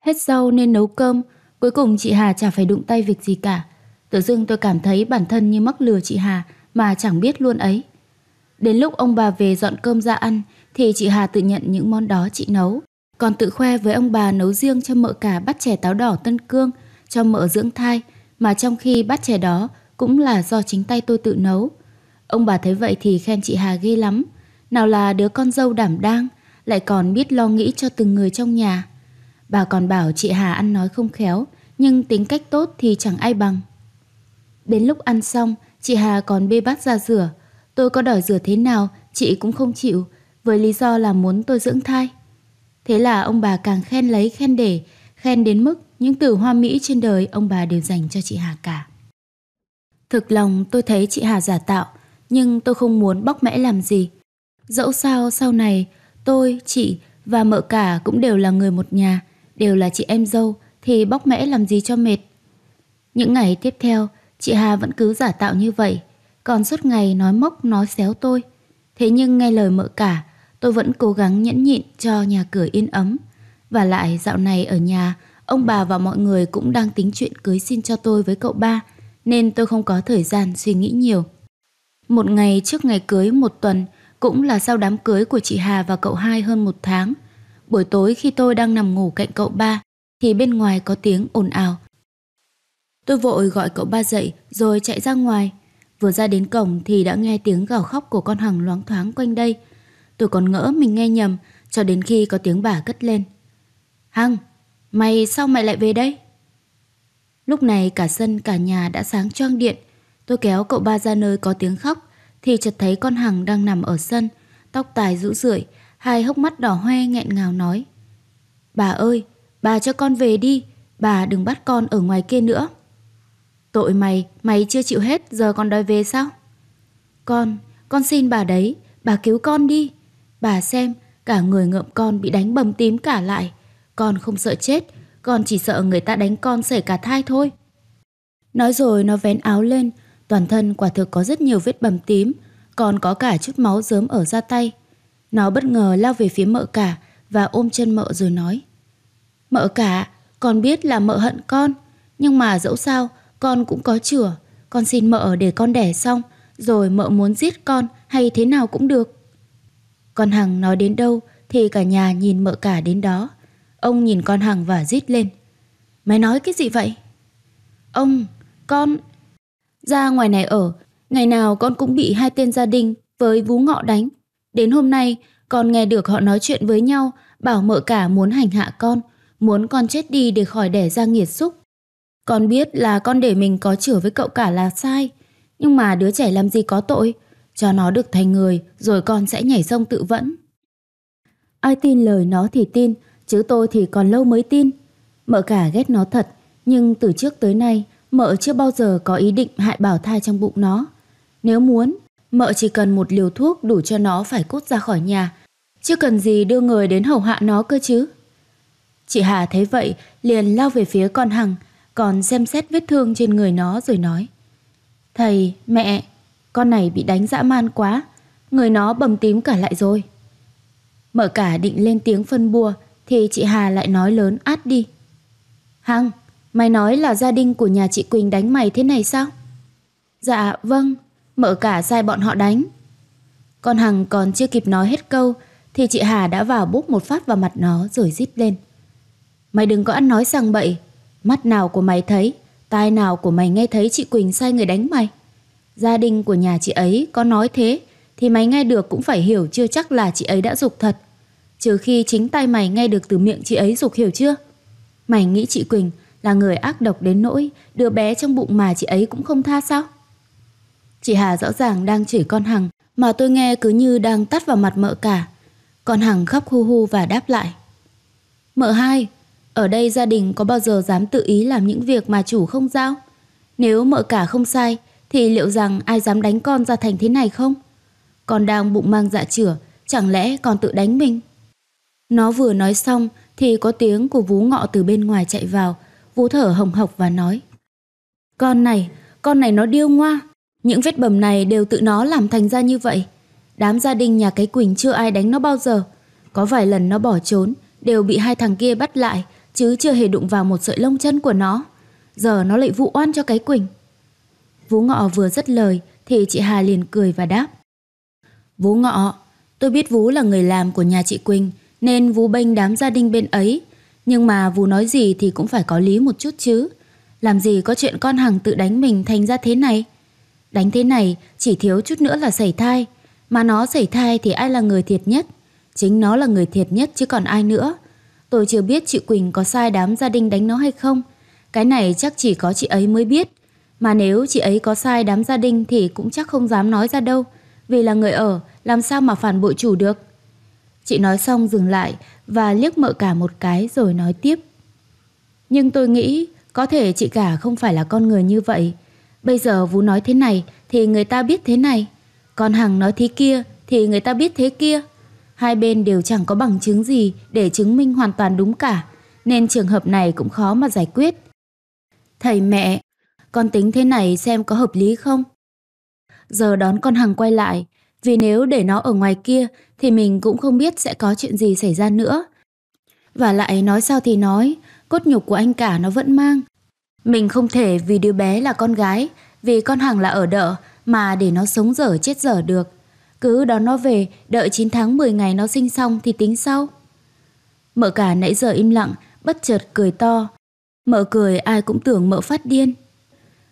Hết rau nên nấu cơm, cuối cùng chị Hà chả phải đụng tay việc gì cả. Tự dưng tôi cảm thấy bản thân như mắc lừa chị Hà mà chẳng biết luôn ấy. Đến lúc ông bà về dọn cơm ra ăn thì chị Hà tự nhận những món đó chị nấu. Còn tự khoe với ông bà nấu riêng cho mợ cả bát chè táo đỏ Tân Cương, cho mợ dưỡng thai, mà trong khi bát chè đó cũng là do chính tay tôi tự nấu. Ông bà thấy vậy thì khen chị Hà ghê lắm. Nào là đứa con dâu đảm đang, lại còn biết lo nghĩ cho từng người trong nhà. Bà còn bảo chị Hà ăn nói không khéo, nhưng tính cách tốt thì chẳng ai bằng. Đến lúc ăn xong, chị Hà còn bê bát ra rửa. Tôi có đòi rửa thế nào, chị cũng không chịu, với lý do là muốn tôi dưỡng thai. Thế là ông bà càng khen lấy khen để, khen đến mức những từ hoa mỹ trên đời ông bà đều dành cho chị Hà cả. Thực lòng tôi thấy chị Hà giả tạo, nhưng tôi không muốn bóc mẽ làm gì. Dẫu sao sau này, tôi, chị và mợ cả cũng đều là người một nhà, đều là chị em dâu, thì bóc mẽ làm gì cho mệt. Những ngày tiếp theo, chị Hà vẫn cứ giả tạo như vậy, còn suốt ngày nói móc nói xéo tôi. Thế nhưng nghe lời mợ cả, tôi vẫn cố gắng nhẫn nhịn cho nhà cửa yên ấm. Và lại dạo này ở nhà, ông bà và mọi người cũng đang tính chuyện cưới xin cho tôi với cậu ba, nên tôi không có thời gian suy nghĩ nhiều. Một ngày trước ngày cưới một tuần, cũng là sau đám cưới của chị Hà và cậu hai hơn một tháng. Buổi tối khi tôi đang nằm ngủ cạnh cậu ba, thì bên ngoài có tiếng ồn ào. Tôi vội gọi cậu ba dậy rồi chạy ra ngoài. Vừa ra đến cổng thì đã nghe tiếng gào khóc của con Hằng loáng thoáng quanh đây. Tôi còn ngỡ mình nghe nhầm cho đến khi có tiếng bà cất lên. Hằng, mày sao mày lại về đây? Lúc này cả sân cả nhà đã sáng choang điện Tôi kéo cậu ba ra nơi có tiếng khóc thì chợt thấy con Hằng đang nằm ở sân, tóc tài rũ rượi, hai hốc mắt đỏ hoe nghẹn ngào nói: "Bà ơi, bà cho con về đi, bà đừng bắt con ở ngoài kia nữa." "Tội mày, mày chưa chịu hết, giờ còn đòi về sao?" "Con, con xin bà đấy, bà cứu con đi. Bà xem, cả người ngợm con bị đánh bầm tím cả lại, con không sợ chết." con chỉ sợ người ta đánh con xảy cả thai thôi. Nói rồi nó vén áo lên, Toàn thân quả thực có rất nhiều vết bầm tím, còn có cả chút máu dớm ở da tay. Nó bất ngờ lao về phía mợ cả và ôm chân mợ rồi nói. Mợ cả, con biết là mợ hận con, nhưng mà dẫu sao con cũng có chửa. Con xin mợ để con đẻ xong, rồi mợ muốn giết con hay thế nào cũng được. Con Hằng nói đến đâu thì cả nhà nhìn mợ cả đến đó. Ông nhìn con Hằng và rít lên. Mày nói cái gì vậy? Ông, con, ra ngoài này ở, ngày nào con cũng bị hai tên gia đình với vú ngọ đánh. Đến hôm nay, con nghe được họ nói chuyện với nhau, bảo mợ cả muốn hành hạ con, muốn con chết đi để khỏi đẻ ra nghiệt xúc. Con biết là con để mình có chửa với cậu cả là sai, nhưng mà đứa trẻ làm gì có tội, cho nó được thành người rồi con sẽ nhảy sông tự vẫn. Ai tin lời nó thì tin, chứ tôi thì còn lâu mới tin. Mợ cả ghét nó thật, nhưng từ trước tới nay Mợ chưa bao giờ có ý định hại bảo thai trong bụng nó. Nếu muốn, mợ chỉ cần một liều thuốc đủ cho nó phải cút ra khỏi nhà. Chứ cần gì đưa người đến hầu hạ nó cơ chứ. Chị Hà thấy vậy liền lao về phía con Hằng, còn xem xét vết thương trên người nó rồi nói. Thầy, mẹ, con này bị đánh dã man quá, người nó bầm tím cả lại rồi. mợ cả định lên tiếng phân bua, thì chị Hà lại nói lớn át đi. Hằng, Mày nói là gia đình của nhà chị Quỳnh đánh mày thế này sao? Dạ vâng, mợ cả sai bọn họ đánh. Con Hằng còn chưa kịp nói hết câu thì chị Hà đã vào búp một phát vào mặt nó rồi rít lên. Mày đừng có ăn nói rằng bậy, mắt nào của mày thấy, tai nào của mày nghe thấy chị Quỳnh sai người đánh mày. Gia đình của nhà chị ấy có nói thế thì mày nghe được cũng phải hiểu chưa chắc là chị ấy đã dục thật. Trừ khi chính tay mày nghe được từ miệng chị ấy dục hiểu chưa? Mày nghĩ chị Quỳnh là người ác độc đến nỗi đứa bé trong bụng mà chị ấy cũng không tha sao? Chị Hà rõ ràng đang chửi con Hằng mà tôi nghe cứ như đang tắt vào mặt mợ cả. Con Hằng khóc hu hu và đáp lại. Mợ hai, ở đây gia đình có bao giờ dám tự ý làm những việc mà chủ không giao? Nếu mợ cả không sai thì liệu rằng ai dám đánh con ra thành thế này không? Con đang bụng mang dạ chửa, chẳng lẽ con tự đánh mình? Nó vừa nói xong thì có tiếng của vú ngọ từ bên ngoài chạy vào Vũ thở hồng hộc và nói Con này, con này nó điêu ngoa Những vết bầm này đều tự nó làm thành ra như vậy Đám gia đình nhà cái Quỳnh chưa ai đánh nó bao giờ Có vài lần nó bỏ trốn Đều bị hai thằng kia bắt lại Chứ chưa hề đụng vào một sợi lông chân của nó Giờ nó lại vụ oan cho cái Quỳnh Vũ Ngọ vừa dứt lời Thì chị Hà liền cười và đáp Vũ Ngọ Tôi biết Vũ là người làm của nhà chị Quỳnh Nên Vũ bênh đám gia đình bên ấy nhưng mà Vũ nói gì thì cũng phải có lý một chút chứ Làm gì có chuyện con Hằng tự đánh mình thành ra thế này Đánh thế này chỉ thiếu chút nữa là xảy thai Mà nó xảy thai thì ai là người thiệt nhất Chính nó là người thiệt nhất chứ còn ai nữa Tôi chưa biết chị Quỳnh có sai đám gia đình đánh nó hay không Cái này chắc chỉ có chị ấy mới biết Mà nếu chị ấy có sai đám gia đình thì cũng chắc không dám nói ra đâu Vì là người ở làm sao mà phản bội chủ được Chị nói xong dừng lại và liếc mợ cả một cái rồi nói tiếp. Nhưng tôi nghĩ có thể chị cả không phải là con người như vậy. Bây giờ Vũ nói thế này thì người ta biết thế này. Còn Hằng nói thế kia thì người ta biết thế kia. Hai bên đều chẳng có bằng chứng gì để chứng minh hoàn toàn đúng cả. Nên trường hợp này cũng khó mà giải quyết. Thầy mẹ, con tính thế này xem có hợp lý không? Giờ đón con Hằng quay lại, vì nếu để nó ở ngoài kia thì mình cũng không biết sẽ có chuyện gì xảy ra nữa. Và lại nói sao thì nói, cốt nhục của anh cả nó vẫn mang. Mình không thể vì đứa bé là con gái, vì con hàng là ở đợ mà để nó sống dở chết dở được. Cứ đón nó về, đợi 9 tháng 10 ngày nó sinh xong thì tính sau. Mợ cả nãy giờ im lặng, bất chợt cười to. Mợ cười ai cũng tưởng mợ phát điên.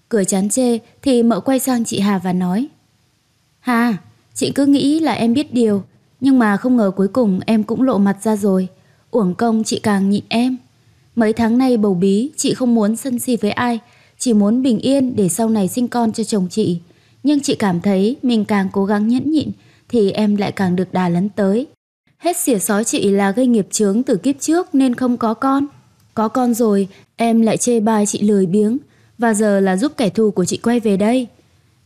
Cười chán chê thì mợ quay sang chị Hà và nói. Hà, Chị cứ nghĩ là em biết điều, nhưng mà không ngờ cuối cùng em cũng lộ mặt ra rồi. Uổng công chị càng nhịn em. Mấy tháng nay bầu bí, chị không muốn sân si với ai, chỉ muốn bình yên để sau này sinh con cho chồng chị. Nhưng chị cảm thấy mình càng cố gắng nhẫn nhịn thì em lại càng được đà lấn tới. Hết xỉa sói chị là gây nghiệp chướng từ kiếp trước nên không có con. Có con rồi, em lại chê bai chị lười biếng. Và giờ là giúp kẻ thù của chị quay về đây.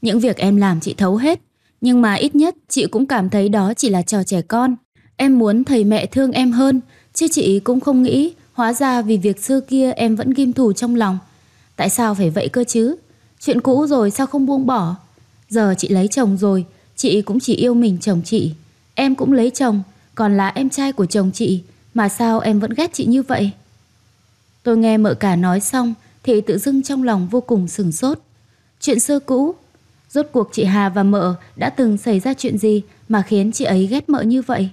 Những việc em làm chị thấu hết. Nhưng mà ít nhất chị cũng cảm thấy đó chỉ là trò trẻ con. Em muốn thầy mẹ thương em hơn, chứ chị cũng không nghĩ hóa ra vì việc xưa kia em vẫn ghim thù trong lòng. Tại sao phải vậy cơ chứ? Chuyện cũ rồi sao không buông bỏ? Giờ chị lấy chồng rồi, chị cũng chỉ yêu mình chồng chị. Em cũng lấy chồng, còn là em trai của chồng chị, mà sao em vẫn ghét chị như vậy? Tôi nghe mợ cả nói xong thì tự dưng trong lòng vô cùng sừng sốt. Chuyện xưa cũ Rốt cuộc chị Hà và mợ đã từng xảy ra chuyện gì mà khiến chị ấy ghét mợ như vậy?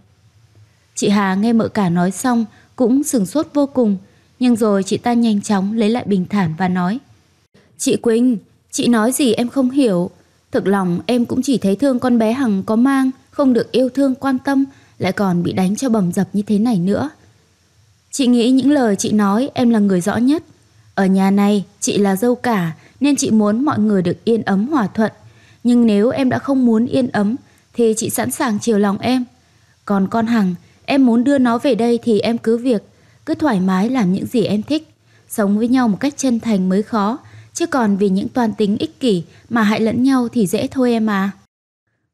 Chị Hà nghe mợ cả nói xong cũng sừng sốt vô cùng, nhưng rồi chị ta nhanh chóng lấy lại bình thản và nói Chị Quỳnh, chị nói gì em không hiểu. Thực lòng em cũng chỉ thấy thương con bé Hằng có mang, không được yêu thương quan tâm, lại còn bị đánh cho bầm dập như thế này nữa. Chị nghĩ những lời chị nói em là người rõ nhất. Ở nhà này, chị là dâu cả, nên chị muốn mọi người được yên ấm hòa thuận, nhưng nếu em đã không muốn yên ấm thì chị sẵn sàng chiều lòng em. Còn con Hằng, em muốn đưa nó về đây thì em cứ việc, cứ thoải mái làm những gì em thích. Sống với nhau một cách chân thành mới khó, chứ còn vì những toàn tính ích kỷ mà hại lẫn nhau thì dễ thôi em à.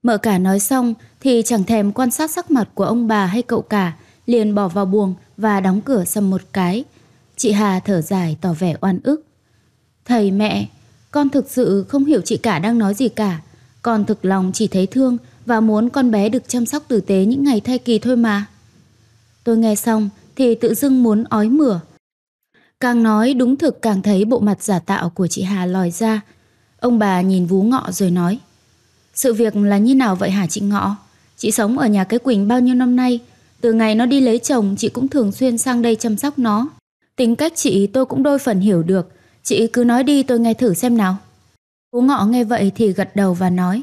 Mợ cả nói xong thì chẳng thèm quan sát sắc mặt của ông bà hay cậu cả, liền bỏ vào buồng và đóng cửa sầm một cái. Chị Hà thở dài tỏ vẻ oan ức. Thầy mẹ, con thực sự không hiểu chị cả đang nói gì cả. Con thực lòng chỉ thấy thương và muốn con bé được chăm sóc tử tế những ngày thai kỳ thôi mà. Tôi nghe xong thì tự dưng muốn ói mửa. Càng nói đúng thực càng thấy bộ mặt giả tạo của chị Hà lòi ra. Ông bà nhìn vú ngọ rồi nói. Sự việc là như nào vậy hả chị ngọ? Chị sống ở nhà cái Quỳnh bao nhiêu năm nay. Từ ngày nó đi lấy chồng chị cũng thường xuyên sang đây chăm sóc nó. Tính cách chị tôi cũng đôi phần hiểu được Chị cứ nói đi tôi nghe thử xem nào. Phú Ngọ nghe vậy thì gật đầu và nói.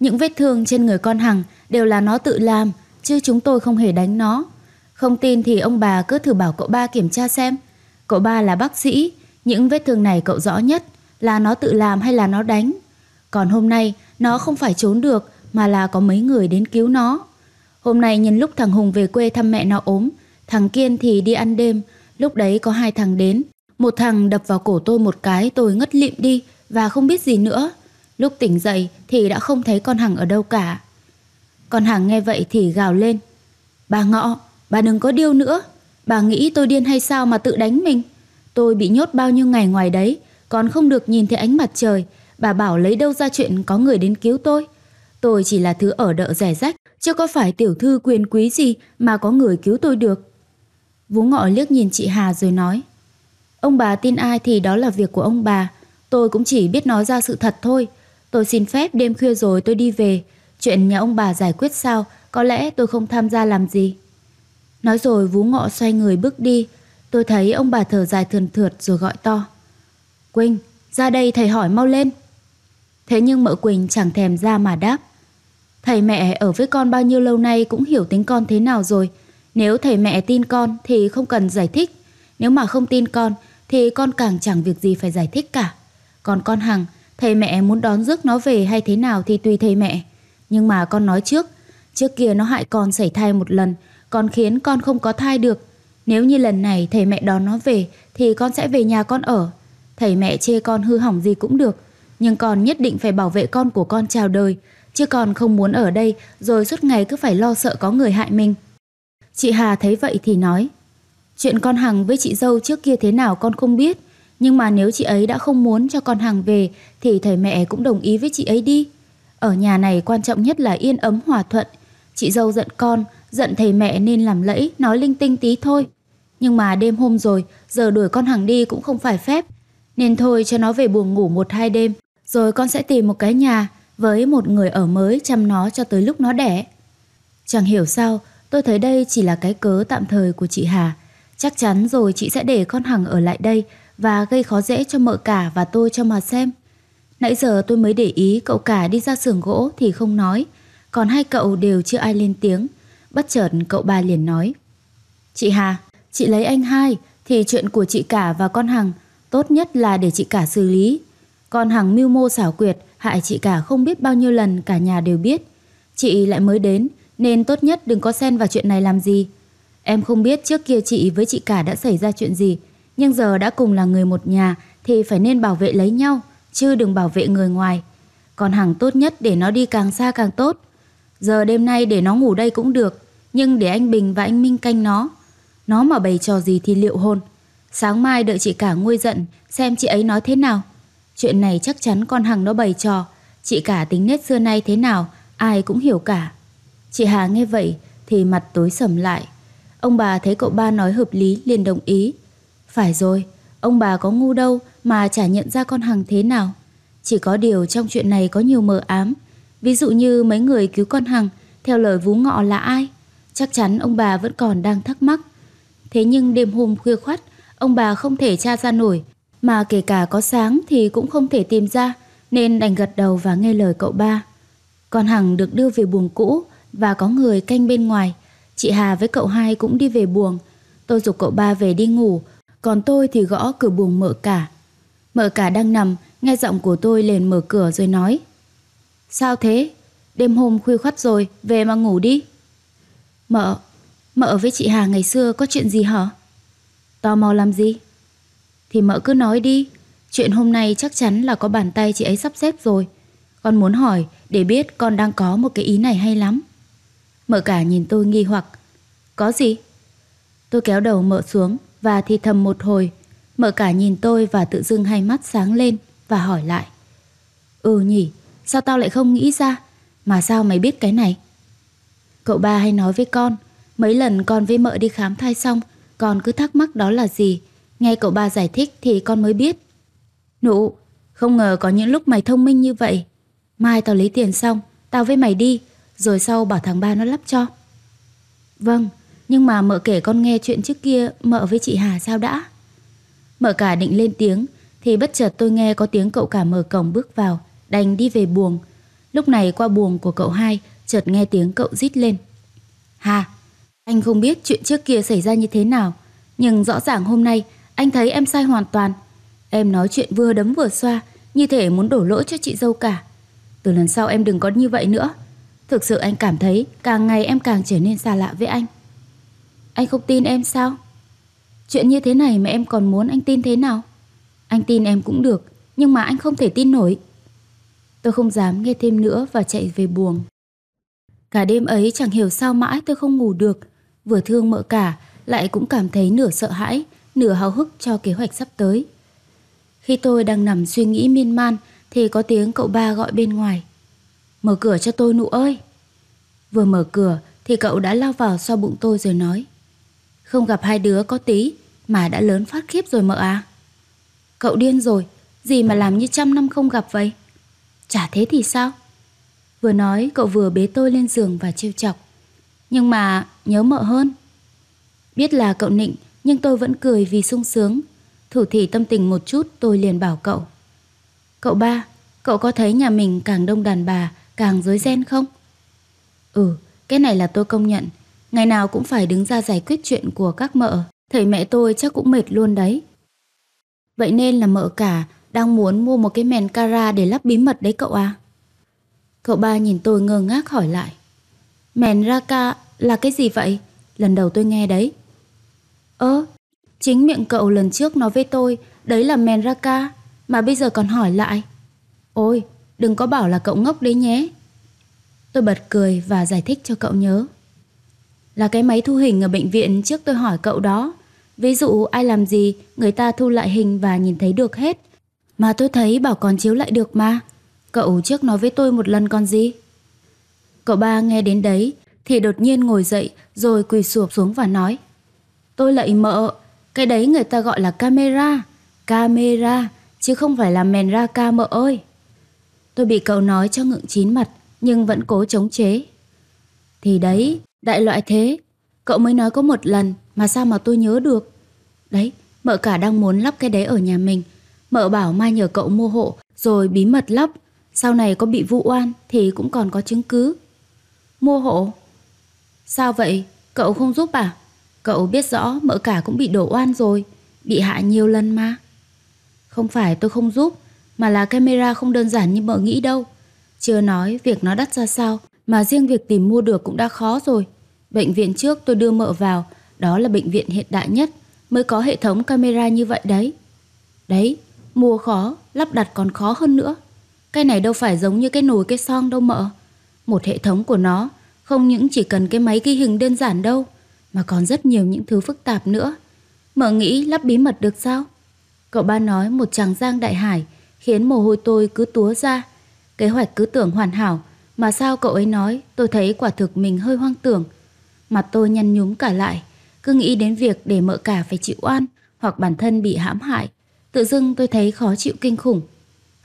Những vết thương trên người con Hằng đều là nó tự làm, chứ chúng tôi không hề đánh nó. Không tin thì ông bà cứ thử bảo cậu ba kiểm tra xem. Cậu ba là bác sĩ, những vết thương này cậu rõ nhất là nó tự làm hay là nó đánh. Còn hôm nay nó không phải trốn được mà là có mấy người đến cứu nó. Hôm nay nhìn lúc thằng Hùng về quê thăm mẹ nó ốm, thằng Kiên thì đi ăn đêm, lúc đấy có hai thằng đến, một thằng đập vào cổ tôi một cái tôi ngất lịm đi và không biết gì nữa. Lúc tỉnh dậy thì đã không thấy con Hằng ở đâu cả. Con Hằng nghe vậy thì gào lên. Bà ngọ, bà đừng có điêu nữa. Bà nghĩ tôi điên hay sao mà tự đánh mình. Tôi bị nhốt bao nhiêu ngày ngoài đấy, còn không được nhìn thấy ánh mặt trời. Bà bảo lấy đâu ra chuyện có người đến cứu tôi. Tôi chỉ là thứ ở đợ rẻ rách, chứ có phải tiểu thư quyền quý gì mà có người cứu tôi được. Vú ngọ liếc nhìn chị Hà rồi nói. Ông bà tin ai thì đó là việc của ông bà. Tôi cũng chỉ biết nói ra sự thật thôi. Tôi xin phép đêm khuya rồi tôi đi về. Chuyện nhà ông bà giải quyết sao, có lẽ tôi không tham gia làm gì. Nói rồi vú ngọ xoay người bước đi. Tôi thấy ông bà thở dài thườn thượt rồi gọi to. Quỳnh, ra đây thầy hỏi mau lên. Thế nhưng mợ Quỳnh chẳng thèm ra mà đáp. Thầy mẹ ở với con bao nhiêu lâu nay cũng hiểu tính con thế nào rồi. Nếu thầy mẹ tin con thì không cần giải thích. Nếu mà không tin con thì con càng chẳng việc gì phải giải thích cả. Còn con Hằng, thầy mẹ muốn đón rước nó về hay thế nào thì tùy thầy mẹ. Nhưng mà con nói trước, trước kia nó hại con xảy thai một lần, còn khiến con không có thai được. Nếu như lần này thầy mẹ đón nó về thì con sẽ về nhà con ở. Thầy mẹ chê con hư hỏng gì cũng được, nhưng con nhất định phải bảo vệ con của con chào đời, chứ con không muốn ở đây rồi suốt ngày cứ phải lo sợ có người hại mình. Chị Hà thấy vậy thì nói, Chuyện con Hằng với chị dâu trước kia thế nào con không biết, nhưng mà nếu chị ấy đã không muốn cho con Hằng về thì thầy mẹ cũng đồng ý với chị ấy đi. Ở nhà này quan trọng nhất là yên ấm hòa thuận. Chị dâu giận con, giận thầy mẹ nên làm lẫy, nói linh tinh tí thôi. Nhưng mà đêm hôm rồi, giờ đuổi con Hằng đi cũng không phải phép. Nên thôi cho nó về buồn ngủ một hai đêm, rồi con sẽ tìm một cái nhà với một người ở mới chăm nó cho tới lúc nó đẻ. Chẳng hiểu sao, tôi thấy đây chỉ là cái cớ tạm thời của chị Hà Chắc chắn rồi chị sẽ để con Hằng ở lại đây và gây khó dễ cho mợ cả và tôi cho mà xem. Nãy giờ tôi mới để ý cậu cả đi ra xưởng gỗ thì không nói, còn hai cậu đều chưa ai lên tiếng. Bất chợt cậu ba liền nói. Chị Hà, chị lấy anh hai thì chuyện của chị cả và con Hằng tốt nhất là để chị cả xử lý. Con Hằng mưu mô xảo quyệt hại chị cả không biết bao nhiêu lần cả nhà đều biết. Chị lại mới đến nên tốt nhất đừng có xen vào chuyện này làm gì. Em không biết trước kia chị với chị cả đã xảy ra chuyện gì, nhưng giờ đã cùng là người một nhà thì phải nên bảo vệ lấy nhau, chứ đừng bảo vệ người ngoài. Còn Hằng tốt nhất để nó đi càng xa càng tốt. Giờ đêm nay để nó ngủ đây cũng được, nhưng để anh Bình và anh Minh canh nó. Nó mà bày trò gì thì liệu hôn. Sáng mai đợi chị cả nguôi giận, xem chị ấy nói thế nào. Chuyện này chắc chắn con Hằng nó bày trò, chị cả tính nết xưa nay thế nào, ai cũng hiểu cả. Chị Hà nghe vậy thì mặt tối sầm lại, Ông bà thấy cậu ba nói hợp lý liền đồng ý. Phải rồi, ông bà có ngu đâu mà chả nhận ra con Hằng thế nào. Chỉ có điều trong chuyện này có nhiều mờ ám. Ví dụ như mấy người cứu con Hằng theo lời vú ngọ là ai? Chắc chắn ông bà vẫn còn đang thắc mắc. Thế nhưng đêm hôm khuya khoắt, ông bà không thể tra ra nổi, mà kể cả có sáng thì cũng không thể tìm ra, nên đành gật đầu và nghe lời cậu ba. Con Hằng được đưa về buồng cũ và có người canh bên ngoài, Chị Hà với cậu hai cũng đi về buồng. Tôi dục cậu ba về đi ngủ, còn tôi thì gõ cửa buồng mở cả. Mở cả đang nằm, nghe giọng của tôi liền mở cửa rồi nói. Sao thế? Đêm hôm khuya khoắt rồi, về mà ngủ đi. Mợ, mợ với chị Hà ngày xưa có chuyện gì hả? Tò mò làm gì? Thì mợ cứ nói đi, chuyện hôm nay chắc chắn là có bàn tay chị ấy sắp xếp rồi. Con muốn hỏi để biết con đang có một cái ý này hay lắm. Mợ cả nhìn tôi nghi hoặc. Có gì? Tôi kéo đầu mợ xuống và thì thầm một hồi. Mợ cả nhìn tôi và tự dưng hai mắt sáng lên và hỏi lại. Ừ nhỉ, sao tao lại không nghĩ ra? Mà sao mày biết cái này? Cậu ba hay nói với con, mấy lần con với mợ đi khám thai xong, con cứ thắc mắc đó là gì. Nghe cậu ba giải thích thì con mới biết. Nụ, không ngờ có những lúc mày thông minh như vậy. Mai tao lấy tiền xong, tao với mày đi, rồi sau bảo thằng ba nó lắp cho Vâng Nhưng mà mợ kể con nghe chuyện trước kia Mợ với chị Hà sao đã Mợ cả định lên tiếng Thì bất chợt tôi nghe có tiếng cậu cả mở cổng bước vào Đành đi về buồng Lúc này qua buồng của cậu hai Chợt nghe tiếng cậu rít lên Hà Anh không biết chuyện trước kia xảy ra như thế nào Nhưng rõ ràng hôm nay Anh thấy em sai hoàn toàn Em nói chuyện vừa đấm vừa xoa Như thể muốn đổ lỗi cho chị dâu cả Từ lần sau em đừng có như vậy nữa Thực sự anh cảm thấy càng ngày em càng trở nên xa lạ với anh Anh không tin em sao? Chuyện như thế này mà em còn muốn anh tin thế nào? Anh tin em cũng được Nhưng mà anh không thể tin nổi Tôi không dám nghe thêm nữa và chạy về buồng Cả đêm ấy chẳng hiểu sao mãi tôi không ngủ được Vừa thương mợ cả Lại cũng cảm thấy nửa sợ hãi Nửa háo hức cho kế hoạch sắp tới Khi tôi đang nằm suy nghĩ miên man Thì có tiếng cậu ba gọi bên ngoài Mở cửa cho tôi nụ ơi Vừa mở cửa thì cậu đã lao vào sau bụng tôi rồi nói Không gặp hai đứa có tí Mà đã lớn phát khiếp rồi mợ à Cậu điên rồi Gì mà làm như trăm năm không gặp vậy Chả thế thì sao Vừa nói cậu vừa bế tôi lên giường và trêu chọc Nhưng mà nhớ mợ hơn Biết là cậu nịnh Nhưng tôi vẫn cười vì sung sướng Thủ thị tâm tình một chút tôi liền bảo cậu Cậu ba Cậu có thấy nhà mình càng đông đàn bà càng rối ren không? Ừ, cái này là tôi công nhận. Ngày nào cũng phải đứng ra giải quyết chuyện của các mợ. Thầy mẹ tôi chắc cũng mệt luôn đấy. Vậy nên là mợ cả đang muốn mua một cái mèn cara để lắp bí mật đấy cậu à? Cậu ba nhìn tôi ngơ ngác hỏi lại. Mèn raka là cái gì vậy? Lần đầu tôi nghe đấy. Ơ, chính miệng cậu lần trước nói với tôi đấy là mèn raka mà bây giờ còn hỏi lại. Ôi, Đừng có bảo là cậu ngốc đấy nhé Tôi bật cười và giải thích cho cậu nhớ Là cái máy thu hình ở bệnh viện trước tôi hỏi cậu đó Ví dụ ai làm gì người ta thu lại hình và nhìn thấy được hết Mà tôi thấy bảo còn chiếu lại được mà Cậu trước nói với tôi một lần còn gì Cậu ba nghe đến đấy Thì đột nhiên ngồi dậy Rồi quỳ sụp xuống và nói Tôi lạy mợ Cái đấy người ta gọi là camera Camera Chứ không phải là mèn ra ca mợ ơi Tôi bị cậu nói cho ngượng chín mặt, nhưng vẫn cố chống chế. Thì đấy, đại loại thế. Cậu mới nói có một lần mà sao mà tôi nhớ được. Đấy, mợ cả đang muốn lắp cái đấy ở nhà mình. Mợ bảo mai nhờ cậu mua hộ rồi bí mật lắp. Sau này có bị vụ oan thì cũng còn có chứng cứ. Mua hộ? Sao vậy? Cậu không giúp à? Cậu biết rõ mợ cả cũng bị đổ oan rồi. Bị hạ nhiều lần mà. Không phải tôi không giúp mà là camera không đơn giản như mợ nghĩ đâu. Chưa nói việc nó đắt ra sao, mà riêng việc tìm mua được cũng đã khó rồi. Bệnh viện trước tôi đưa mợ vào, đó là bệnh viện hiện đại nhất, mới có hệ thống camera như vậy đấy. Đấy, mua khó, lắp đặt còn khó hơn nữa. Cái này đâu phải giống như cái nồi cái son đâu mợ. Một hệ thống của nó không những chỉ cần cái máy ghi hình đơn giản đâu, mà còn rất nhiều những thứ phức tạp nữa. Mợ nghĩ lắp bí mật được sao? Cậu ba nói một chàng Giang Đại Hải khiến mồ hôi tôi cứ túa ra. Kế hoạch cứ tưởng hoàn hảo, mà sao cậu ấy nói tôi thấy quả thực mình hơi hoang tưởng. Mặt tôi nhăn nhúm cả lại, cứ nghĩ đến việc để mợ cả phải chịu oan hoặc bản thân bị hãm hại. Tự dưng tôi thấy khó chịu kinh khủng.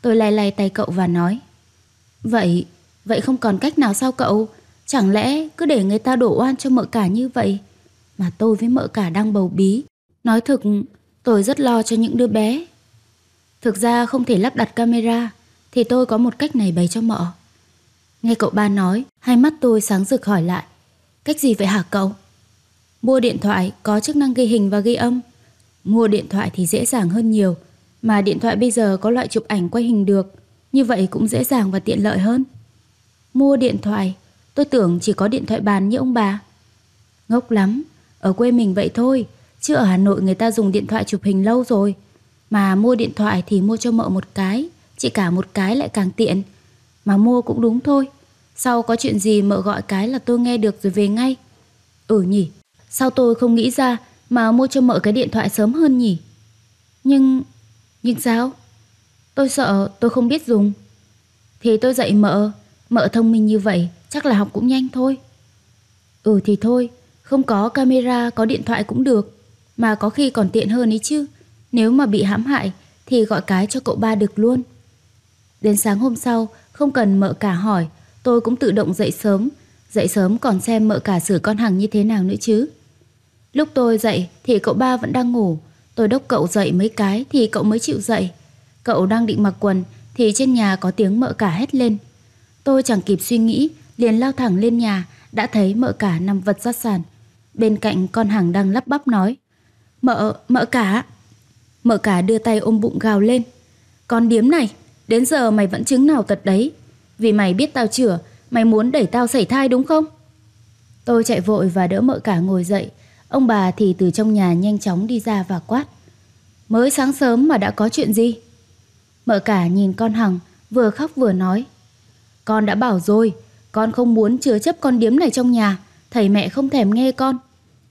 Tôi lay lay tay cậu và nói Vậy, vậy không còn cách nào sao cậu? Chẳng lẽ cứ để người ta đổ oan cho mợ cả như vậy? Mà tôi với mợ cả đang bầu bí. Nói thực, tôi rất lo cho những đứa bé Thực ra không thể lắp đặt camera Thì tôi có một cách này bày cho mợ Nghe cậu ba nói Hai mắt tôi sáng rực hỏi lại Cách gì vậy hả cậu Mua điện thoại có chức năng ghi hình và ghi âm Mua điện thoại thì dễ dàng hơn nhiều Mà điện thoại bây giờ có loại chụp ảnh quay hình được Như vậy cũng dễ dàng và tiện lợi hơn Mua điện thoại Tôi tưởng chỉ có điện thoại bàn như ông bà Ngốc lắm Ở quê mình vậy thôi Chứ ở Hà Nội người ta dùng điện thoại chụp hình lâu rồi mà mua điện thoại thì mua cho mợ một cái, chị cả một cái lại càng tiện. Mà mua cũng đúng thôi. Sau có chuyện gì mợ gọi cái là tôi nghe được rồi về ngay. Ừ nhỉ, sao tôi không nghĩ ra mà mua cho mợ cái điện thoại sớm hơn nhỉ? Nhưng... nhưng sao? Tôi sợ tôi không biết dùng. Thì tôi dạy mợ, mợ thông minh như vậy chắc là học cũng nhanh thôi. Ừ thì thôi, không có camera có điện thoại cũng được, mà có khi còn tiện hơn ấy chứ. Nếu mà bị hãm hại thì gọi cái cho cậu ba được luôn. Đến sáng hôm sau, không cần mợ cả hỏi, tôi cũng tự động dậy sớm. Dậy sớm còn xem mợ cả xử con hàng như thế nào nữa chứ. Lúc tôi dậy thì cậu ba vẫn đang ngủ. Tôi đốc cậu dậy mấy cái thì cậu mới chịu dậy. Cậu đang định mặc quần thì trên nhà có tiếng mợ cả hét lên. Tôi chẳng kịp suy nghĩ, liền lao thẳng lên nhà, đã thấy mợ cả nằm vật ra sàn. Bên cạnh con hàng đang lắp bắp nói. Mợ, mợ cả, Mở cả đưa tay ôm bụng gào lên. Con điếm này, đến giờ mày vẫn chứng nào tật đấy. Vì mày biết tao chửa, mày muốn đẩy tao sảy thai đúng không? Tôi chạy vội và đỡ mợ cả ngồi dậy. Ông bà thì từ trong nhà nhanh chóng đi ra và quát. Mới sáng sớm mà đã có chuyện gì? Mợ cả nhìn con Hằng, vừa khóc vừa nói. Con đã bảo rồi, con không muốn chứa chấp con điếm này trong nhà, thầy mẹ không thèm nghe con.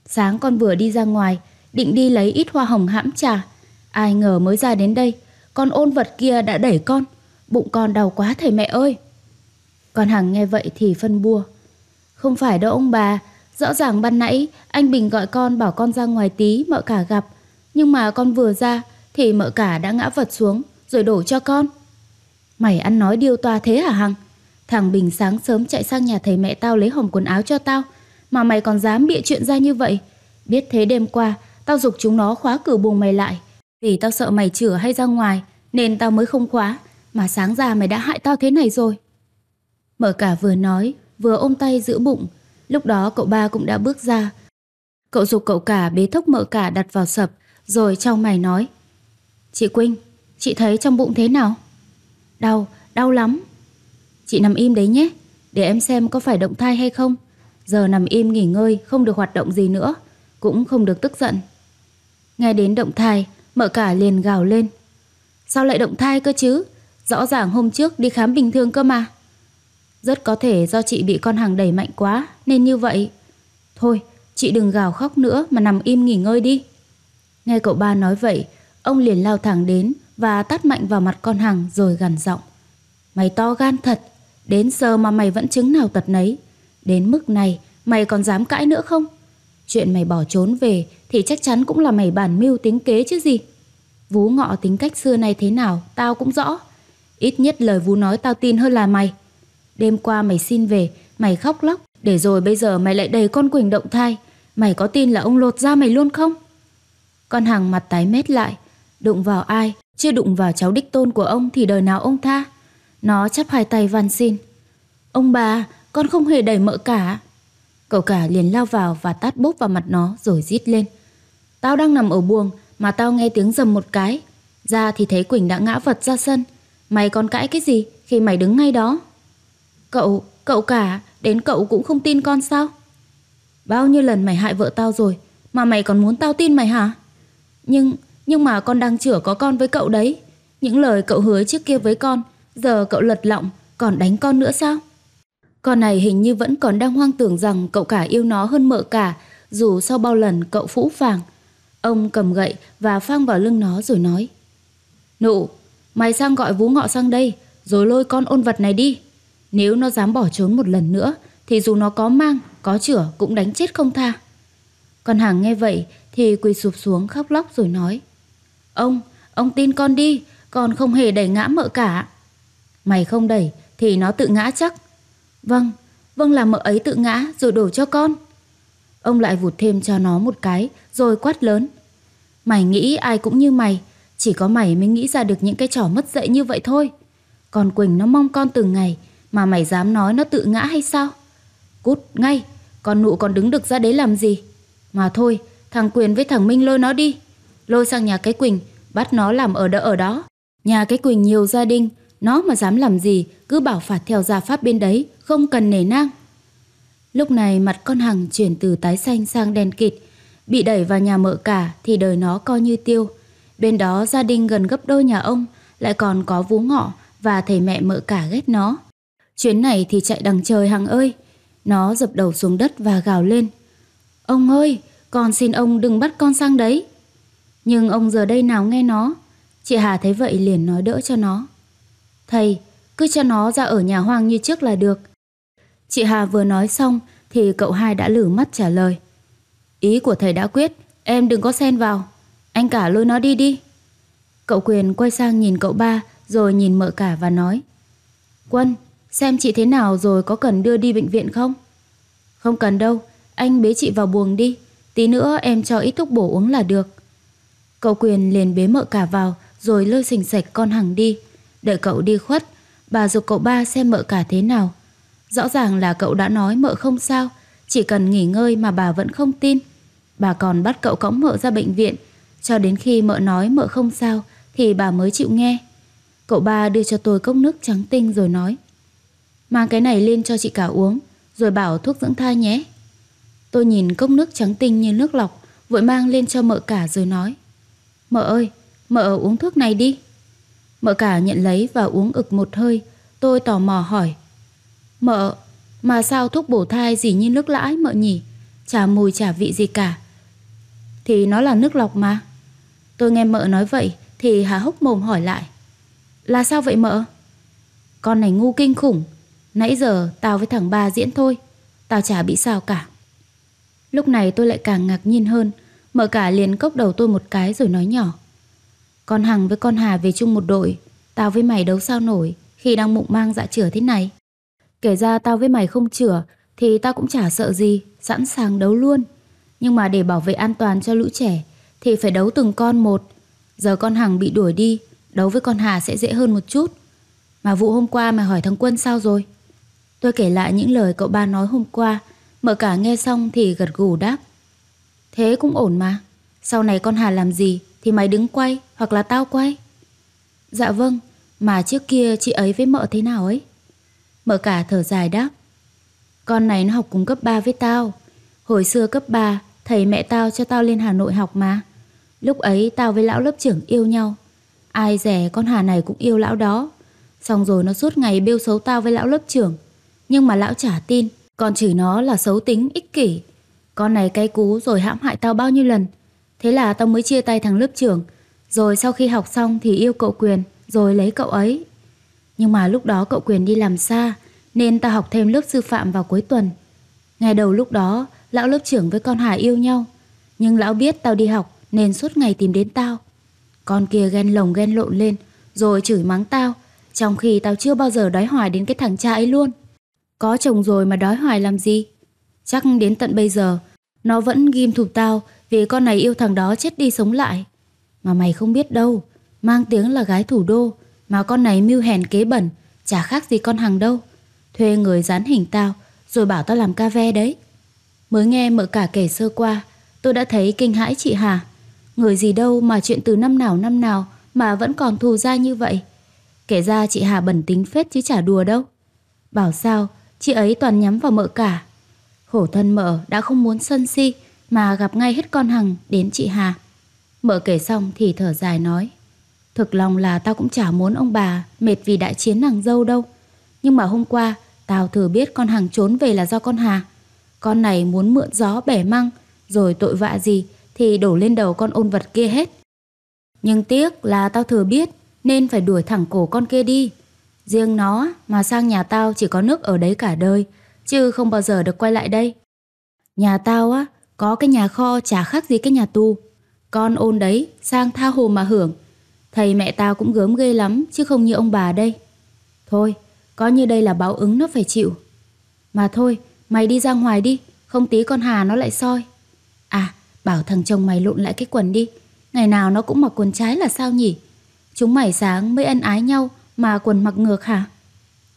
Sáng con vừa đi ra ngoài, định đi lấy ít hoa hồng hãm trà, Ai ngờ mới ra đến đây, con ôn vật kia đã đẩy con. Bụng con đau quá thầy mẹ ơi. Con Hằng nghe vậy thì phân bua. Không phải đâu ông bà, rõ ràng ban nãy anh Bình gọi con bảo con ra ngoài tí mợ cả gặp. Nhưng mà con vừa ra thì mợ cả đã ngã vật xuống rồi đổ cho con. Mày ăn nói điêu toa thế hả Hằng? Thằng Bình sáng sớm chạy sang nhà thầy mẹ tao lấy hòm quần áo cho tao mà mày còn dám bịa chuyện ra như vậy. Biết thế đêm qua, tao dục chúng nó khóa cửa buồng mày lại, vì tao sợ mày chửa hay ra ngoài Nên tao mới không khóa Mà sáng ra mày đã hại tao thế này rồi Mở cả vừa nói Vừa ôm tay giữ bụng Lúc đó cậu ba cũng đã bước ra Cậu dục cậu cả bế thốc mở cả đặt vào sập Rồi trong mày nói Chị Quynh Chị thấy trong bụng thế nào Đau, đau lắm Chị nằm im đấy nhé Để em xem có phải động thai hay không Giờ nằm im nghỉ ngơi không được hoạt động gì nữa Cũng không được tức giận Nghe đến động thai mở cả liền gào lên Sao lại động thai cơ chứ Rõ ràng hôm trước đi khám bình thường cơ mà Rất có thể do chị bị con hàng đẩy mạnh quá Nên như vậy Thôi chị đừng gào khóc nữa Mà nằm im nghỉ ngơi đi Nghe cậu ba nói vậy Ông liền lao thẳng đến Và tát mạnh vào mặt con hàng rồi gằn giọng Mày to gan thật Đến giờ mà mày vẫn chứng nào tật nấy Đến mức này mày còn dám cãi nữa không Chuyện mày bỏ trốn về thì chắc chắn cũng là mày bản mưu tính kế chứ gì. Vú ngọ tính cách xưa nay thế nào, tao cũng rõ. Ít nhất lời vú nói tao tin hơn là mày. Đêm qua mày xin về, mày khóc lóc, để rồi bây giờ mày lại đầy con Quỳnh động thai. Mày có tin là ông lột ra mày luôn không? Con hàng mặt tái mét lại, đụng vào ai, chưa đụng vào cháu đích tôn của ông thì đời nào ông tha. Nó chắp hai tay van xin. Ông bà, con không hề đẩy mỡ cả. Cậu cả liền lao vào và tát bốp vào mặt nó rồi rít lên. Tao đang nằm ở buồng mà tao nghe tiếng rầm một cái. Ra thì thấy Quỳnh đã ngã vật ra sân. Mày còn cãi cái gì khi mày đứng ngay đó? Cậu, cậu cả, đến cậu cũng không tin con sao? Bao nhiêu lần mày hại vợ tao rồi mà mày còn muốn tao tin mày hả? Nhưng, nhưng mà con đang chữa có con với cậu đấy. Những lời cậu hứa trước kia với con, giờ cậu lật lọng, còn đánh con nữa sao? Con này hình như vẫn còn đang hoang tưởng rằng cậu cả yêu nó hơn mợ cả, dù sau bao lần cậu phũ phàng. Ông cầm gậy và phang vào lưng nó rồi nói Nụ, mày sang gọi vú ngọ sang đây Rồi lôi con ôn vật này đi Nếu nó dám bỏ trốn một lần nữa Thì dù nó có mang, có chửa cũng đánh chết không tha Con hàng nghe vậy thì quỳ sụp xuống khóc lóc rồi nói Ông, ông tin con đi Con không hề đẩy ngã mợ cả Mày không đẩy thì nó tự ngã chắc Vâng, vâng là mợ ấy tự ngã rồi đổ cho con Ông lại vụt thêm cho nó một cái rồi quát lớn. Mày nghĩ ai cũng như mày, chỉ có mày mới nghĩ ra được những cái trò mất dạy như vậy thôi. Còn Quỳnh nó mong con từng ngày, mà mày dám nói nó tự ngã hay sao? Cút ngay, con nụ còn đứng được ra đấy làm gì? Mà thôi, thằng Quyền với thằng Minh lôi nó đi. Lôi sang nhà cái Quỳnh, bắt nó làm ở đỡ ở đó. Nhà cái Quỳnh nhiều gia đình, nó mà dám làm gì cứ bảo phạt theo gia pháp bên đấy, không cần nể nang. Lúc này mặt con Hằng chuyển từ tái xanh sang đen kịt, Bị đẩy vào nhà mợ cả thì đời nó coi như tiêu. Bên đó gia đình gần gấp đôi nhà ông, lại còn có vú ngọ và thầy mẹ mợ cả ghét nó. Chuyến này thì chạy đằng trời hằng ơi. Nó dập đầu xuống đất và gào lên. Ông ơi, con xin ông đừng bắt con sang đấy. Nhưng ông giờ đây nào nghe nó. Chị Hà thấy vậy liền nói đỡ cho nó. Thầy, cứ cho nó ra ở nhà hoang như trước là được. Chị Hà vừa nói xong thì cậu hai đã lử mắt trả lời. Ý của thầy đã quyết, em đừng có xen vào. Anh cả lôi nó đi đi. Cậu Quyền quay sang nhìn cậu ba rồi nhìn mợ cả và nói. Quân, xem chị thế nào rồi có cần đưa đi bệnh viện không? Không cần đâu, anh bế chị vào buồng đi. Tí nữa em cho ít thuốc bổ uống là được. Cậu Quyền liền bế mợ cả vào rồi lôi sình sạch con Hằng đi. Đợi cậu đi khuất, bà dục cậu ba xem mợ cả thế nào. Rõ ràng là cậu đã nói mợ không sao, chỉ cần nghỉ ngơi mà bà vẫn không tin bà còn bắt cậu cõng mợ ra bệnh viện. Cho đến khi mợ nói mợ không sao thì bà mới chịu nghe. Cậu ba đưa cho tôi cốc nước trắng tinh rồi nói Mang cái này lên cho chị cả uống Rồi bảo thuốc dưỡng thai nhé Tôi nhìn cốc nước trắng tinh như nước lọc Vội mang lên cho mợ cả rồi nói Mợ ơi, mợ uống thuốc này đi Mợ cả nhận lấy và uống ực một hơi Tôi tò mò hỏi Mợ, mà sao thuốc bổ thai gì như nước lãi mợ nhỉ Chả mùi chả vị gì cả thì nó là nước lọc mà. Tôi nghe mợ nói vậy thì hà hốc mồm hỏi lại. Là sao vậy mợ? Con này ngu kinh khủng. Nãy giờ tao với thằng ba diễn thôi. Tao chả bị sao cả. Lúc này tôi lại càng ngạc nhiên hơn. Mợ cả liền cốc đầu tôi một cái rồi nói nhỏ. Con Hằng với con Hà về chung một đội. Tao với mày đấu sao nổi khi đang mụng mang dạ chửa thế này. Kể ra tao với mày không chửa thì tao cũng chả sợ gì. Sẵn sàng đấu luôn. Nhưng mà để bảo vệ an toàn cho lũ trẻ Thì phải đấu từng con một Giờ con Hằng bị đuổi đi Đấu với con Hà sẽ dễ hơn một chút Mà vụ hôm qua mày hỏi thằng Quân sao rồi Tôi kể lại những lời cậu ba nói hôm qua Mở cả nghe xong thì gật gù đáp Thế cũng ổn mà Sau này con Hà làm gì Thì mày đứng quay hoặc là tao quay Dạ vâng Mà trước kia chị ấy với mợ thế nào ấy Mợ cả thở dài đáp Con này nó học cùng cấp 3 với tao Hồi xưa cấp 3 Thầy mẹ tao cho tao lên Hà Nội học mà. Lúc ấy tao với lão lớp trưởng yêu nhau. Ai rẻ con Hà này cũng yêu lão đó. Xong rồi nó suốt ngày bêu xấu tao với lão lớp trưởng. Nhưng mà lão chả tin, còn chửi nó là xấu tính, ích kỷ. Con này cay cú rồi hãm hại tao bao nhiêu lần. Thế là tao mới chia tay thằng lớp trưởng. Rồi sau khi học xong thì yêu cậu Quyền, rồi lấy cậu ấy. Nhưng mà lúc đó cậu Quyền đi làm xa, nên tao học thêm lớp sư phạm vào cuối tuần. Ngày đầu lúc đó, lão lớp trưởng với con Hà yêu nhau. Nhưng lão biết tao đi học nên suốt ngày tìm đến tao. Con kia ghen lồng ghen lộn lên rồi chửi mắng tao, trong khi tao chưa bao giờ đói hoài đến cái thằng cha ấy luôn. Có chồng rồi mà đói hoài làm gì? Chắc đến tận bây giờ, nó vẫn ghim thụp tao vì con này yêu thằng đó chết đi sống lại. Mà mày không biết đâu, mang tiếng là gái thủ đô, mà con này mưu hèn kế bẩn, chả khác gì con hàng đâu. Thuê người dán hình tao, rồi bảo tao làm ca ve đấy. Mới nghe mợ cả kể sơ qua, tôi đã thấy kinh hãi chị Hà. Người gì đâu mà chuyện từ năm nào năm nào mà vẫn còn thù ra như vậy. Kể ra chị Hà bẩn tính phết chứ chả đùa đâu. Bảo sao, chị ấy toàn nhắm vào mợ cả. hổ thân mợ đã không muốn sân si mà gặp ngay hết con Hằng đến chị Hà. Mợ kể xong thì thở dài nói. Thực lòng là tao cũng chả muốn ông bà mệt vì đại chiến nàng dâu đâu. Nhưng mà hôm qua, tao thừa biết con Hằng trốn về là do con Hà. Con này muốn mượn gió bẻ măng, rồi tội vạ gì thì đổ lên đầu con ôn vật kia hết. Nhưng tiếc là tao thừa biết nên phải đuổi thẳng cổ con kia đi. Riêng nó mà sang nhà tao chỉ có nước ở đấy cả đời, chứ không bao giờ được quay lại đây. Nhà tao á, có cái nhà kho chả khác gì cái nhà tu Con ôn đấy, sang tha hồ mà hưởng. Thầy mẹ tao cũng gớm ghê lắm, chứ không như ông bà đây. Thôi, có như đây là báo ứng nó phải chịu. Mà thôi, Mày đi ra ngoài đi, không tí con Hà nó lại soi. À, bảo thằng chồng mày lộn lại cái quần đi. Ngày nào nó cũng mặc quần trái là sao nhỉ? Chúng mày sáng mới ân ái nhau mà quần mặc ngược hả?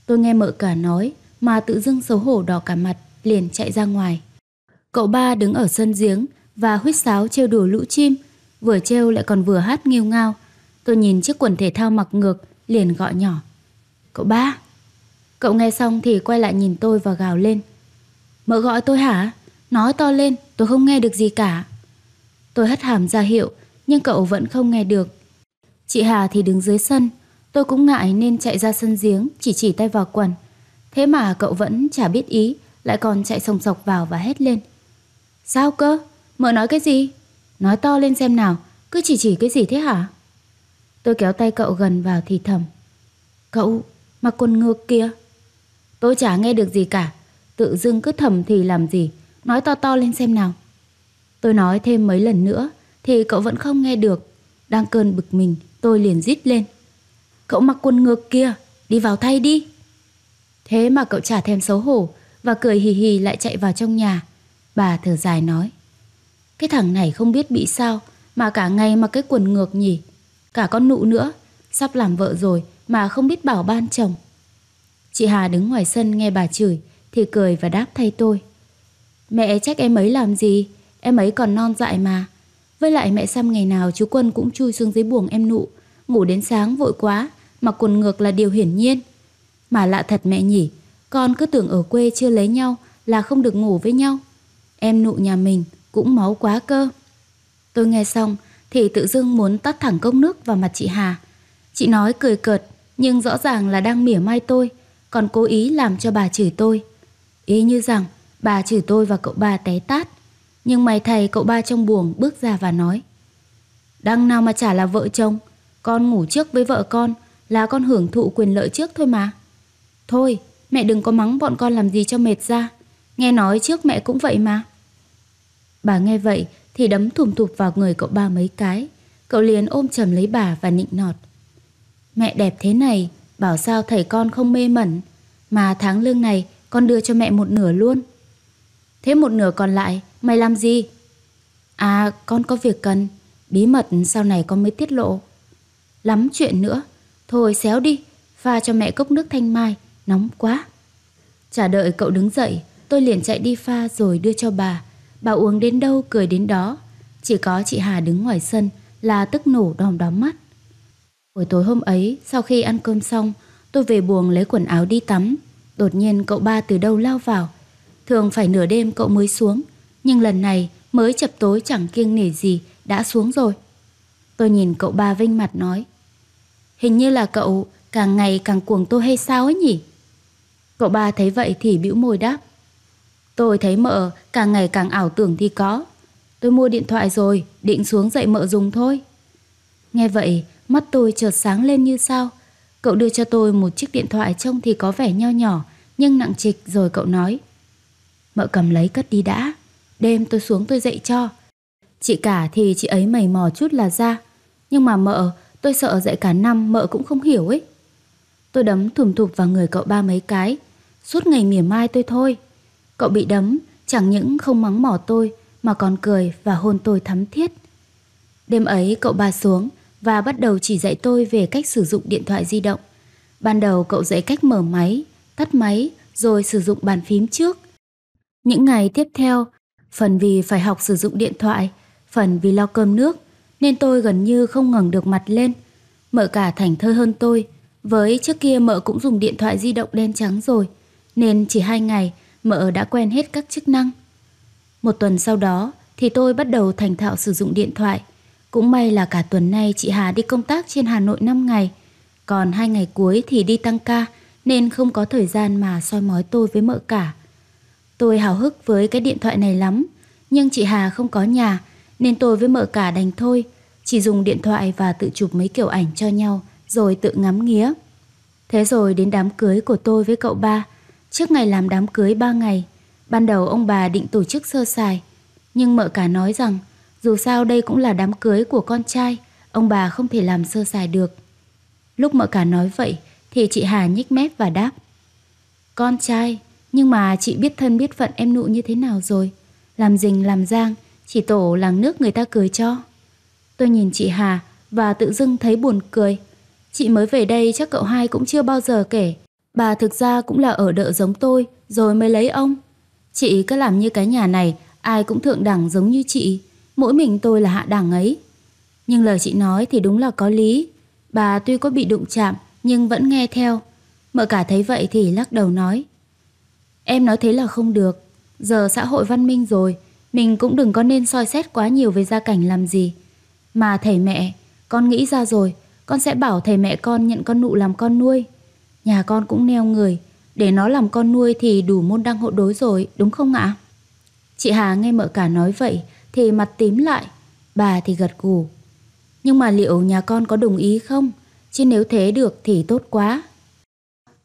Tôi nghe mợ cả nói mà tự dưng xấu hổ đỏ cả mặt, liền chạy ra ngoài. Cậu ba đứng ở sân giếng và huýt sáo trêu đùa lũ chim, vừa trêu lại còn vừa hát nghiêu ngao. Tôi nhìn chiếc quần thể thao mặc ngược, liền gọi nhỏ. Cậu ba! Cậu nghe xong thì quay lại nhìn tôi và gào lên. Mợ gọi tôi hả? Nói to lên, tôi không nghe được gì cả. Tôi hất hàm ra hiệu, nhưng cậu vẫn không nghe được. Chị Hà thì đứng dưới sân, tôi cũng ngại nên chạy ra sân giếng, chỉ chỉ tay vào quần. Thế mà cậu vẫn chả biết ý, lại còn chạy sòng sọc vào và hét lên. Sao cơ? Mợ nói cái gì? Nói to lên xem nào, cứ chỉ chỉ cái gì thế hả? Tôi kéo tay cậu gần vào thì thầm. Cậu, mặc quần ngược kia, Tôi chả nghe được gì cả, Tự dưng cứ thầm thì làm gì Nói to to lên xem nào Tôi nói thêm mấy lần nữa Thì cậu vẫn không nghe được Đang cơn bực mình tôi liền rít lên Cậu mặc quần ngược kia Đi vào thay đi Thế mà cậu chả thèm xấu hổ Và cười hì hì lại chạy vào trong nhà Bà thở dài nói Cái thằng này không biết bị sao Mà cả ngày mặc cái quần ngược nhỉ Cả con nụ nữa Sắp làm vợ rồi mà không biết bảo ban chồng Chị Hà đứng ngoài sân nghe bà chửi thì cười và đáp thay tôi. Mẹ trách em ấy làm gì? Em ấy còn non dại mà. Với lại mẹ Sam ngày nào chú Quân cũng chui xuống dưới buồng em nụ, ngủ đến sáng vội quá, mà quần ngược là điều hiển nhiên. Mà lạ thật mẹ nhỉ, con cứ tưởng ở quê chưa lấy nhau là không được ngủ với nhau. Em nụ nhà mình cũng máu quá cơ. Tôi nghe xong thì tự dưng muốn tắt thẳng cốc nước vào mặt chị Hà. Chị nói cười cợt nhưng rõ ràng là đang mỉa mai tôi, còn cố ý làm cho bà chửi tôi. Ý như rằng bà chửi tôi và cậu ba té tát. Nhưng mày thầy cậu ba trong buồng bước ra và nói. Đăng nào mà chả là vợ chồng. Con ngủ trước với vợ con là con hưởng thụ quyền lợi trước thôi mà. Thôi, mẹ đừng có mắng bọn con làm gì cho mệt ra. Nghe nói trước mẹ cũng vậy mà. Bà nghe vậy thì đấm thùm thụp vào người cậu ba mấy cái. Cậu liền ôm chầm lấy bà và nịnh nọt. Mẹ đẹp thế này, bảo sao thầy con không mê mẩn. Mà tháng lương này con đưa cho mẹ một nửa luôn. Thế một nửa còn lại, mày làm gì? À, con có việc cần, bí mật sau này con mới tiết lộ. Lắm chuyện nữa, thôi xéo đi, pha cho mẹ cốc nước thanh mai, nóng quá. Chả đợi cậu đứng dậy, tôi liền chạy đi pha rồi đưa cho bà. Bà uống đến đâu cười đến đó, chỉ có chị Hà đứng ngoài sân là tức nổ đom đóm mắt. Buổi tối hôm ấy, sau khi ăn cơm xong, tôi về buồng lấy quần áo đi tắm, Đột nhiên cậu ba từ đâu lao vào Thường phải nửa đêm cậu mới xuống Nhưng lần này mới chập tối chẳng kiêng nể gì Đã xuống rồi Tôi nhìn cậu ba vinh mặt nói Hình như là cậu càng ngày càng cuồng tôi hay sao ấy nhỉ Cậu ba thấy vậy thì bĩu môi đáp Tôi thấy mợ càng ngày càng ảo tưởng thì có Tôi mua điện thoại rồi Định xuống dậy mợ dùng thôi Nghe vậy mắt tôi chợt sáng lên như sao Cậu đưa cho tôi một chiếc điện thoại trông thì có vẻ nho nhỏ, nhưng nặng trịch rồi cậu nói. Mợ cầm lấy cất đi đã, đêm tôi xuống tôi dậy cho. Chị cả thì chị ấy mầy mò chút là ra, nhưng mà mợ, tôi sợ dậy cả năm mợ cũng không hiểu ấy. Tôi đấm thùm thụp vào người cậu ba mấy cái, suốt ngày mỉa mai tôi thôi. Cậu bị đấm, chẳng những không mắng mỏ tôi mà còn cười và hôn tôi thắm thiết. Đêm ấy cậu ba xuống, và bắt đầu chỉ dạy tôi về cách sử dụng điện thoại di động. Ban đầu cậu dạy cách mở máy, tắt máy rồi sử dụng bàn phím trước. Những ngày tiếp theo, phần vì phải học sử dụng điện thoại, phần vì lo cơm nước, nên tôi gần như không ngẩng được mặt lên. Mợ cả thành thơi hơn tôi, với trước kia mợ cũng dùng điện thoại di động đen trắng rồi, nên chỉ hai ngày mợ đã quen hết các chức năng. Một tuần sau đó thì tôi bắt đầu thành thạo sử dụng điện thoại – cũng may là cả tuần nay chị Hà đi công tác trên Hà Nội 5 ngày, còn hai ngày cuối thì đi tăng ca nên không có thời gian mà soi mói tôi với mợ cả. Tôi hào hức với cái điện thoại này lắm, nhưng chị Hà không có nhà nên tôi với mợ cả đành thôi, chỉ dùng điện thoại và tự chụp mấy kiểu ảnh cho nhau rồi tự ngắm nghía. Thế rồi đến đám cưới của tôi với cậu ba, trước ngày làm đám cưới 3 ngày, ban đầu ông bà định tổ chức sơ sài, nhưng mợ cả nói rằng dù sao đây cũng là đám cưới của con trai, ông bà không thể làm sơ sài được. Lúc mợ cả nói vậy thì chị Hà nhích mép và đáp. Con trai, nhưng mà chị biết thân biết phận em nụ như thế nào rồi. Làm rình làm giang, chỉ tổ làng nước người ta cười cho. Tôi nhìn chị Hà và tự dưng thấy buồn cười. Chị mới về đây chắc cậu hai cũng chưa bao giờ kể. Bà thực ra cũng là ở đợ giống tôi rồi mới lấy ông. Chị cứ làm như cái nhà này ai cũng thượng đẳng giống như chị mỗi mình tôi là hạ đẳng ấy. Nhưng lời chị nói thì đúng là có lý. Bà tuy có bị đụng chạm nhưng vẫn nghe theo. Mợ cả thấy vậy thì lắc đầu nói. Em nói thế là không được. Giờ xã hội văn minh rồi, mình cũng đừng có nên soi xét quá nhiều về gia cảnh làm gì. Mà thầy mẹ, con nghĩ ra rồi, con sẽ bảo thầy mẹ con nhận con nụ làm con nuôi. Nhà con cũng neo người, để nó làm con nuôi thì đủ môn đăng hộ đối rồi, đúng không ạ? Chị Hà nghe mợ cả nói vậy thì mặt tím lại, bà thì gật gù. Nhưng mà liệu nhà con có đồng ý không? Chứ nếu thế được thì tốt quá.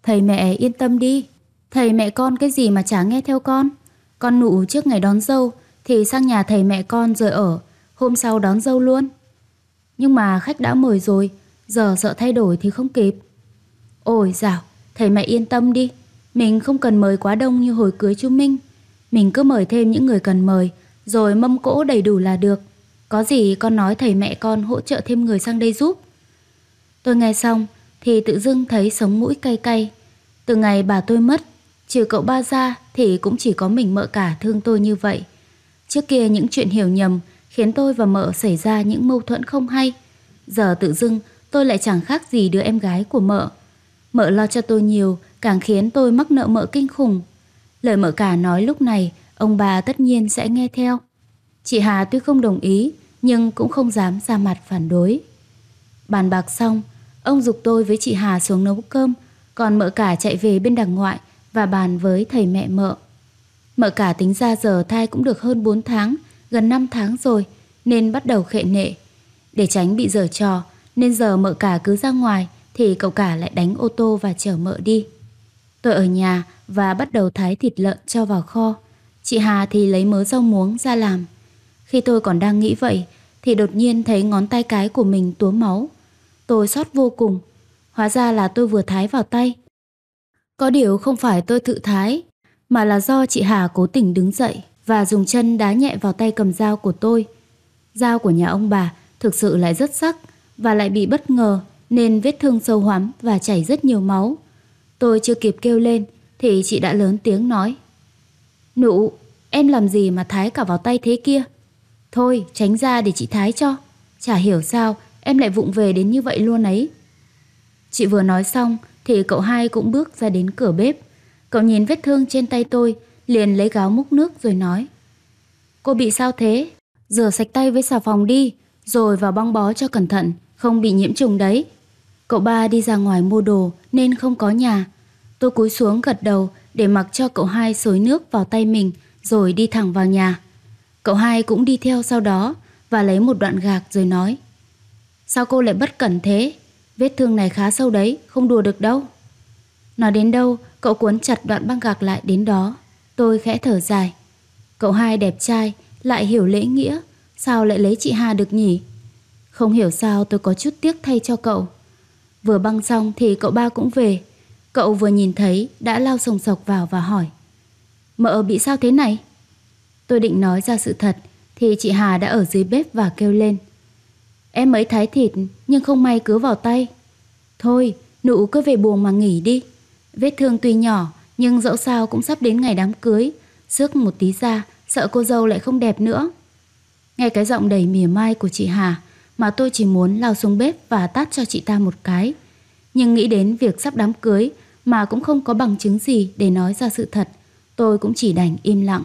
Thầy mẹ yên tâm đi, thầy mẹ con cái gì mà chả nghe theo con. Con nụ trước ngày đón dâu thì sang nhà thầy mẹ con rồi ở, hôm sau đón dâu luôn. Nhưng mà khách đã mời rồi, giờ sợ thay đổi thì không kịp. Ôi dạo, thầy mẹ yên tâm đi, mình không cần mời quá đông như hồi cưới chú Minh. Mình cứ mời thêm những người cần mời, rồi mâm cỗ đầy đủ là được. Có gì con nói thầy mẹ con hỗ trợ thêm người sang đây giúp. Tôi nghe xong thì tự dưng thấy sống mũi cay cay. Từ ngày bà tôi mất, trừ cậu ba ra thì cũng chỉ có mình mợ cả thương tôi như vậy. Trước kia những chuyện hiểu nhầm khiến tôi và mợ xảy ra những mâu thuẫn không hay. Giờ tự dưng tôi lại chẳng khác gì đứa em gái của mợ. Mợ lo cho tôi nhiều càng khiến tôi mắc nợ mợ kinh khủng. Lời mợ cả nói lúc này ông bà tất nhiên sẽ nghe theo. Chị Hà tuy không đồng ý, nhưng cũng không dám ra mặt phản đối. Bàn bạc xong, ông dục tôi với chị Hà xuống nấu cơm, còn mợ cả chạy về bên đằng ngoại và bàn với thầy mẹ mợ. Mợ cả tính ra giờ thai cũng được hơn 4 tháng, gần 5 tháng rồi, nên bắt đầu khệ nệ. Để tránh bị dở trò, nên giờ mợ cả cứ ra ngoài thì cậu cả lại đánh ô tô và chở mợ đi. Tôi ở nhà và bắt đầu thái thịt lợn cho vào kho. Chị Hà thì lấy mớ rau muống ra làm. Khi tôi còn đang nghĩ vậy thì đột nhiên thấy ngón tay cái của mình túa máu. Tôi sót vô cùng. Hóa ra là tôi vừa thái vào tay. Có điều không phải tôi tự thái mà là do chị Hà cố tình đứng dậy và dùng chân đá nhẹ vào tay cầm dao của tôi. Dao của nhà ông bà thực sự lại rất sắc và lại bị bất ngờ nên vết thương sâu hoắm và chảy rất nhiều máu. Tôi chưa kịp kêu lên thì chị đã lớn tiếng nói Nụ, em làm gì mà thái cả vào tay thế kia? Thôi, tránh ra để chị thái cho. Chả hiểu sao em lại vụng về đến như vậy luôn ấy. Chị vừa nói xong thì cậu hai cũng bước ra đến cửa bếp. Cậu nhìn vết thương trên tay tôi, liền lấy gáo múc nước rồi nói. Cô bị sao thế? Rửa sạch tay với xà phòng đi, rồi vào băng bó cho cẩn thận, không bị nhiễm trùng đấy. Cậu ba đi ra ngoài mua đồ nên không có nhà. Tôi cúi xuống gật đầu để mặc cho cậu hai xối nước vào tay mình rồi đi thẳng vào nhà. Cậu hai cũng đi theo sau đó và lấy một đoạn gạc rồi nói. Sao cô lại bất cẩn thế? Vết thương này khá sâu đấy, không đùa được đâu. Nói đến đâu, cậu cuốn chặt đoạn băng gạc lại đến đó. Tôi khẽ thở dài. Cậu hai đẹp trai, lại hiểu lễ nghĩa, sao lại lấy chị Hà được nhỉ? Không hiểu sao tôi có chút tiếc thay cho cậu. Vừa băng xong thì cậu ba cũng về, Cậu vừa nhìn thấy đã lao sồng sộc vào và hỏi Mợ bị sao thế này? Tôi định nói ra sự thật thì chị Hà đã ở dưới bếp và kêu lên Em mới thái thịt nhưng không may cứ vào tay Thôi, nụ cứ về buồn mà nghỉ đi Vết thương tuy nhỏ nhưng dẫu sao cũng sắp đến ngày đám cưới sước một tí ra sợ cô dâu lại không đẹp nữa Nghe cái giọng đầy mỉa mai của chị Hà mà tôi chỉ muốn lao xuống bếp và tát cho chị ta một cái. Nhưng nghĩ đến việc sắp đám cưới mà cũng không có bằng chứng gì để nói ra sự thật, tôi cũng chỉ đành im lặng.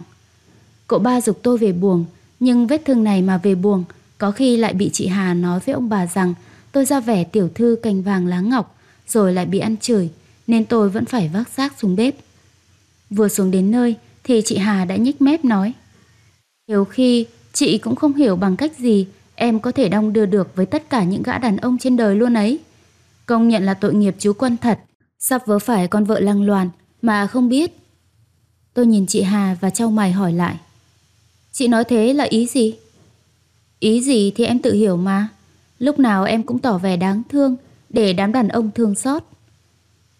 Cậu ba dục tôi về buồng, nhưng vết thương này mà về buồng, có khi lại bị chị Hà nói với ông bà rằng tôi ra vẻ tiểu thư cành vàng lá ngọc, rồi lại bị ăn chửi, nên tôi vẫn phải vác xác xuống bếp. Vừa xuống đến nơi thì chị Hà đã nhích mép nói. Nhiều khi chị cũng không hiểu bằng cách gì em có thể đong đưa được với tất cả những gã đàn ông trên đời luôn ấy. Công nhận là tội nghiệp chú quân thật, sắp vớ phải con vợ lăng loàn mà không biết. Tôi nhìn chị Hà và trao mày hỏi lại. Chị nói thế là ý gì? Ý gì thì em tự hiểu mà. Lúc nào em cũng tỏ vẻ đáng thương để đám đàn ông thương xót.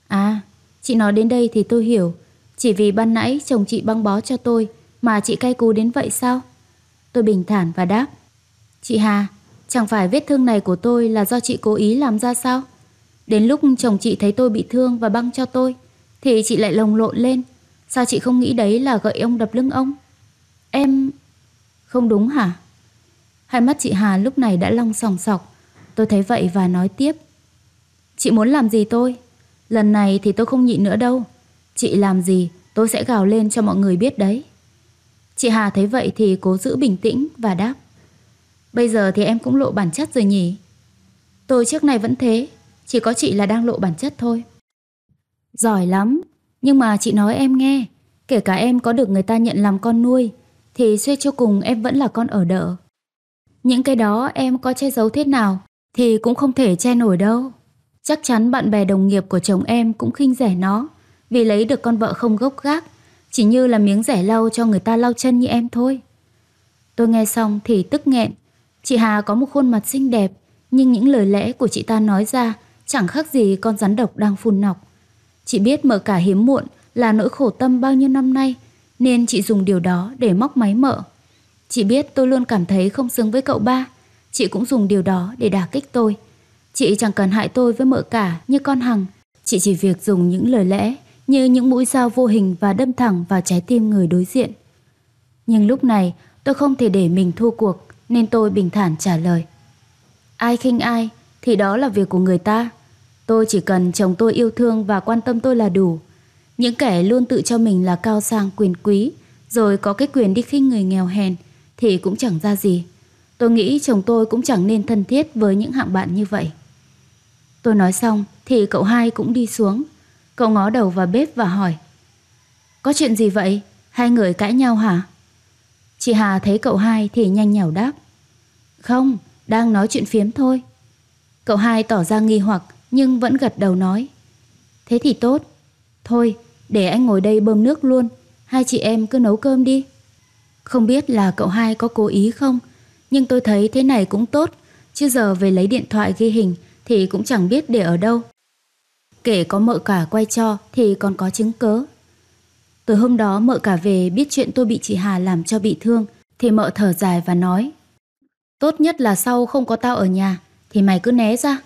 À, chị nói đến đây thì tôi hiểu. Chỉ vì ban nãy chồng chị băng bó cho tôi mà chị cay cú đến vậy sao? Tôi bình thản và đáp. Chị Hà, chẳng phải vết thương này của tôi là do chị cố ý làm ra sao? Đến lúc chồng chị thấy tôi bị thương và băng cho tôi, thì chị lại lồng lộn lên. Sao chị không nghĩ đấy là gợi ông đập lưng ông? Em... Không đúng hả? Hai mắt chị Hà lúc này đã long sòng sọc. Tôi thấy vậy và nói tiếp. Chị muốn làm gì tôi? Lần này thì tôi không nhịn nữa đâu. Chị làm gì tôi sẽ gào lên cho mọi người biết đấy. Chị Hà thấy vậy thì cố giữ bình tĩnh và đáp. Bây giờ thì em cũng lộ bản chất rồi nhỉ? Tôi trước này vẫn thế, chỉ có chị là đang lộ bản chất thôi Giỏi lắm Nhưng mà chị nói em nghe Kể cả em có được người ta nhận làm con nuôi Thì suy cho cùng em vẫn là con ở đỡ Những cái đó em có che giấu thế nào Thì cũng không thể che nổi đâu Chắc chắn bạn bè đồng nghiệp của chồng em cũng khinh rẻ nó Vì lấy được con vợ không gốc gác Chỉ như là miếng rẻ lau cho người ta lau chân như em thôi Tôi nghe xong thì tức nghẹn Chị Hà có một khuôn mặt xinh đẹp Nhưng những lời lẽ của chị ta nói ra chẳng khác gì con rắn độc đang phun nọc. Chị biết mở cả hiếm muộn là nỗi khổ tâm bao nhiêu năm nay, nên chị dùng điều đó để móc máy mở. Chị biết tôi luôn cảm thấy không xứng với cậu ba, chị cũng dùng điều đó để đả kích tôi. Chị chẳng cần hại tôi với mợ cả như con hằng, chị chỉ việc dùng những lời lẽ như những mũi dao vô hình và đâm thẳng vào trái tim người đối diện. Nhưng lúc này tôi không thể để mình thua cuộc nên tôi bình thản trả lời. Ai khinh ai thì đó là việc của người ta. Tôi chỉ cần chồng tôi yêu thương và quan tâm tôi là đủ. Những kẻ luôn tự cho mình là cao sang quyền quý, rồi có cái quyền đi khinh người nghèo hèn thì cũng chẳng ra gì. Tôi nghĩ chồng tôi cũng chẳng nên thân thiết với những hạng bạn như vậy. Tôi nói xong thì cậu hai cũng đi xuống. Cậu ngó đầu vào bếp và hỏi. Có chuyện gì vậy? Hai người cãi nhau hả? Chị Hà thấy cậu hai thì nhanh nhảu đáp. Không, đang nói chuyện phiếm thôi. Cậu hai tỏ ra nghi hoặc nhưng vẫn gật đầu nói. Thế thì tốt. Thôi, để anh ngồi đây bơm nước luôn. Hai chị em cứ nấu cơm đi. Không biết là cậu hai có cố ý không, nhưng tôi thấy thế này cũng tốt. Chứ giờ về lấy điện thoại ghi hình thì cũng chẳng biết để ở đâu. Kể có mợ cả quay cho thì còn có chứng cớ. từ hôm đó mợ cả về biết chuyện tôi bị chị Hà làm cho bị thương thì mợ thở dài và nói Tốt nhất là sau không có tao ở nhà thì mày cứ né ra.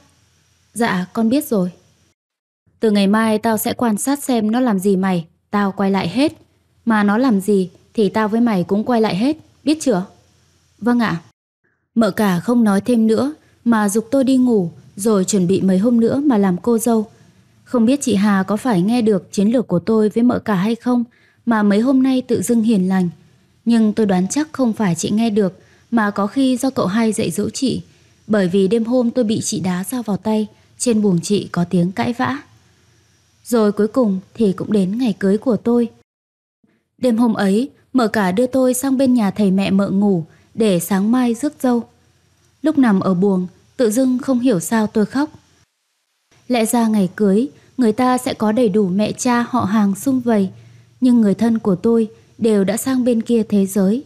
Dạ, con biết rồi. Từ ngày mai tao sẽ quan sát xem nó làm gì mày, tao quay lại hết. Mà nó làm gì thì tao với mày cũng quay lại hết, biết chưa? Vâng ạ. Mợ cả không nói thêm nữa mà dục tôi đi ngủ rồi chuẩn bị mấy hôm nữa mà làm cô dâu. Không biết chị Hà có phải nghe được chiến lược của tôi với mợ cả hay không mà mấy hôm nay tự dưng hiền lành. Nhưng tôi đoán chắc không phải chị nghe được mà có khi do cậu hai dạy dỗ chị. Bởi vì đêm hôm tôi bị chị đá sao vào tay trên buồng chị có tiếng cãi vã. Rồi cuối cùng thì cũng đến ngày cưới của tôi. Đêm hôm ấy, mở cả đưa tôi sang bên nhà thầy mẹ mợ ngủ để sáng mai rước dâu. Lúc nằm ở buồng, tự dưng không hiểu sao tôi khóc. Lẽ ra ngày cưới, người ta sẽ có đầy đủ mẹ cha họ hàng xung vầy, nhưng người thân của tôi đều đã sang bên kia thế giới.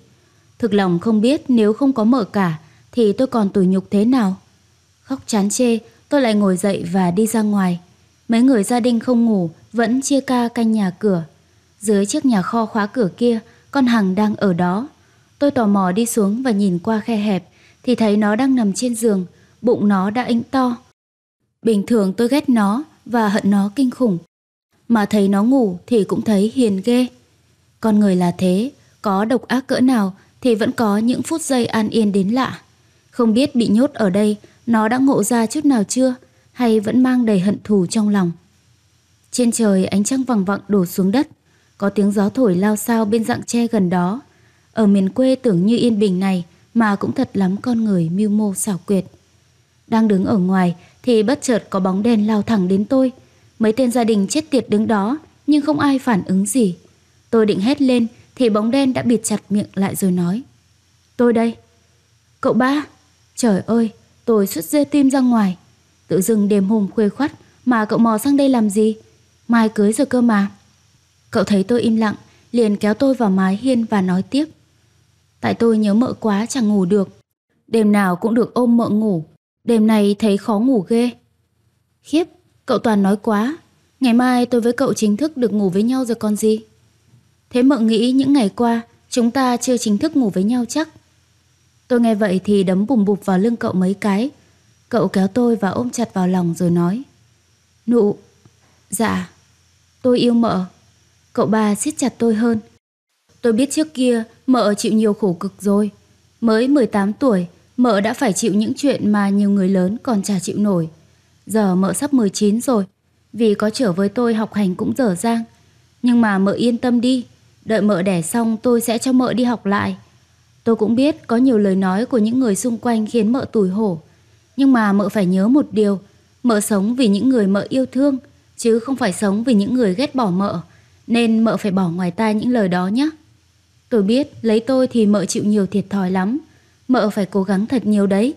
Thực lòng không biết nếu không có mở cả thì tôi còn tủi nhục thế nào. Khóc chán chê Tôi lại ngồi dậy và đi ra ngoài. Mấy người gia đình không ngủ, vẫn chia ca canh nhà cửa. Dưới chiếc nhà kho khóa cửa kia, con Hằng đang ở đó. Tôi tò mò đi xuống và nhìn qua khe hẹp, thì thấy nó đang nằm trên giường, bụng nó đã ĩnh to. Bình thường tôi ghét nó và hận nó kinh khủng. Mà thấy nó ngủ thì cũng thấy hiền ghê. Con người là thế, có độc ác cỡ nào thì vẫn có những phút giây an yên đến lạ. Không biết bị nhốt ở đây nó đã ngộ ra chút nào chưa Hay vẫn mang đầy hận thù trong lòng Trên trời ánh trăng vằng vặng đổ xuống đất Có tiếng gió thổi lao sao bên dạng tre gần đó Ở miền quê tưởng như yên bình này Mà cũng thật lắm con người mưu mô xảo quyệt Đang đứng ở ngoài Thì bất chợt có bóng đen lao thẳng đến tôi Mấy tên gia đình chết tiệt đứng đó Nhưng không ai phản ứng gì Tôi định hét lên Thì bóng đen đã bịt chặt miệng lại rồi nói Tôi đây Cậu ba Trời ơi Tôi xuất dê tim ra ngoài. Tự dưng đêm hùng khuê khoắt mà cậu mò sang đây làm gì? Mai cưới rồi cơ mà. Cậu thấy tôi im lặng, liền kéo tôi vào mái hiên và nói tiếp. Tại tôi nhớ mợ quá chẳng ngủ được. Đêm nào cũng được ôm mợ ngủ. Đêm này thấy khó ngủ ghê. Khiếp, cậu toàn nói quá. Ngày mai tôi với cậu chính thức được ngủ với nhau rồi còn gì. Thế mợ nghĩ những ngày qua chúng ta chưa chính thức ngủ với nhau chắc. Tôi nghe vậy thì đấm bùm bụp vào lưng cậu mấy cái. Cậu kéo tôi và ôm chặt vào lòng rồi nói. Nụ. Dạ. Tôi yêu mợ. Cậu ba siết chặt tôi hơn. Tôi biết trước kia mợ chịu nhiều khổ cực rồi. Mới 18 tuổi, mợ đã phải chịu những chuyện mà nhiều người lớn còn chả chịu nổi. Giờ mợ sắp 19 rồi, vì có trở với tôi học hành cũng dở dang. Nhưng mà mợ yên tâm đi, đợi mợ đẻ xong tôi sẽ cho mợ đi học lại. Tôi cũng biết có nhiều lời nói của những người xung quanh khiến mợ tủi hổ. Nhưng mà mợ phải nhớ một điều, mợ sống vì những người mợ yêu thương, chứ không phải sống vì những người ghét bỏ mợ, nên mợ phải bỏ ngoài tai những lời đó nhé. Tôi biết lấy tôi thì mợ chịu nhiều thiệt thòi lắm, mợ phải cố gắng thật nhiều đấy.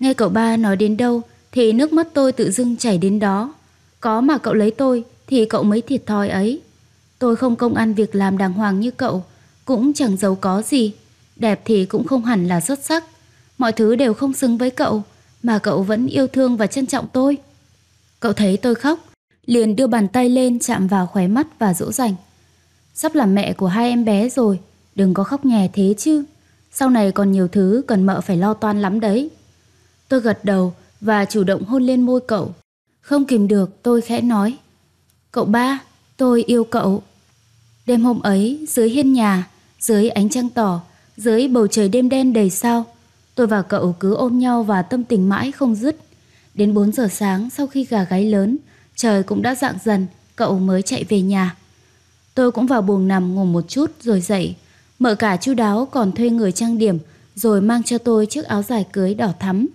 Nghe cậu ba nói đến đâu thì nước mắt tôi tự dưng chảy đến đó. Có mà cậu lấy tôi thì cậu mới thiệt thòi ấy. Tôi không công ăn việc làm đàng hoàng như cậu, cũng chẳng giàu có gì Đẹp thì cũng không hẳn là xuất sắc. Mọi thứ đều không xứng với cậu, mà cậu vẫn yêu thương và trân trọng tôi. Cậu thấy tôi khóc, liền đưa bàn tay lên chạm vào khóe mắt và dỗ dành. Sắp làm mẹ của hai em bé rồi, đừng có khóc nhè thế chứ. Sau này còn nhiều thứ cần mợ phải lo toan lắm đấy. Tôi gật đầu và chủ động hôn lên môi cậu. Không kìm được tôi khẽ nói. Cậu ba, tôi yêu cậu. Đêm hôm ấy, dưới hiên nhà, dưới ánh trăng tỏ, dưới bầu trời đêm đen đầy sao, tôi và cậu cứ ôm nhau và tâm tình mãi không dứt. Đến 4 giờ sáng sau khi gà gáy lớn, trời cũng đã dạng dần, cậu mới chạy về nhà. Tôi cũng vào buồng nằm ngủ một chút rồi dậy. Mở cả chu đáo còn thuê người trang điểm rồi mang cho tôi chiếc áo dài cưới đỏ thắm.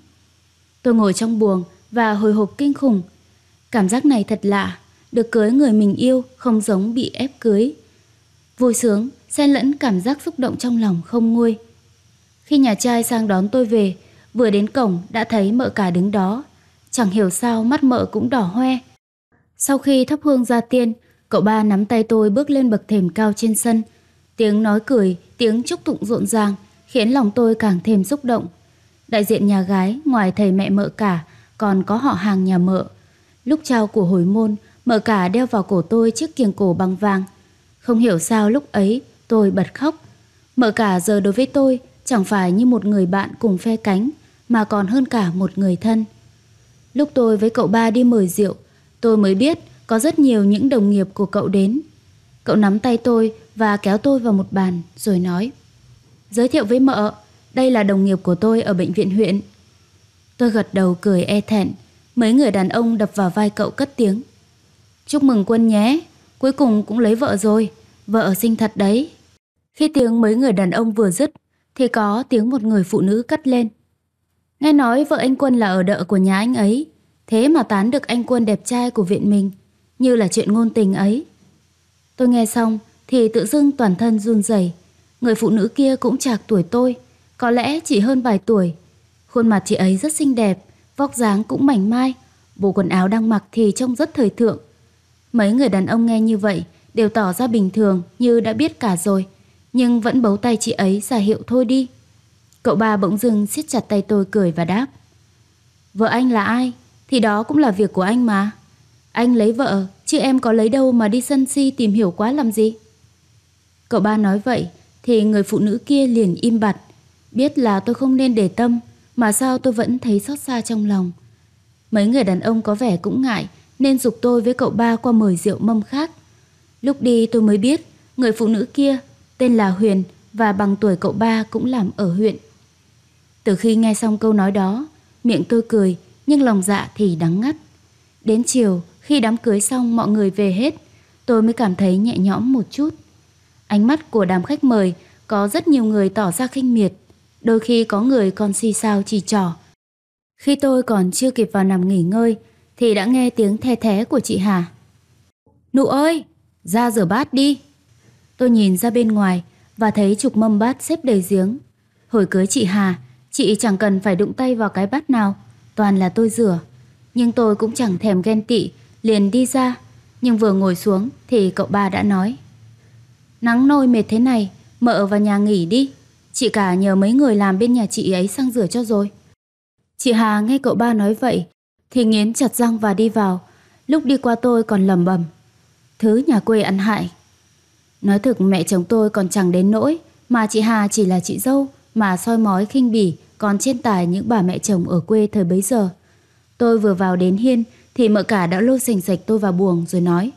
Tôi ngồi trong buồng và hồi hộp kinh khủng. Cảm giác này thật lạ, được cưới người mình yêu không giống bị ép cưới. Vui sướng, xen lẫn cảm giác xúc động trong lòng không nguôi. Khi nhà trai sang đón tôi về, vừa đến cổng đã thấy mợ cả đứng đó. Chẳng hiểu sao mắt mợ cũng đỏ hoe. Sau khi thắp hương ra tiên, cậu ba nắm tay tôi bước lên bậc thềm cao trên sân. Tiếng nói cười, tiếng chúc tụng rộn ràng khiến lòng tôi càng thêm xúc động. Đại diện nhà gái, ngoài thầy mẹ mợ cả, còn có họ hàng nhà mợ. Lúc trao của hồi môn, mợ cả đeo vào cổ tôi chiếc kiềng cổ bằng vàng – không hiểu sao lúc ấy tôi bật khóc. Mở cả giờ đối với tôi chẳng phải như một người bạn cùng phe cánh mà còn hơn cả một người thân. Lúc tôi với cậu ba đi mời rượu, tôi mới biết có rất nhiều những đồng nghiệp của cậu đến. Cậu nắm tay tôi và kéo tôi vào một bàn rồi nói Giới thiệu với mợ, đây là đồng nghiệp của tôi ở bệnh viện huyện. Tôi gật đầu cười e thẹn, mấy người đàn ông đập vào vai cậu cất tiếng. Chúc mừng quân nhé, cuối cùng cũng lấy vợ rồi vợ sinh thật đấy. Khi tiếng mấy người đàn ông vừa dứt, thì có tiếng một người phụ nữ cất lên. Nghe nói vợ anh Quân là ở đợ của nhà anh ấy, thế mà tán được anh Quân đẹp trai của viện mình, như là chuyện ngôn tình ấy. Tôi nghe xong thì tự dưng toàn thân run rẩy. Người phụ nữ kia cũng chạc tuổi tôi, có lẽ chỉ hơn vài tuổi. Khuôn mặt chị ấy rất xinh đẹp, vóc dáng cũng mảnh mai, bộ quần áo đang mặc thì trông rất thời thượng. Mấy người đàn ông nghe như vậy đều tỏ ra bình thường như đã biết cả rồi, nhưng vẫn bấu tay chị ấy giả hiệu thôi đi. Cậu ba bỗng dưng siết chặt tay tôi cười và đáp. Vợ anh là ai? Thì đó cũng là việc của anh mà. Anh lấy vợ, chứ em có lấy đâu mà đi sân si tìm hiểu quá làm gì? Cậu ba nói vậy, thì người phụ nữ kia liền im bặt. Biết là tôi không nên để tâm, mà sao tôi vẫn thấy xót xa trong lòng. Mấy người đàn ông có vẻ cũng ngại, nên dục tôi với cậu ba qua mời rượu mâm khác. Lúc đi tôi mới biết, người phụ nữ kia tên là Huyền và bằng tuổi cậu ba cũng làm ở huyện. Từ khi nghe xong câu nói đó, miệng tôi cười nhưng lòng dạ thì đắng ngắt. Đến chiều, khi đám cưới xong mọi người về hết, tôi mới cảm thấy nhẹ nhõm một chút. Ánh mắt của đám khách mời có rất nhiều người tỏ ra khinh miệt, đôi khi có người còn xì xào chỉ trỏ. Khi tôi còn chưa kịp vào nằm nghỉ ngơi thì đã nghe tiếng the thé của chị Hà. Nụ ơi, ra rửa bát đi. Tôi nhìn ra bên ngoài và thấy chục mâm bát xếp đầy giếng. Hồi cưới chị Hà, chị chẳng cần phải đụng tay vào cái bát nào, toàn là tôi rửa. Nhưng tôi cũng chẳng thèm ghen tị, liền đi ra. Nhưng vừa ngồi xuống thì cậu ba đã nói. Nắng nôi mệt thế này, mợ vào nhà nghỉ đi. Chị cả nhờ mấy người làm bên nhà chị ấy sang rửa cho rồi. Chị Hà nghe cậu ba nói vậy thì nghiến chặt răng và đi vào. Lúc đi qua tôi còn lầm bầm thứ nhà quê ăn hại. Nói thực mẹ chồng tôi còn chẳng đến nỗi, mà chị Hà chỉ là chị dâu mà soi mói khinh bỉ còn trên tài những bà mẹ chồng ở quê thời bấy giờ. Tôi vừa vào đến hiên thì mợ cả đã lôi sành sạch tôi vào buồng rồi nói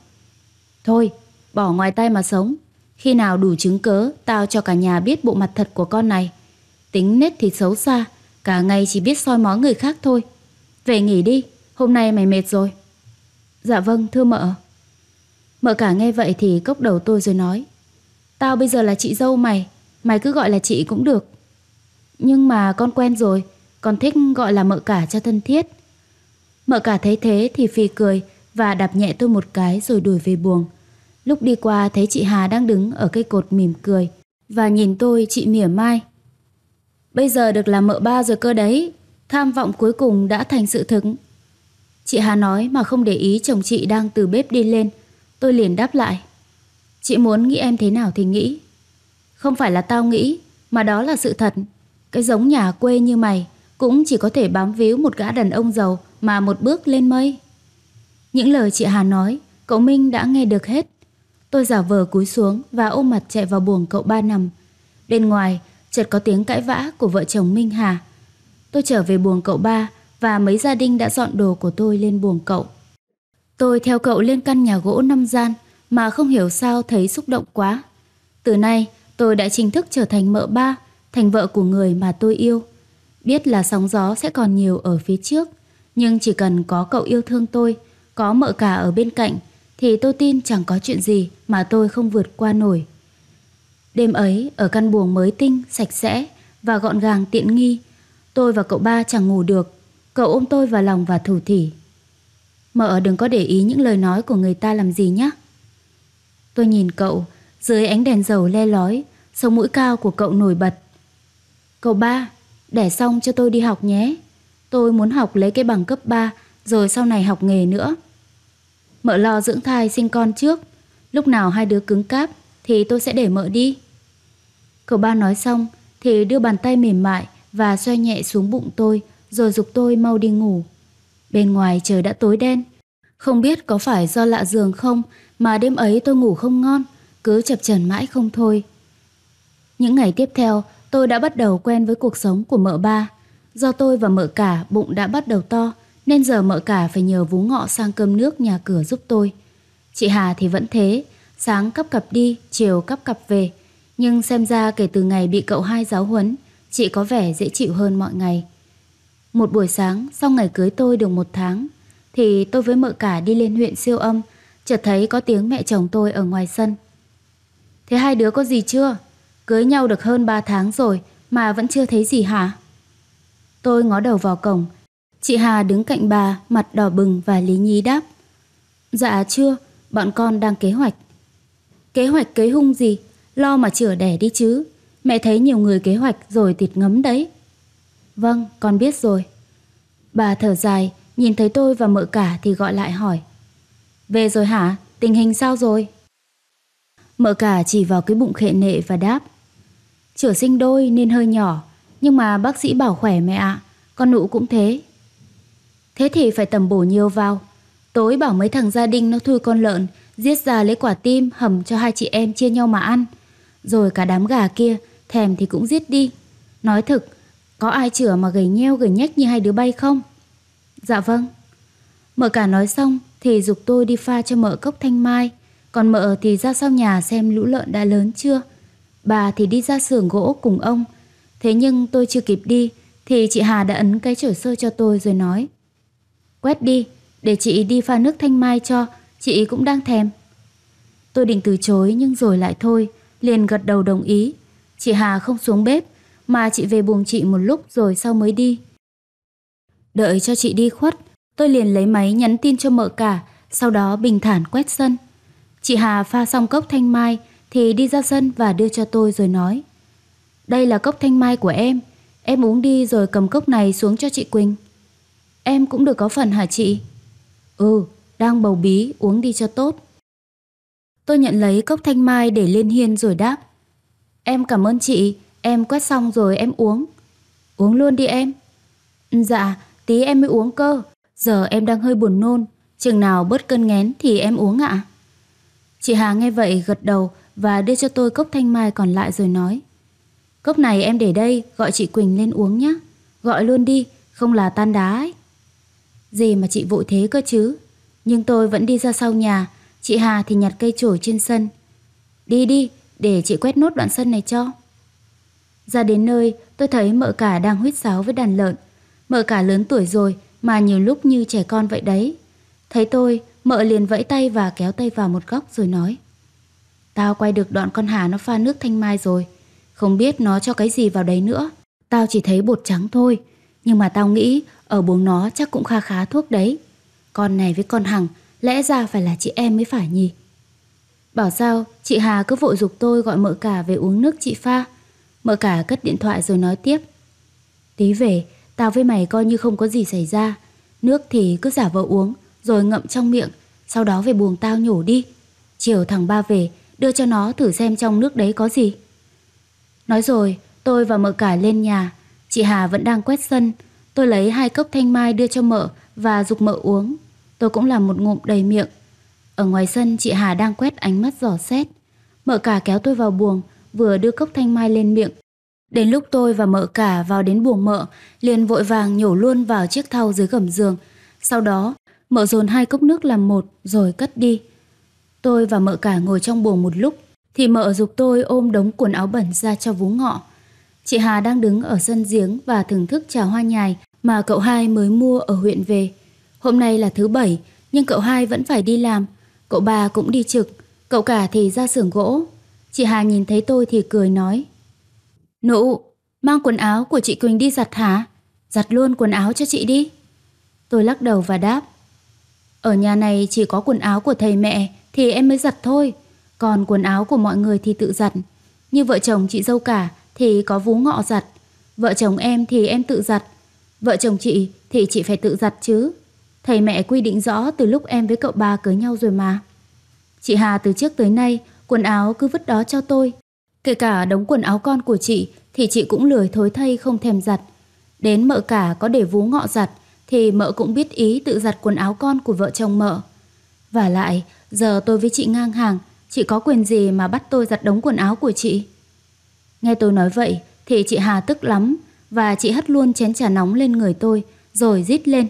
Thôi, bỏ ngoài tay mà sống. Khi nào đủ chứng cớ, tao cho cả nhà biết bộ mặt thật của con này. Tính nết thì xấu xa, cả ngày chỉ biết soi mói người khác thôi. Về nghỉ đi, hôm nay mày mệt rồi. Dạ vâng, thưa mợ. Mợ cả nghe vậy thì cốc đầu tôi rồi nói Tao bây giờ là chị dâu mày Mày cứ gọi là chị cũng được Nhưng mà con quen rồi Con thích gọi là mợ cả cho thân thiết Mợ cả thấy thế thì phì cười Và đạp nhẹ tôi một cái rồi đuổi về buồng Lúc đi qua thấy chị Hà đang đứng Ở cây cột mỉm cười Và nhìn tôi chị mỉa mai Bây giờ được là mợ ba rồi cơ đấy Tham vọng cuối cùng đã thành sự thực Chị Hà nói mà không để ý chồng chị đang từ bếp đi lên Tôi liền đáp lại Chị muốn nghĩ em thế nào thì nghĩ Không phải là tao nghĩ Mà đó là sự thật Cái giống nhà quê như mày Cũng chỉ có thể bám víu một gã đàn ông giàu Mà một bước lên mây Những lời chị Hà nói Cậu Minh đã nghe được hết Tôi giả vờ cúi xuống và ôm mặt chạy vào buồng cậu ba nằm Bên ngoài chợt có tiếng cãi vã của vợ chồng Minh Hà Tôi trở về buồng cậu ba Và mấy gia đình đã dọn đồ của tôi lên buồng cậu Tôi theo cậu lên căn nhà gỗ năm gian mà không hiểu sao thấy xúc động quá. Từ nay, tôi đã chính thức trở thành mợ ba, thành vợ của người mà tôi yêu. Biết là sóng gió sẽ còn nhiều ở phía trước, nhưng chỉ cần có cậu yêu thương tôi, có mợ cả ở bên cạnh, thì tôi tin chẳng có chuyện gì mà tôi không vượt qua nổi. Đêm ấy, ở căn buồng mới tinh, sạch sẽ và gọn gàng tiện nghi, tôi và cậu ba chẳng ngủ được. Cậu ôm tôi vào lòng và thủ thỉ Mợ đừng có để ý những lời nói của người ta làm gì nhé. Tôi nhìn cậu, dưới ánh đèn dầu le lói, sống mũi cao của cậu nổi bật. Cậu ba, để xong cho tôi đi học nhé. Tôi muốn học lấy cái bằng cấp 3 rồi sau này học nghề nữa. Mợ lo dưỡng thai sinh con trước, lúc nào hai đứa cứng cáp thì tôi sẽ để mợ đi. Cậu ba nói xong thì đưa bàn tay mềm mại và xoay nhẹ xuống bụng tôi rồi dục tôi mau đi ngủ. Bên ngoài trời đã tối đen. Không biết có phải do lạ giường không mà đêm ấy tôi ngủ không ngon, cứ chập chờn mãi không thôi. Những ngày tiếp theo, tôi đã bắt đầu quen với cuộc sống của mợ ba. Do tôi và mợ cả bụng đã bắt đầu to, nên giờ mợ cả phải nhờ vú ngọ sang cơm nước nhà cửa giúp tôi. Chị Hà thì vẫn thế, sáng cấp cặp đi, chiều cấp cặp về. Nhưng xem ra kể từ ngày bị cậu hai giáo huấn, chị có vẻ dễ chịu hơn mọi ngày. Một buổi sáng sau ngày cưới tôi được một tháng thì tôi với mợ cả đi lên huyện siêu âm chợt thấy có tiếng mẹ chồng tôi ở ngoài sân. Thế hai đứa có gì chưa? Cưới nhau được hơn 3 tháng rồi mà vẫn chưa thấy gì hả? Tôi ngó đầu vào cổng. Chị Hà đứng cạnh bà, mặt đỏ bừng và lý nhí đáp. Dạ chưa, bọn con đang kế hoạch. Kế hoạch kế hung gì? Lo mà chữa đẻ đi chứ. Mẹ thấy nhiều người kế hoạch rồi tịt ngấm đấy. Vâng, con biết rồi. Bà thở dài, nhìn thấy tôi và mợ cả thì gọi lại hỏi. Về rồi hả? Tình hình sao rồi? Mợ cả chỉ vào cái bụng khệ nệ và đáp. Chữa sinh đôi nên hơi nhỏ, nhưng mà bác sĩ bảo khỏe mẹ ạ, con nụ cũng thế. Thế thì phải tầm bổ nhiều vào. Tối bảo mấy thằng gia đình nó thui con lợn, giết ra lấy quả tim hầm cho hai chị em chia nhau mà ăn. Rồi cả đám gà kia, thèm thì cũng giết đi. Nói thực, có ai chửa mà gầy nheo gầy nhách như hai đứa bay không? Dạ vâng. Mợ cả nói xong thì dục tôi đi pha cho mợ cốc thanh mai, còn mợ thì ra sau nhà xem lũ lợn đã lớn chưa. Bà thì đi ra xưởng gỗ cùng ông. Thế nhưng tôi chưa kịp đi thì chị Hà đã ấn cái chổi sơ cho tôi rồi nói. Quét đi, để chị đi pha nước thanh mai cho, chị cũng đang thèm. Tôi định từ chối nhưng rồi lại thôi, liền gật đầu đồng ý. Chị Hà không xuống bếp mà chị về buồng chị một lúc rồi sau mới đi. Đợi cho chị đi khuất, tôi liền lấy máy nhắn tin cho mợ cả, sau đó bình thản quét sân. Chị Hà pha xong cốc thanh mai thì đi ra sân và đưa cho tôi rồi nói. Đây là cốc thanh mai của em, em uống đi rồi cầm cốc này xuống cho chị Quỳnh. Em cũng được có phần hả chị? Ừ, đang bầu bí, uống đi cho tốt. Tôi nhận lấy cốc thanh mai để lên hiên rồi đáp. Em cảm ơn chị, Em quét xong rồi em uống. Uống luôn đi em. Dạ, tí em mới uống cơ. Giờ em đang hơi buồn nôn. Chừng nào bớt cơn ngén thì em uống ạ. Chị Hà nghe vậy gật đầu và đưa cho tôi cốc thanh mai còn lại rồi nói. Cốc này em để đây, gọi chị Quỳnh lên uống nhé. Gọi luôn đi, không là tan đá ấy. Gì mà chị vội thế cơ chứ. Nhưng tôi vẫn đi ra sau nhà, chị Hà thì nhặt cây chổi trên sân. Đi đi, để chị quét nốt đoạn sân này cho. Ra đến nơi, tôi thấy mợ cả đang huyết sáo với đàn lợn. Mợ cả lớn tuổi rồi mà nhiều lúc như trẻ con vậy đấy. Thấy tôi, mợ liền vẫy tay và kéo tay vào một góc rồi nói. Tao quay được đoạn con hà nó pha nước thanh mai rồi. Không biết nó cho cái gì vào đấy nữa. Tao chỉ thấy bột trắng thôi. Nhưng mà tao nghĩ ở buồng nó chắc cũng kha khá thuốc đấy. Con này với con Hằng lẽ ra phải là chị em mới phải nhỉ. Bảo sao chị Hà cứ vội dục tôi gọi mợ cả về uống nước chị pha. Mợ cả cất điện thoại rồi nói tiếp. Tí về, tao với mày coi như không có gì xảy ra. Nước thì cứ giả vờ uống, rồi ngậm trong miệng, sau đó về buồng tao nhổ đi. Chiều thằng ba về, đưa cho nó thử xem trong nước đấy có gì. Nói rồi, tôi và mợ cả lên nhà. Chị Hà vẫn đang quét sân. Tôi lấy hai cốc thanh mai đưa cho mợ và dục mợ uống. Tôi cũng làm một ngụm đầy miệng. Ở ngoài sân, chị Hà đang quét ánh mắt giỏ xét. Mợ cả kéo tôi vào buồng, vừa đưa cốc thanh mai lên miệng. Đến lúc tôi và mợ cả vào đến buồng mợ, liền vội vàng nhổ luôn vào chiếc thau dưới gầm giường. Sau đó, mợ dồn hai cốc nước làm một rồi cất đi. Tôi và mợ cả ngồi trong buồng một lúc, thì mợ dục tôi ôm đống quần áo bẩn ra cho vú ngọ. Chị Hà đang đứng ở sân giếng và thưởng thức trà hoa nhài mà cậu hai mới mua ở huyện về. Hôm nay là thứ bảy, nhưng cậu hai vẫn phải đi làm. Cậu bà cũng đi trực, cậu cả thì ra xưởng gỗ Chị Hà nhìn thấy tôi thì cười nói Nụ, mang quần áo của chị Quỳnh đi giặt hả? Giặt luôn quần áo cho chị đi Tôi lắc đầu và đáp Ở nhà này chỉ có quần áo của thầy mẹ Thì em mới giặt thôi Còn quần áo của mọi người thì tự giặt Như vợ chồng chị dâu cả Thì có vú ngọ giặt Vợ chồng em thì em tự giặt Vợ chồng chị thì chị phải tự giặt chứ Thầy mẹ quy định rõ từ lúc em với cậu ba cưới nhau rồi mà Chị Hà từ trước tới nay Quần áo cứ vứt đó cho tôi. Kể cả đống quần áo con của chị thì chị cũng lười thối thay không thèm giặt. Đến mợ cả có để vú ngọ giặt thì mợ cũng biết ý tự giặt quần áo con của vợ chồng mợ. Và lại, giờ tôi với chị ngang hàng, chị có quyền gì mà bắt tôi giặt đống quần áo của chị? Nghe tôi nói vậy thì chị Hà tức lắm và chị hất luôn chén trà nóng lên người tôi rồi rít lên.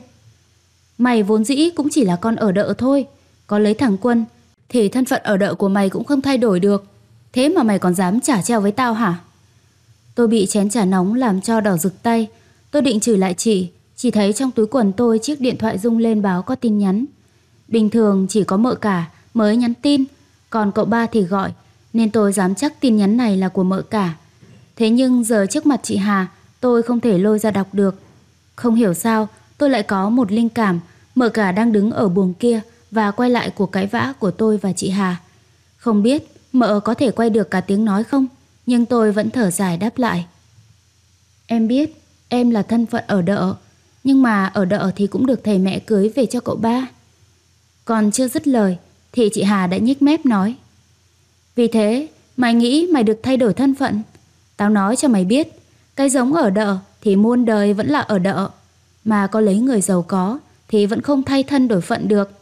Mày vốn dĩ cũng chỉ là con ở đợ thôi, có lấy thằng Quân thì thân phận ở đợ của mày cũng không thay đổi được. Thế mà mày còn dám trả treo với tao hả? Tôi bị chén trà nóng làm cho đỏ rực tay. Tôi định chửi lại chị, chỉ thấy trong túi quần tôi chiếc điện thoại rung lên báo có tin nhắn. Bình thường chỉ có mợ cả mới nhắn tin, còn cậu ba thì gọi, nên tôi dám chắc tin nhắn này là của mợ cả. Thế nhưng giờ trước mặt chị Hà, tôi không thể lôi ra đọc được. Không hiểu sao, tôi lại có một linh cảm, mợ cả đang đứng ở buồng kia, và quay lại cuộc cãi vã của tôi và chị Hà. Không biết mợ có thể quay được cả tiếng nói không, nhưng tôi vẫn thở dài đáp lại. Em biết, em là thân phận ở đợ, nhưng mà ở đợ thì cũng được thầy mẹ cưới về cho cậu ba. Còn chưa dứt lời, thì chị Hà đã nhích mép nói. Vì thế, mày nghĩ mày được thay đổi thân phận. Tao nói cho mày biết, cái giống ở đợ thì muôn đời vẫn là ở đợ, mà có lấy người giàu có thì vẫn không thay thân đổi phận được.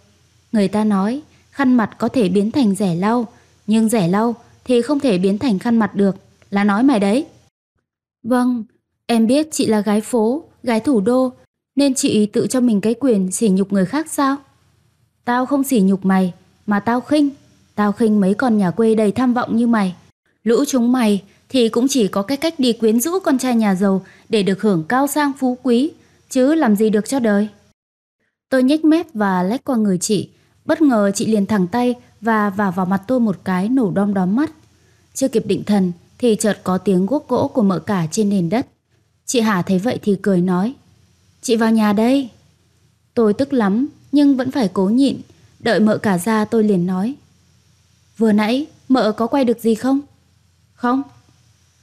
Người ta nói khăn mặt có thể biến thành rẻ lau, nhưng rẻ lau thì không thể biến thành khăn mặt được, là nói mày đấy. Vâng, em biết chị là gái phố, gái thủ đô, nên chị tự cho mình cái quyền sỉ nhục người khác sao? Tao không sỉ nhục mày, mà tao khinh. Tao khinh mấy con nhà quê đầy tham vọng như mày. Lũ chúng mày thì cũng chỉ có cái cách đi quyến rũ con trai nhà giàu để được hưởng cao sang phú quý, chứ làm gì được cho đời. Tôi nhếch mép và lách qua người chị, Bất ngờ chị liền thẳng tay và vào vào mặt tôi một cái nổ đom đóm mắt. Chưa kịp định thần thì chợt có tiếng guốc gỗ của mợ cả trên nền đất. Chị Hà thấy vậy thì cười nói. Chị vào nhà đây. Tôi tức lắm nhưng vẫn phải cố nhịn. Đợi mợ cả ra tôi liền nói. Vừa nãy mợ có quay được gì không? Không.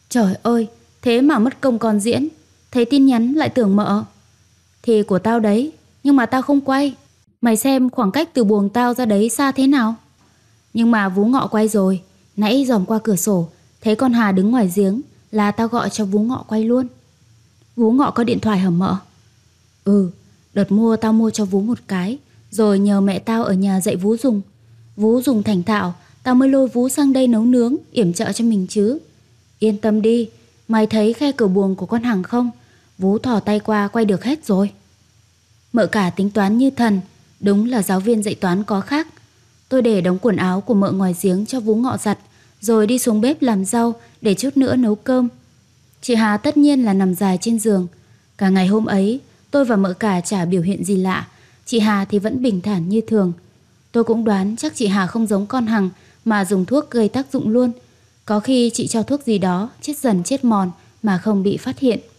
Trời ơi, thế mà mất công còn diễn. Thấy tin nhắn lại tưởng mợ. Thì của tao đấy, nhưng mà tao không quay. Mày xem khoảng cách từ buồng tao ra đấy xa thế nào? Nhưng mà Vú Ngọ quay rồi, nãy dòm qua cửa sổ, thấy con Hà đứng ngoài giếng là tao gọi cho Vú Ngọ quay luôn. Vú Ngọ có điện thoại hả mợ? Ừ, đợt mua tao mua cho Vú một cái, rồi nhờ mẹ tao ở nhà dạy Vú dùng. Vú dùng thành thạo, tao mới lôi Vú sang đây nấu nướng, yểm trợ cho mình chứ. Yên tâm đi, mày thấy khe cửa buồng của con hàng không? Vú thò tay qua quay được hết rồi. Mợ cả tính toán như thần, Đúng là giáo viên dạy toán có khác. Tôi để đóng quần áo của mợ ngoài giếng cho vú ngọ giặt, rồi đi xuống bếp làm rau để chút nữa nấu cơm. Chị Hà tất nhiên là nằm dài trên giường. Cả ngày hôm ấy, tôi và mợ cả chả biểu hiện gì lạ, chị Hà thì vẫn bình thản như thường. Tôi cũng đoán chắc chị Hà không giống con Hằng mà dùng thuốc gây tác dụng luôn. Có khi chị cho thuốc gì đó, chết dần chết mòn mà không bị phát hiện.